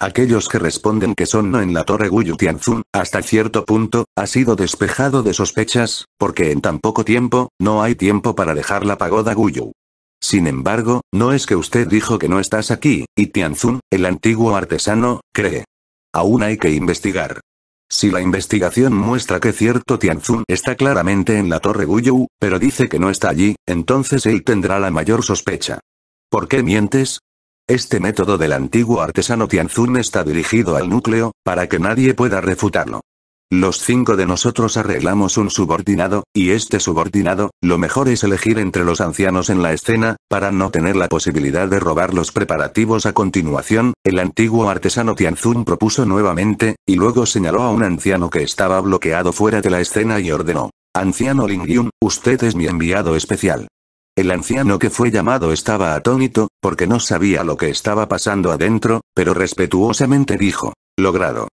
Aquellos que responden que son no en la torre Guyu Tianzun, hasta cierto punto, ha sido despejado de sospechas, porque en tan poco tiempo, no hay tiempo para dejar la pagoda Guyu. Sin embargo, no es que usted dijo que no estás aquí, y Tianzun, el antiguo artesano, cree. Aún hay que investigar. Si la investigación muestra que cierto Tianzun está claramente en la Torre Guyou, pero dice que no está allí, entonces él tendrá la mayor sospecha. ¿Por qué mientes? Este método del antiguo artesano Tianzun está dirigido al núcleo, para que nadie pueda refutarlo. Los cinco de nosotros arreglamos un subordinado, y este subordinado, lo mejor es elegir entre los ancianos en la escena, para no tener la posibilidad de robar los preparativos a continuación, el antiguo artesano Tianzun propuso nuevamente, y luego señaló a un anciano que estaba bloqueado fuera de la escena y ordenó. Anciano Lingyun, usted es mi enviado especial. El anciano que fue llamado estaba atónito, porque no sabía lo que estaba pasando adentro, pero respetuosamente dijo. Logrado.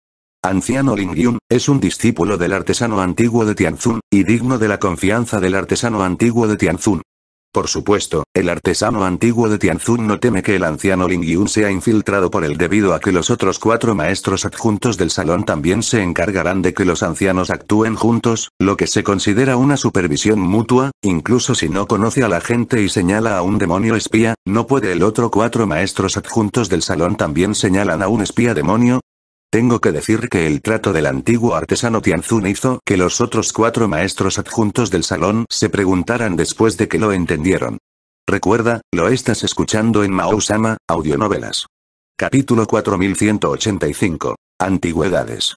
Anciano Lingyun, es un discípulo del artesano antiguo de Tianzun, y digno de la confianza del artesano antiguo de Tianzun. Por supuesto, el artesano antiguo de Tianzun no teme que el anciano Lingyun sea infiltrado por él debido a que los otros cuatro maestros adjuntos del salón también se encargarán de que los ancianos actúen juntos, lo que se considera una supervisión mutua, incluso si no conoce a la gente y señala a un demonio espía, no puede el otro cuatro maestros adjuntos del salón también señalan a un espía demonio, tengo que decir que el trato del antiguo artesano Tianzun hizo que los otros cuatro maestros adjuntos del salón se preguntaran después de que lo entendieron. Recuerda, lo estás escuchando en Sama, Audionovelas. Capítulo 4185. Antigüedades.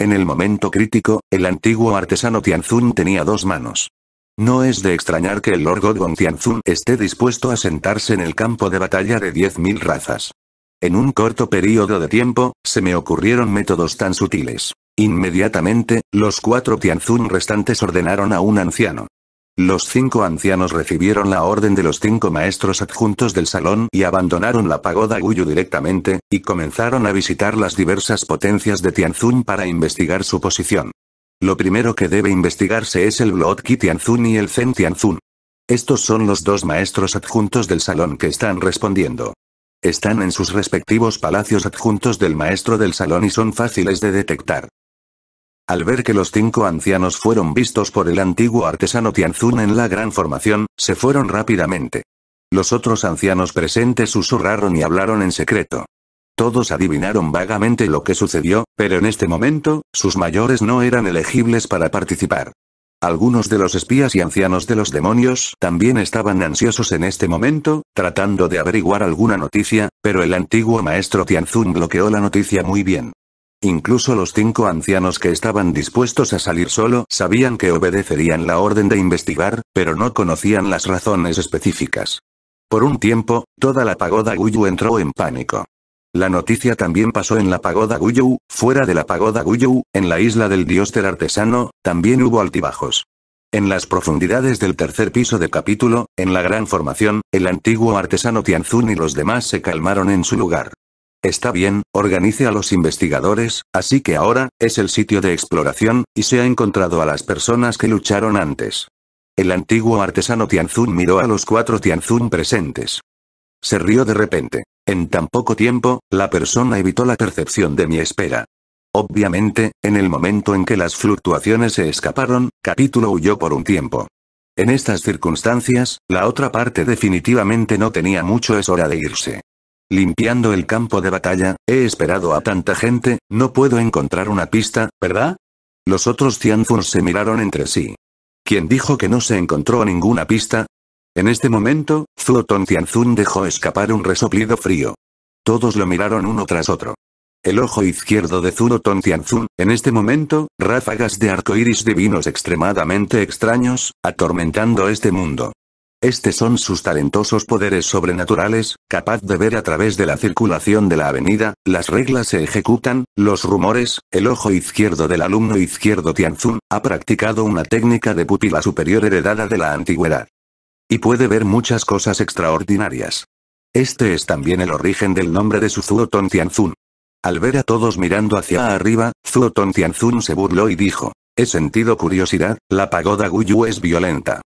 En el momento crítico, el antiguo artesano Tianzun tenía dos manos. No es de extrañar que el Lord Godwon Tianzun esté dispuesto a sentarse en el campo de batalla de 10.000 razas. En un corto periodo de tiempo, se me ocurrieron métodos tan sutiles. Inmediatamente, los cuatro Tianzun restantes ordenaron a un anciano. Los cinco ancianos recibieron la orden de los cinco maestros adjuntos del salón y abandonaron la pagoda Guyu directamente, y comenzaron a visitar las diversas potencias de Tianzun para investigar su posición. Lo primero que debe investigarse es el Blood Tianzun y el Zen Tianzun. Estos son los dos maestros adjuntos del salón que están respondiendo. Están en sus respectivos palacios adjuntos del maestro del salón y son fáciles de detectar. Al ver que los cinco ancianos fueron vistos por el antiguo artesano Tianzun en la gran formación, se fueron rápidamente. Los otros ancianos presentes susurraron y hablaron en secreto. Todos adivinaron vagamente lo que sucedió, pero en este momento, sus mayores no eran elegibles para participar. Algunos de los espías y ancianos de los demonios también estaban ansiosos en este momento, tratando de averiguar alguna noticia, pero el antiguo maestro Tianzun bloqueó la noticia muy bien. Incluso los cinco ancianos que estaban dispuestos a salir solo sabían que obedecerían la orden de investigar, pero no conocían las razones específicas. Por un tiempo, toda la pagoda Guyu entró en pánico. La noticia también pasó en la pagoda Guyou, fuera de la pagoda Guyou, en la isla del dios del artesano, también hubo altibajos. En las profundidades del tercer piso del capítulo, en la gran formación, el antiguo artesano Tianzun y los demás se calmaron en su lugar. Está bien, organice a los investigadores, así que ahora, es el sitio de exploración, y se ha encontrado a las personas que lucharon antes. El antiguo artesano Tianzun miró a los cuatro Tianzun presentes. Se rió de repente. En tan poco tiempo, la persona evitó la percepción de mi espera. Obviamente, en el momento en que las fluctuaciones se escaparon, capítulo huyó por un tiempo. En estas circunstancias, la otra parte definitivamente no tenía mucho es hora de irse. Limpiando el campo de batalla, he esperado a tanta gente, no puedo encontrar una pista, ¿verdad? Los otros Tianfuns se miraron entre sí. ¿Quién dijo que no se encontró ninguna pista? En este momento, Zuoton Tianzun dejó escapar un resoplido frío. Todos lo miraron uno tras otro. El ojo izquierdo de Zuoton Tianzun, en este momento, ráfagas de arcoíris divinos extremadamente extraños, atormentando este mundo. Estos son sus talentosos poderes sobrenaturales, capaz de ver a través de la circulación de la avenida, las reglas se ejecutan, los rumores, el ojo izquierdo del alumno izquierdo Tianzun, ha practicado una técnica de pupila superior heredada de la antigüedad. Y puede ver muchas cosas extraordinarias. Este es también el origen del nombre de su Zuoton Tianzun. Al ver a todos mirando hacia arriba, Zuoton Tianzun se burló y dijo, he sentido curiosidad, la pagoda Guyu es violenta.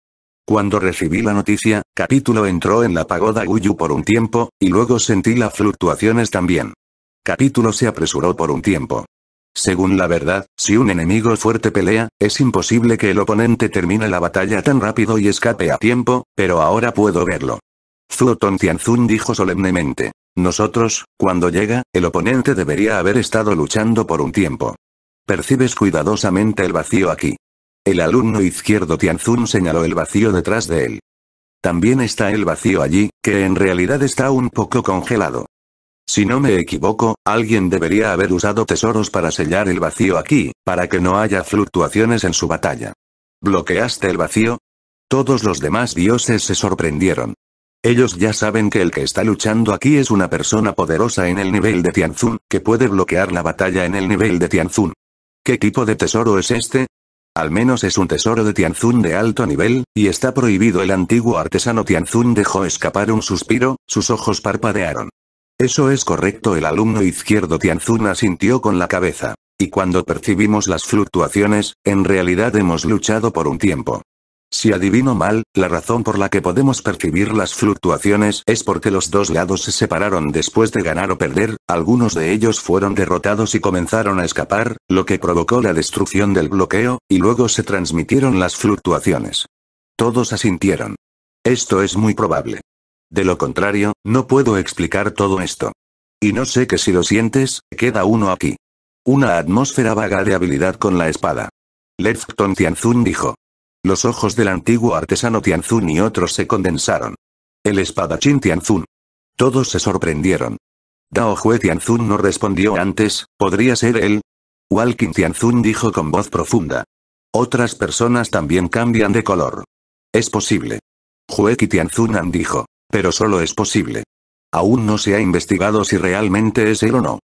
Cuando recibí la noticia, Capítulo entró en la pagoda Guyu por un tiempo, y luego sentí las fluctuaciones también. Capítulo se apresuró por un tiempo, según la verdad, si un enemigo fuerte pelea, es imposible que el oponente termine la batalla tan rápido y escape a tiempo, pero ahora puedo verlo. Zuton Tianzun dijo solemnemente. Nosotros, cuando llega, el oponente debería haber estado luchando por un tiempo. Percibes cuidadosamente el vacío aquí. El alumno izquierdo Tianzun señaló el vacío detrás de él. También está el vacío allí, que en realidad está un poco congelado. Si no me equivoco, alguien debería haber usado tesoros para sellar el vacío aquí, para que no haya fluctuaciones en su batalla. ¿Bloqueaste el vacío? Todos los demás dioses se sorprendieron. Ellos ya saben que el que está luchando aquí es una persona poderosa en el nivel de Tianzun, que puede bloquear la batalla en el nivel de Tianzun. ¿Qué tipo de tesoro es este? Al menos es un tesoro de Tianzun de alto nivel, y está prohibido el antiguo artesano Tianzun dejó escapar un suspiro, sus ojos parpadearon. Eso es correcto el alumno izquierdo Tianzun asintió con la cabeza. Y cuando percibimos las fluctuaciones, en realidad hemos luchado por un tiempo. Si adivino mal, la razón por la que podemos percibir las fluctuaciones es porque los dos lados se separaron después de ganar o perder, algunos de ellos fueron derrotados y comenzaron a escapar, lo que provocó la destrucción del bloqueo, y luego se transmitieron las fluctuaciones. Todos asintieron. Esto es muy probable. De lo contrario, no puedo explicar todo esto. Y no sé que si lo sientes, queda uno aquí. Una atmósfera vaga de habilidad con la espada. Lefton Tianzun dijo. Los ojos del antiguo artesano Tianzun y otros se condensaron. El espadachín Tianzun. Todos se sorprendieron. Dao Jue Tianzun no respondió antes, ¿podría ser él? Walking Tianzun dijo con voz profunda. Otras personas también cambian de color. Es posible. Jue Tianzunan dijo. Pero solo es posible. Aún no se ha investigado si realmente es él o no.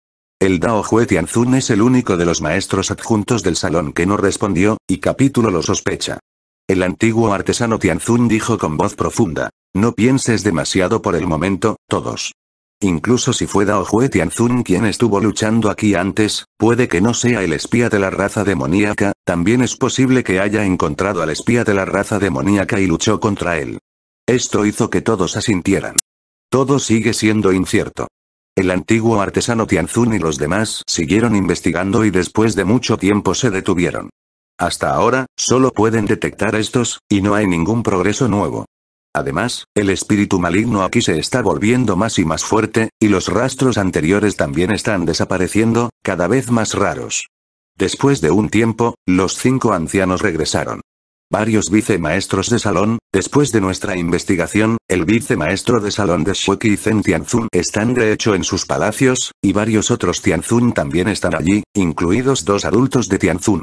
El Dao Jue Tianzun es el único de los maestros adjuntos del salón que no respondió, y capítulo lo sospecha. El antiguo artesano Tianzun dijo con voz profunda. No pienses demasiado por el momento, todos. Incluso si fue Dao Jue Tianzun quien estuvo luchando aquí antes, puede que no sea el espía de la raza demoníaca, también es posible que haya encontrado al espía de la raza demoníaca y luchó contra él. Esto hizo que todos asintieran. Todo sigue siendo incierto. El antiguo artesano Tianzun y los demás siguieron investigando y después de mucho tiempo se detuvieron. Hasta ahora, solo pueden detectar estos, y no hay ningún progreso nuevo. Además, el espíritu maligno aquí se está volviendo más y más fuerte, y los rastros anteriores también están desapareciendo, cada vez más raros. Después de un tiempo, los cinco ancianos regresaron. Varios vicemaestros de salón, después de nuestra investigación, el vicemaestro de salón de Shueki y Tianzun están de hecho en sus palacios, y varios otros Tianzun también están allí, incluidos dos adultos de Tianzun.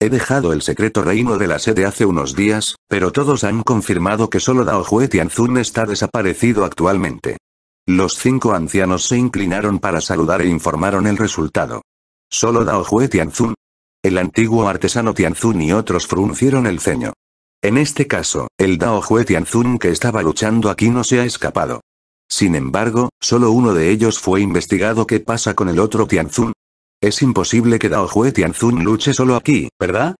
He dejado el secreto reino de la sede hace unos días, pero todos han confirmado que solo Daojue Tianzun está desaparecido actualmente. Los cinco ancianos se inclinaron para saludar e informaron el resultado. Solo Daojue Tianzun, el antiguo artesano Tianzun y otros fruncieron el ceño. En este caso, el Dao Tianzun que estaba luchando aquí no se ha escapado. Sin embargo, solo uno de ellos fue investigado qué pasa con el otro Tianzun. Es imposible que Dao Tianzun luche solo aquí, ¿verdad?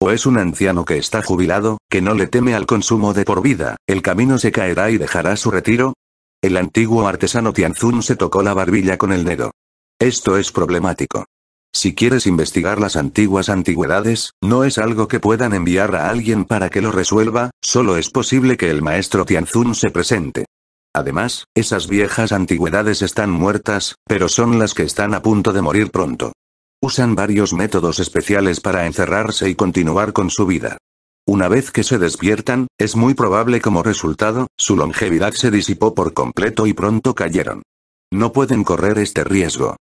¿O es un anciano que está jubilado, que no le teme al consumo de por vida, el camino se caerá y dejará su retiro? El antiguo artesano Tianzun se tocó la barbilla con el dedo. Esto es problemático. Si quieres investigar las antiguas antigüedades, no es algo que puedan enviar a alguien para que lo resuelva, solo es posible que el maestro Tianzun se presente. Además, esas viejas antigüedades están muertas, pero son las que están a punto de morir pronto. Usan varios métodos especiales para encerrarse y continuar con su vida. Una vez que se despiertan, es muy probable como resultado, su longevidad se disipó por completo y pronto cayeron. No pueden correr este riesgo.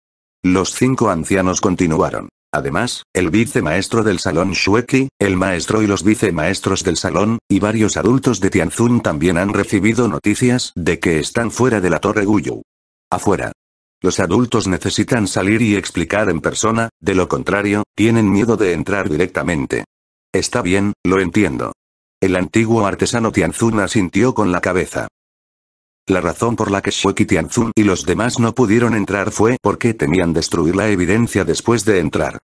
Los cinco ancianos continuaron. Además, el vicemaestro del salón Shueki, el maestro y los vicemaestros del salón, y varios adultos de Tianzun también han recibido noticias de que están fuera de la torre Guyu. Afuera. Los adultos necesitan salir y explicar en persona, de lo contrario, tienen miedo de entrar directamente. Está bien, lo entiendo. El antiguo artesano Tianzun asintió con la cabeza. La razón por la que Shueki Tianzun y los demás no pudieron entrar fue porque temían destruir la evidencia después de entrar.